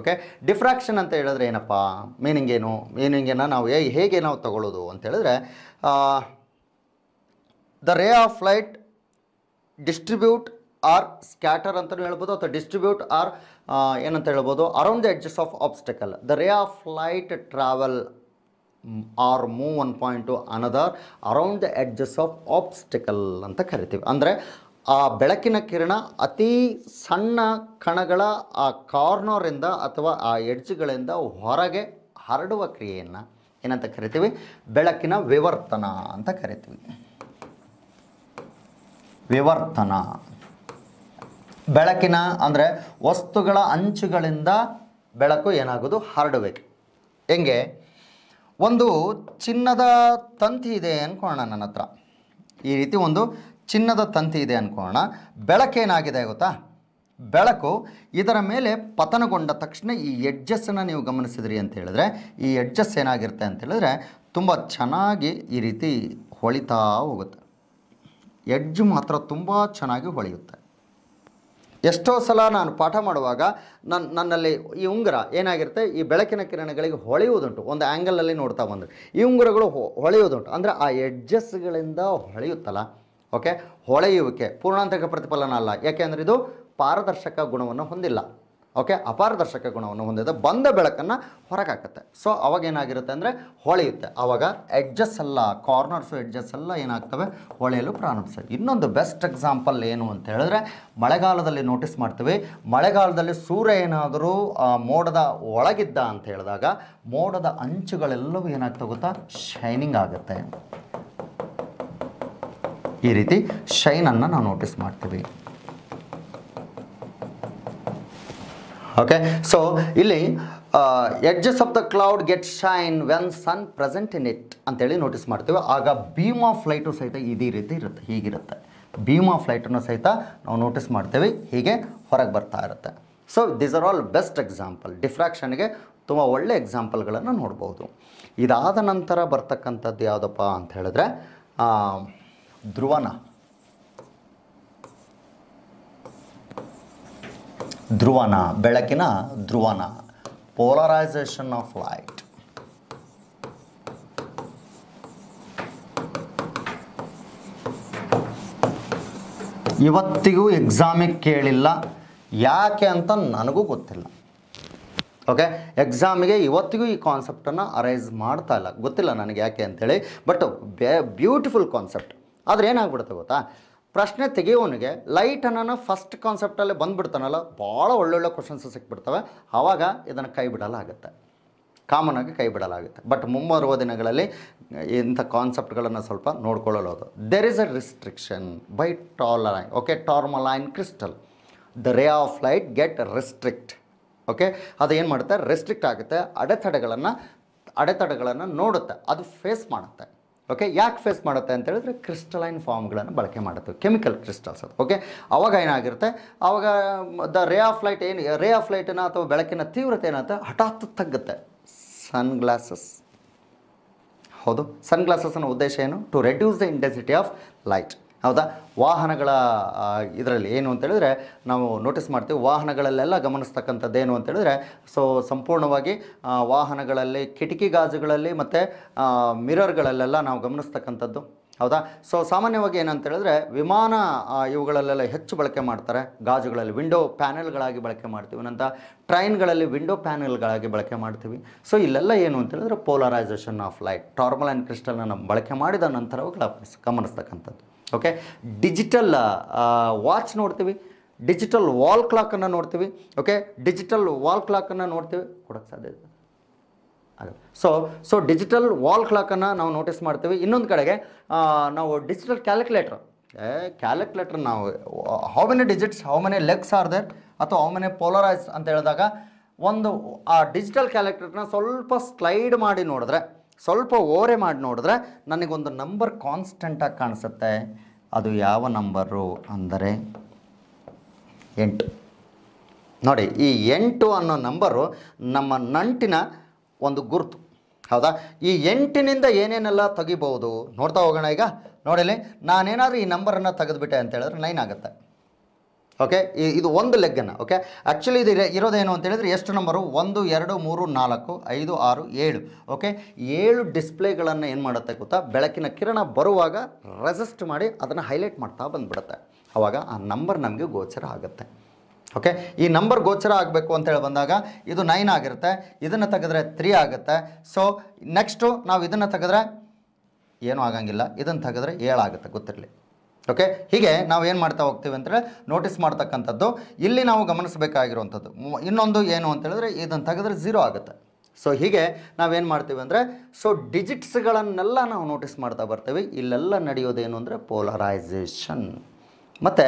ಓಕೆ ಡಿಫ್ರಾಕ್ಷನ್ ಅಂತ ಹೇಳಿದ್ರೆ ಏನಪ್ಪ ಮೀನಿಂಗ್ ಏನು ಮೀನಿಂಗನ್ನು ನಾವು ಹೇಗೆ ನಾವು ತಗೊಳ್ಳೋದು ಅಂತ ಹೇಳಿದ್ರೆ the ray of light distribute or scatter ಅಂತಲೂ ಹೇಳ್ಬೋದು ಅಥವಾ ಡಿಸ್ಟ್ರಿಬ್ಯೂಟ್ ಆರ್ ಏನಂತ ಹೇಳ್ಬೋದು around the edges of obstacle the ray of light travel or move one to another around the edges of obstacle ಅಂತ ಕರಿತೀವಿ ಅಂದರೆ ಆ ಬೆಳಕಿನ ಕಿರಣ ಅತಿ ಸಣ್ಣ ಕಣಗಳ ಆ ಕಾರ್ನರಿಂದ ಅಥವಾ ಆ ಎಡ್ಜ್ಗಳಿಂದ ಹೊರಗೆ ಹರಡುವ ಕ್ರಿಯೆಯನ್ನು ಏನಂತ ಕರಿತೀವಿ ಬೆಳಕಿನ ವಿವರ್ತನ ಅಂತ ಕರಿತೀವಿ ವಿವರ್ತನ ಬೆಳಕಿನ ಅಂದರೆ ವಸ್ತುಗಳ ಅಂಚುಗಳಿಂದ ಬೆಳಕು ಏನಾಗೋದು ಹರಡಬೇಕು ಹೆಂಗೆ ಒಂದು ಚಿನ್ನದ ತಂತಿ ಇದೆ ಅಂದ್ಕೊಳ್ಳೋಣ ನನ್ನ ಹತ್ರ ಈ ರೀತಿ ಒಂದು ಚಿನ್ನದ ತಂತಿ ಇದೆ ಅಂದ್ಕೊಳ್ಳೋಣ ಬೆಳಕೇನಾಗಿದೆ ಗೊತ್ತಾ ಬೆಳಕು ಇದರ ಮೇಲೆ ಪತನಗೊಂಡ ತಕ್ಷಣ ಈ ಎಡ್ಜಸ್ಸನ್ನು ನೀವು ಗಮನಿಸಿದ್ರಿ ಅಂತ ಹೇಳಿದ್ರೆ ಈ ಎಡ್ಜಸ್ ಏನಾಗಿರುತ್ತೆ ಅಂತ ಹೇಳಿದ್ರೆ ತುಂಬ ಚೆನ್ನಾಗಿ ಈ ರೀತಿ ಹೊಳಿತಾ ಹೋಗುತ್ತೆ ಎಡ್ಜ್ ಮಾತ್ರ ತುಂಬ ಚೆನ್ನಾಗಿ ಹೊಳೆಯುತ್ತೆ ಎಷ್ಟೋ ಸಲ ನಾನು ಪಾಠ ಮಾಡುವಾಗ ನನ್ನ ನನ್ನಲ್ಲಿ ಈ ಉಂಗುರ ಏನಾಗಿರುತ್ತೆ ಈ ಬೆಳಕಿನ ಕಿರಣಗಳಿಗೆ ಹೊಳೆಯುವುದುಂಟು ಒಂದು ಆ್ಯಂಗಲಲ್ಲಿ ನೋಡ್ತಾ ಬಂದರೆ ಈ ಉಂಗುರಗಳು ಹೊಳೆಯುವುದುಂಟು ಅಂದರೆ ಆ ಎಡ್ಜಸ್ಗಳಿಂದ ಹೊಳೆಯುತ್ತಲ್ಲ ಓಕೆ ಹೊಳೆಯುವಿಕೆ ಪೂರ್ಣಾಂತರಿಕ ಪ್ರತಿಫಲನ ಅಲ್ಲ ಯಾಕೆಂದರೆ ಇದು ಪಾರದರ್ಶಕ ಗುಣವನ್ನು ಹೊಂದಿಲ್ಲ ಓಕೆ ಅಪಾರದರ್ಶಕ ಗುಣವನ್ನು ಹೊಂದಿದೆ ಬಂದ ಬೆಳಕನ್ನು ಹೊರಗಾಕತ್ತೆ ಸೊ ಅವಾಗ ಏನಾಗಿರುತ್ತೆ ಅಂದರೆ ಹೊಳೆಯುತ್ತೆ ಆವಾಗ ಎಡ್ಜಸ್ ಎಲ್ಲ ಕಾರ್ನರ್ಸು ಎಡ್ಜಸ್ ಎಲ್ಲ ಏನಾಗ್ತವೆ ಹೊಳೆಯಲು ಪ್ರಾರಂಭಿಸ್ತವೆ ಇನ್ನೊಂದು ಬೆಸ್ಟ್ ಎಕ್ಸಾಂಪಲ್ ಏನು ಅಂತ ಹೇಳಿದ್ರೆ ಮಳೆಗಾಲದಲ್ಲಿ ನೋಟಿಸ್ ಮಾಡ್ತೀವಿ ಮಳೆಗಾಲದಲ್ಲಿ ಸೂರ್ಯ ಏನಾದರೂ ಮೋಡದ ಒಳಗಿದ್ದ ಅಂತ ಹೇಳಿದಾಗ ಮೋಡದ ಅಂಚುಗಳೆಲ್ಲವೂ ಏನಾಗ್ತಾ ಗೊತ್ತಾ ಶೈನಿಂಗ್ ಆಗುತ್ತೆ ಈ ರೀತಿ ಶೈನನ್ನು ನಾವು ನೋಟಿಸ್ ಮಾಡ್ತೀವಿ ಓಕೆ ಸೊ ಇಲ್ಲಿ edges of the cloud get shine when sun present in it ಅಂತೇಳಿ ನೋಟಿಸ್ ಮಾಡ್ತೇವೆ ಆಗ ಭೀಮ್ ಆಫ್ ಲೈಟು ಸಹಿತ ಇದೇ ರೀತಿ ಇರುತ್ತೆ ಹೀಗಿರುತ್ತೆ ಭೀಮ್ ಆಫ್ ಲೈಟನ್ನು ಸಹಿತ ನಾವು ನೋಟಿಸ್ ಮಾಡ್ತೇವೆ ಹೀಗೆ ಹೊರಗೆ ಬರ್ತಾ ಇರುತ್ತೆ so these are all best example ಡಿಫ್ರಾಕ್ಷನ್ಗೆ ತುಂಬ ಒಳ್ಳೆ ಎಕ್ಸಾಂಪಲ್ಗಳನ್ನು ನೋಡ್ಬೋದು ಇದಾದ ನಂತರ ಬರ್ತಕ್ಕಂಥದ್ದು ಯಾವುದಪ್ಪ ಅಂತ ಹೇಳಿದ್ರೆ ಧ್ರುವನ ಧ್ರುವನ ಬೆಳಕಿನ ಧ್ರುವನ ಪೋಲರೈಸೇಷನ್ ಆಫ್ ಲೈಟ್ ಇವತ್ತಿಗೂ ಎಕ್ಸಾಮಿಗೆ ಕೇಳಿಲ್ಲ ಯಾಕೆ ಅಂತ ನನಗೂ ಗೊತ್ತಿಲ್ಲ ಓಕೆ ಎಕ್ಸಾಮಿಗೆ ಇವತ್ತಿಗೂ ಈ ಕಾನ್ಸೆಪ್ಟನ್ನು ಅರೈಸ್ ಮಾಡ್ತಾ ಇಲ್ಲ ಗೊತ್ತಿಲ್ಲ ನನಗೆ ಯಾಕೆ ಅಂತೇಳಿ ಬಟ್ ಬ್ಯೂಟಿಫುಲ್ ಕಾನ್ಸೆಪ್ಟ್ ಆದರೆ ಏನಾಗ್ಬಿಡುತ್ತೆ ಗೊತ್ತಾ ಪ್ರಶ್ನೆ ತೆಗೆಯೋನಿಗೆ ಲೈಟ್ ಅನ್ನೋ ಫಸ್ಟ್ ಕಾನ್ಸೆಪ್ಟಲ್ಲೇ ಬಂದುಬಿಡ್ತಾನಲ್ಲ ಭಾಳ ಒಳ್ಳೊಳ್ಳೆ ಕ್ವಶನ್ಸ್ ಸಿಕ್ಬಿಡ್ತವೆ ಆವಾಗ ಇದನ್ನು ಕೈ ಬಿಡಲಾಗುತ್ತೆ ಕಾಮನಾಗಿ ಕೈ ಬಿಡಲಾಗುತ್ತೆ ಬಟ್ ಮುಂಬರುವ ದಿನಗಳಲ್ಲಿ ಇಂಥ ಕಾನ್ಸೆಪ್ಟ್ಗಳನ್ನು ಸ್ವಲ್ಪ ನೋಡ್ಕೊಳ್ಳಲೋದು there is a restriction by line okay tourmaline crystal the ray of light get restrict okay ಅದು ಏನು ಮಾಡುತ್ತೆ ರೆಸ್ಟ್ರಿಕ್ಟ್ ಆಗುತ್ತೆ ಅಡೆತಡೆಗಳನ್ನು ಅಡೆತಡೆಗಳನ್ನು ನೋಡುತ್ತೆ ಅದು ಫೇಸ್ ಮಾಡುತ್ತೆ ಓಕೆ ಯಾಕೆ ಫೇಸ್ ಮಾಡುತ್ತೆ ಅಂತ ಹೇಳಿದ್ರೆ ಕ್ರಿಸ್ಟಲೈನ್ ಫಾರ್ಮ್ಗಳನ್ನು ಬಳಕೆ ಮಾಡುತ್ತೆ ಕೆಮಿಕಲ್ ಕ್ರಿಸ್ಟಲ್ಸ್ ಅದು ಓಕೆ ಅವಾಗ ಏನಾಗಿರುತ್ತೆ ಅವಾಗ ದ ರೇ ಆಫ್ ಲೈಟ್ ಏನು ರೇ ಆಫ್ ಲೈಟನ್ನ ಅಥವಾ ಬೆಳಕಿನ ತೀವ್ರತೆ ಏನಾಗುತ್ತೆ ಹಠಾತ್ ತಗ್ಗುತ್ತೆ ಸನ್ಗ್ಲಾಸಸ್ ಹೌದು ಸನ್ಗ್ಲಾಸಸ್ನ ಉದ್ದೇಶ ಏನು to reduce the intensity of light ಹೌದಾ ವಾಹನಗಳ ಇದರಲ್ಲಿ ಏನು ಅಂತೇಳಿದರೆ ನಾವು ನೋಟಿಸ್ ಮಾಡ್ತೀವಿ ವಾಹನಗಳಲ್ಲೆಲ್ಲ ಏನು ಅಂತೇಳಿದರೆ ಸೊ ಸಂಪೂರ್ಣವಾಗಿ ವಾಹನಗಳಲ್ಲಿ ಕಿಟಕಿ ಗಾಜುಗಳಲ್ಲಿ ಮತ್ತು ಮಿರರ್ಗಳಲ್ಲೆಲ್ಲ ನಾವು ಗಮನಿಸ್ತಕ್ಕಂಥದ್ದು ಹೌದಾ ಸೊ ಸಾಮಾನ್ಯವಾಗಿ ಏನಂತೇಳಿದ್ರೆ ವಿಮಾನ ಇವುಗಳಲ್ಲೆಲ್ಲ ಹೆಚ್ಚು ಬಳಕೆ ಮಾಡ್ತಾರೆ ಗಾಜುಗಳಲ್ಲಿ ವಿಂಡೋ ಪ್ಯಾನೆಲ್ಗಳಾಗಿ ಬಳಕೆ ಮಾಡ್ತೀವಿ ನಂತರ ಟ್ರೈನ್ಗಳಲ್ಲಿ ವಿಂಡೋ ಪ್ಯಾನೆಲ್ಗಳಾಗಿ ಬಳಕೆ ಮಾಡ್ತೀವಿ ಸೊ ಇಲ್ಲೆಲ್ಲ ಏನು ಅಂತೇಳಿದ್ರೆ polarisation of light tourmaline ಕ್ರಿಸ್ಟಲ್ನ ನಾವು ಬಳಕೆ ಮಾಡಿದ ನಂತರ ಗಮನಿಸ್ತಕ್ಕಂಥದ್ದು ಓಕೆ ಡಿಜಿಟಲ್ ವಾಚ್ ನೋಡ್ತೀವಿ ಡಿಜಿಟಲ್ ವಾಲ್ ಕ್ಲಾಕನ್ನು ನೋಡ್ತೀವಿ ಓಕೆ ಡಿಜಿಟಲ್ ವಾಲ್ ಕ್ಲಾಕನ್ನು ನೋಡ್ತೀವಿ ಕೊಡೋಕ್ಕೆ ಸಾಧ್ಯ ಇದೆ ಸೊ ಸೊ ಡಿಜಿಟಲ್ ವಾಲ್ ಕ್ಲಾಕನ್ನು ನಾವು ನೋಟಿಸ್ ಮಾಡ್ತೀವಿ ಇನ್ನೊಂದು ಕಡೆಗೆ ನಾವು ಡಿಜಿಟಲ್ ಕ್ಯಾಲ್ಕುಲೇಟ್ರ್ ಕ್ಯಾಲ್ಕುಲೇಟ್ರ್ ನಾವು how many digits how many legs are that ಅಥವಾ ಹೌ ಮೆನಿ ಪೋಲರೈಸ್ ಅಂತ ಹೇಳಿದಾಗ ಒಂದು ಆ ಡಿಜಿಟಲ್ ಕ್ಯಾಲ್ಕುಲೇಟ್ರನ್ನ ಸ್ವಲ್ಪ ಸ್ಲೈಡ್ ಮಾಡಿ ನೋಡಿದ್ರೆ ಸ್ವಲ್ಪ ಓರೆ ಮಾಡಿ ನೋಡಿದ್ರೆ ನನಗೊಂದು ನಂಬರ್ ಕಾನ್ಸ್ಟೆಂಟಾಗಿ ಕಾಣಿಸುತ್ತೆ ಅದು ಯಾವ ನಂಬರು ಅಂದರೆ ಎಂಟು ನೋಡಿ ಈ ಎಂಟು ಅನ್ನೋ ನಂಬರು ನಮ್ಮ ನಂಟಿನ ಒಂದು ಗುರುತು ಹೌದಾ ಈ ಎಂಟಿನಿಂದ ಏನೇನೆಲ್ಲ ತೆಗಿಬೋದು ನೋಡ್ತಾ ಹೋಗೋಣ ಈಗ ನೋಡಲಿ ನಾನೇನಾದರೂ ಈ ನಂಬರನ್ನು ತೆಗೆದುಬಿಟ್ಟೆ ಅಂತ ಹೇಳಿದ್ರೆ ನೈನ್ ಆಗುತ್ತೆ ಓಕೆ ಇದು ಒಂದು ಲೆಗ್ಗನ ಓಕೆ ಆ್ಯಕ್ಚುಲಿ ಇದು ಇರೋದೇನು ಅಂತ ಹೇಳಿದರೆ ಎಷ್ಟು ನಂಬರು ಒಂದು ಎರಡು ಮೂರು ನಾಲ್ಕು ಐದು ಆರು ಏಳು ಓಕೆ ಏಳು ಡಿಸ್ಪ್ಲೇಗಳನ್ನು ಏನು ಮಾಡುತ್ತೆ ಗೊತ್ತಾ ಬೆಳಕಿನ ಕಿರಣ ಬರುವಾಗ ರೆಸಿಸ್ಟ್ ಮಾಡಿ ಅದನ್ನು ಹೈಲೈಟ್ ಮಾಡ್ತಾ ಬಂದುಬಿಡುತ್ತೆ ಆವಾಗ ಆ ನಂಬರ್ ನಮಗೆ ಗೋಚರ ಆಗುತ್ತೆ ಓಕೆ ಈ ನಂಬರ್ ಗೋಚರ ಆಗಬೇಕು ಅಂತೇಳಿ ಬಂದಾಗ ಇದು ನೈನ್ ಆಗಿರುತ್ತೆ ಇದನ್ನು ತೆಗೆದ್ರೆ ತ್ರೀ ಆಗುತ್ತೆ ಸೊ ನೆಕ್ಸ್ಟು ನಾವು ಇದನ್ನು ತೆಗೆದ್ರೆ ಏನೂ ಆಗಂಗಿಲ್ಲ ಇದನ್ನು ತೆಗೆದ್ರೆ ಏಳಾಗುತ್ತೆ ಗೊತ್ತಿರಲಿ ಓಕೆ ಹೀಗೆ ನಾವು ಏನು ಮಾಡ್ತಾ ಹೋಗ್ತೀವಿ ಅಂತೇಳಿ ನೋಟಿಸ್ ಮಾಡ್ತಕ್ಕಂಥದ್ದು ಇಲ್ಲಿ ನಾವು ಗಮನಿಸಬೇಕಾಗಿರುವಂಥದ್ದು ಇನ್ನೊಂದು ಏನು ಅಂತ ಹೇಳಿದ್ರೆ ಇದನ್ನು ತೆಗೆದ್ರೆ ಝೀರೋ ಆಗುತ್ತೆ ಸೊ ಹೀಗೆ ನಾವೇನು ಮಾಡ್ತೀವಿ ಅಂದರೆ ಸೊ ಡಿಜಿಟ್ಸ್ಗಳನ್ನೆಲ್ಲ ನಾವು ನೋಟಿಸ್ ಮಾಡ್ತಾ ಬರ್ತೀವಿ ಇಲ್ಲೆಲ್ಲ ನಡೆಯೋದೇನು ಅಂದರೆ ಪೋಲರೈಸೇಷನ್ ಮತ್ತು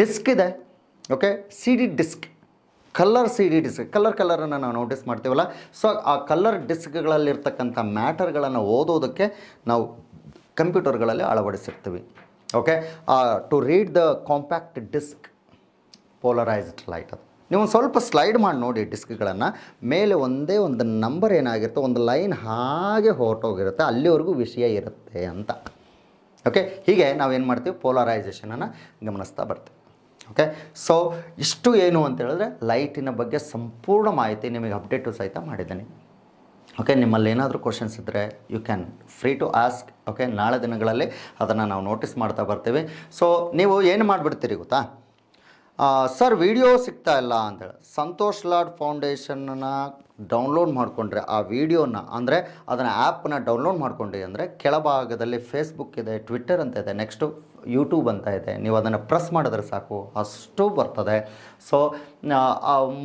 ಡಿಸ್ಕ್ ಇದೆ okay C D disc colour C D disc colour ಕಲರನ್ನು ನಾವು ನೋಟಿಸ್ ಮಾಡ್ತೀವಲ್ಲ ಸೊ ಆ ಕಲರ್ ಡಿಸ್ಕ್ಗಳಲ್ಲಿರ್ತಕ್ಕಂಥ ಮ್ಯಾಟರ್ಗಳನ್ನು ಓದೋದಕ್ಕೆ ನಾವು ಕಂಪ್ಯೂಟರ್ಗಳಲ್ಲಿ ಅಳವಡಿಸಿರ್ತೀವಿ okay to read the compact disc polarised light ಅದು ನೀವು ಸ್ವಲ್ಪ ಸ್ಲೈಡ್ ಮಾಡಿ ನೋಡಿ ಡಿಸ್ಕ್ಗಳನ್ನು ಮೇಲೆ ಒಂದೇ ಒಂದು ನಂಬರ್ ಏನಾಗಿರುತ್ತೋ ಒಂದು ಲೈನ್ ಹಾಗೆ ಹೊರಟೋಗಿರುತ್ತೆ ಅಲ್ಲಿವರೆಗೂ ವಿಷಯ ಇರುತ್ತೆ ಅಂತ ಓಕೆ ಹೀಗೆ ನಾವೇನು ಮಾಡ್ತೀವಿ ಪೋಲರೈಸೇಷನನ್ನು ಗಮನಿಸ್ತಾ ಬರ್ತೀವಿ ಓಕೆ ಸೊ ಇಷ್ಟು ಏನು ಅಂತ ಹೇಳಿದ್ರೆ ಲೈಟಿನ ಬಗ್ಗೆ ಸಂಪೂರ್ಣ ಮಾಹಿತಿ ನಿಮಗೆ ಅಪ್ಡೇಟು ಸಹಿತ ಮಾಡಿದ್ದೀನಿ ಓಕೆ ನಿಮ್ಮಲ್ಲಿ ಏನಾದರೂ ಕ್ವಶನ್ಸ್ ಇದ್ದರೆ you can free to ask okay ನಾಳೆ ದಿನಗಳಲ್ಲಿ ಅದನ್ನು ನಾವು ನೋಟಿಸ್ ಮಾಡ್ತಾ ಬರ್ತೇವೆ ಸೊ ನೀವು ಏನು ಮಾಡಿಬಿಡ್ತೀರಿ ಗೊತ್ತಾ ಸರ್ ವಿಡಿಯೋ ಸಿಗ್ತಾ ಇಲ್ಲ ಅಂತೇಳಿ ಸಂತೋಷ್ ಲಾಡ್ ಫೌಂಡೇಶನ್ನ ಡೌನ್ಲೋಡ್ ಮಾಡಿಕೊಂಡ್ರೆ ಆ ವಿಡಿಯೋನ ಅಂದರೆ ಅದನ್ನು ಆ್ಯಪನ್ನ ಡೌನ್ಲೋಡ್ ಮಾಡಿಕೊಂಡ್ರಿ ಅಂದರೆ ಕೆಳಭಾಗದಲ್ಲಿ ಫೇಸ್ಬುಕ್ ಇದೆ ಟ್ವಿಟ್ಟರ್ ಅಂತ ಇದೆ ನೆಕ್ಸ್ಟು ಯೂಟ್ಯೂಬ್ ಅಂತ ಇದೆ ನೀವು ಅದನ್ನು ಪ್ರೆಸ್ ಮಾಡಿದ್ರೆ ಸಾಕು ಅಷ್ಟು ಬರ್ತದೆ ಸೊ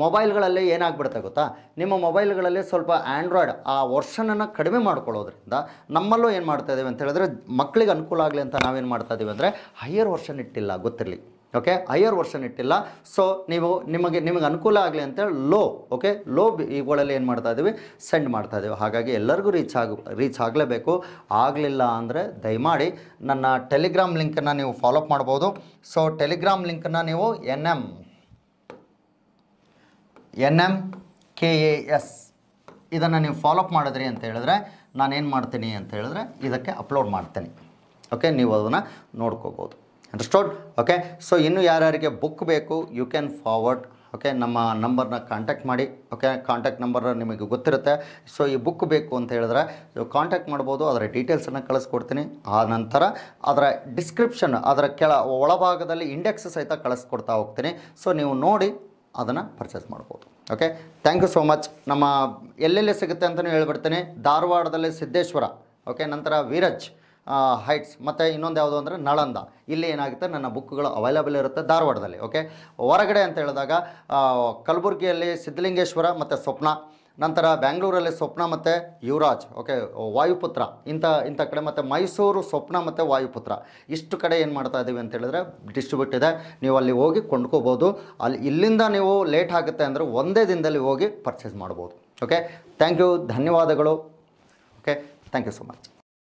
ಮೊಬೈಲ್ಗಳಲ್ಲಿ ಏನಾಗ್ಬಿಡುತ್ತೆ ಗೊತ್ತಾ ನಿಮ್ಮ ಮೊಬೈಲ್ಗಳಲ್ಲಿ ಸ್ವಲ್ಪ ಆ್ಯಂಡ್ರಾಯ್ಡ್ ಆ ವರ್ಷನನ್ನು ಕಡಿಮೆ ಮಾಡ್ಕೊಳ್ಳೋದ್ರಿಂದ ನಮ್ಮಲ್ಲೂ ಏನು ಮಾಡ್ತಾ ಇದ್ದೇವೆ ಅಂತ ಹೇಳಿದ್ರೆ ಮಕ್ಕಳಿಗೆ ಅನುಕೂಲ ಆಗಲಿ ಅಂತ ನಾವೇನು ಮಾಡ್ತಾ ಇದ್ದೀವಿ ಅಂದರೆ ಹೈಯರ್ ವರ್ಷನ್ ಇಟ್ಟಿಲ್ಲ ಗೊತ್ತಿರಲಿ ಓಕೆ ಹೈಯರ್ ವರ್ಷನ್ ಇಟ್ಟಿಲ್ಲ ಸೊ ನೀವು ನಿಮಗೆ ನಿಮಗೆ ಅನುಕೂಲ ಆಗಲಿ ಅಂತೇಳಿ ಲೋ ಓಕೆ ಲೋ ಇವುಗಳಲ್ಲಿ ಏನು ಮಾಡ್ತಾ ಇದ್ದೀವಿ ಸೆಂಡ್ ಮಾಡ್ತಾ ಇದ್ದೀವಿ ಹಾಗಾಗಿ ಎಲ್ಲರಿಗೂ ರೀಚ್ ಆಗ ರೀಚ್ ಆಗಲೇಬೇಕು ಆಗಲಿಲ್ಲ ಅಂದರೆ ದಯಮಾಡಿ ನನ್ನ ಟೆಲಿಗ್ರಾಮ್ ಲಿಂಕನ್ನು ನೀವು ಫಾಲೋಅಪ್ ಮಾಡ್ಬೋದು ಸೊ ಟೆಲಿಗ್ರಾಮ್ ಲಿಂಕನ್ನು ನೀವು N M N M K A S ಇದನ್ನು ನೀವು ಫಾಲೋಅಪ್ ಮಾಡಿದ್ರಿ ಅಂತ ಹೇಳಿದ್ರೆ ನಾನೇನು ಮಾಡ್ತೀನಿ ಅಂತ ಹೇಳಿದ್ರೆ ಇದಕ್ಕೆ ಅಪ್ಲೋಡ್ ಮಾಡ್ತೀನಿ ಓಕೆ ನೀವು ಅದನ್ನು ನೋಡ್ಕೋಬೋದು ಅಂಡರ್ಸ್ಟೋಡ್ ಓಕೆ ಸೊ ಇನ್ನು ಯಾರ್ಯಾರಿಗೆ ಬುಕ್ ಬೇಕು ಯು ಕ್ಯಾನ್ ಫಾರ್ವರ್ಡ್ ಓಕೆ ನಮ್ಮ ನಂಬರ್ನ ಕಾಂಟ್ಯಾಕ್ಟ್ ಮಾಡಿ ಓಕೆ ಕಾಂಟ್ಯಾಕ್ಟ್ ನಂಬರ್ ನಿಮಗೆ ಗೊತ್ತಿರುತ್ತೆ ಸೊ ಈ ಬುಕ್ ಬೇಕು ಅಂತ ಹೇಳಿದ್ರೆ ಕಾಂಟ್ಯಾಕ್ಟ್ ಮಾಡ್ಬೋದು ಅದರ ಡೀಟೇಲ್ಸನ್ನು ಕಳಿಸ್ಕೊಡ್ತೀನಿ ಆ ನಂತರ ಅದರ ಡಿಸ್ಕ್ರಿಪ್ಷನ್ ಅದರ ಕೆಳ ಒಳಭಾಗದಲ್ಲಿ ಇಂಡೆಕ್ಸ್ ಸಹಿತ ಕಳಿಸ್ಕೊಡ್ತಾ ಹೋಗ್ತೀನಿ ಸೊ ನೀವು ನೋಡಿ ಅದನ್ನು ಪರ್ಚೇಸ್ ಮಾಡ್ಬೋದು okay thank you so much ನಮ್ಮ ಎಲ್ಲೆಲ್ಲಿ ಸಿಗುತ್ತೆ ಅಂತಲೂ ಹೇಳ್ಬಿಡ್ತೀನಿ ಧಾರವಾಡದಲ್ಲಿ ಸಿದ್ದೇಶ್ವರ ಓಕೆ ನಂತರ ವೀರಜ್ ಹೈಟ್ಸ್ ಮತ್ತು ಇನ್ನೊಂದು ಯಾವುದು ಅಂದರೆ ನಳಂದ ಇಲ್ಲಿ ಏನಾಗುತ್ತೆ ನನ್ನ ಬುಕ್ಗಳು ಅವೈಲಬಲ್ ಇರುತ್ತೆ ಧಾರವಾಡದಲ್ಲಿ ಓಕೆ ಹೊರಗಡೆ ಅಂತ ಹೇಳಿದಾಗ ಕಲಬುರಗಿಯಲ್ಲಿ ಸಿದ್ಧಲಿಂಗೇಶ್ವರ ಮತ್ತು ಸ್ವಪ್ನ ನಂತರ ಬ್ಯಾಂಗ್ಳೂರಲ್ಲಿ ಸ್ವಪ್ನ ಮತ್ತು ಯುವರಾಜ್ ಓಕೆ ವಾಯುಪುತ್ರ ಇಂಥ ಇಂಥ ಕಡೆ ಮತ್ತು ಮೈಸೂರು ಸ್ವಪ್ನ ಮತ್ತು ವಾಯುಪುತ್ರ ಇಷ್ಟು ಕಡೆ ಏನು ಮಾಡ್ತಾ ಇದ್ದೀವಿ ಹೇಳಿದ್ರೆ ಡಿಸ್ಟ್ರಿಬ್ಯೂಟ್ ಇದೆ ನೀವು ಅಲ್ಲಿ ಹೋಗಿ ಕೊಂಡ್ಕೋಬೋದು ಅಲ್ಲಿ ಇಲ್ಲಿಂದ ನೀವು ಲೇಟ್ ಆಗುತ್ತೆ ಅಂದರೆ ಒಂದೇ ದಿನದಲ್ಲಿ ಹೋಗಿ ಪರ್ಚೇಸ್ ಮಾಡ್ಬೋದು ಓಕೆ ಥ್ಯಾಂಕ್ ಯು ಧನ್ಯವಾದಗಳು okay thank you so much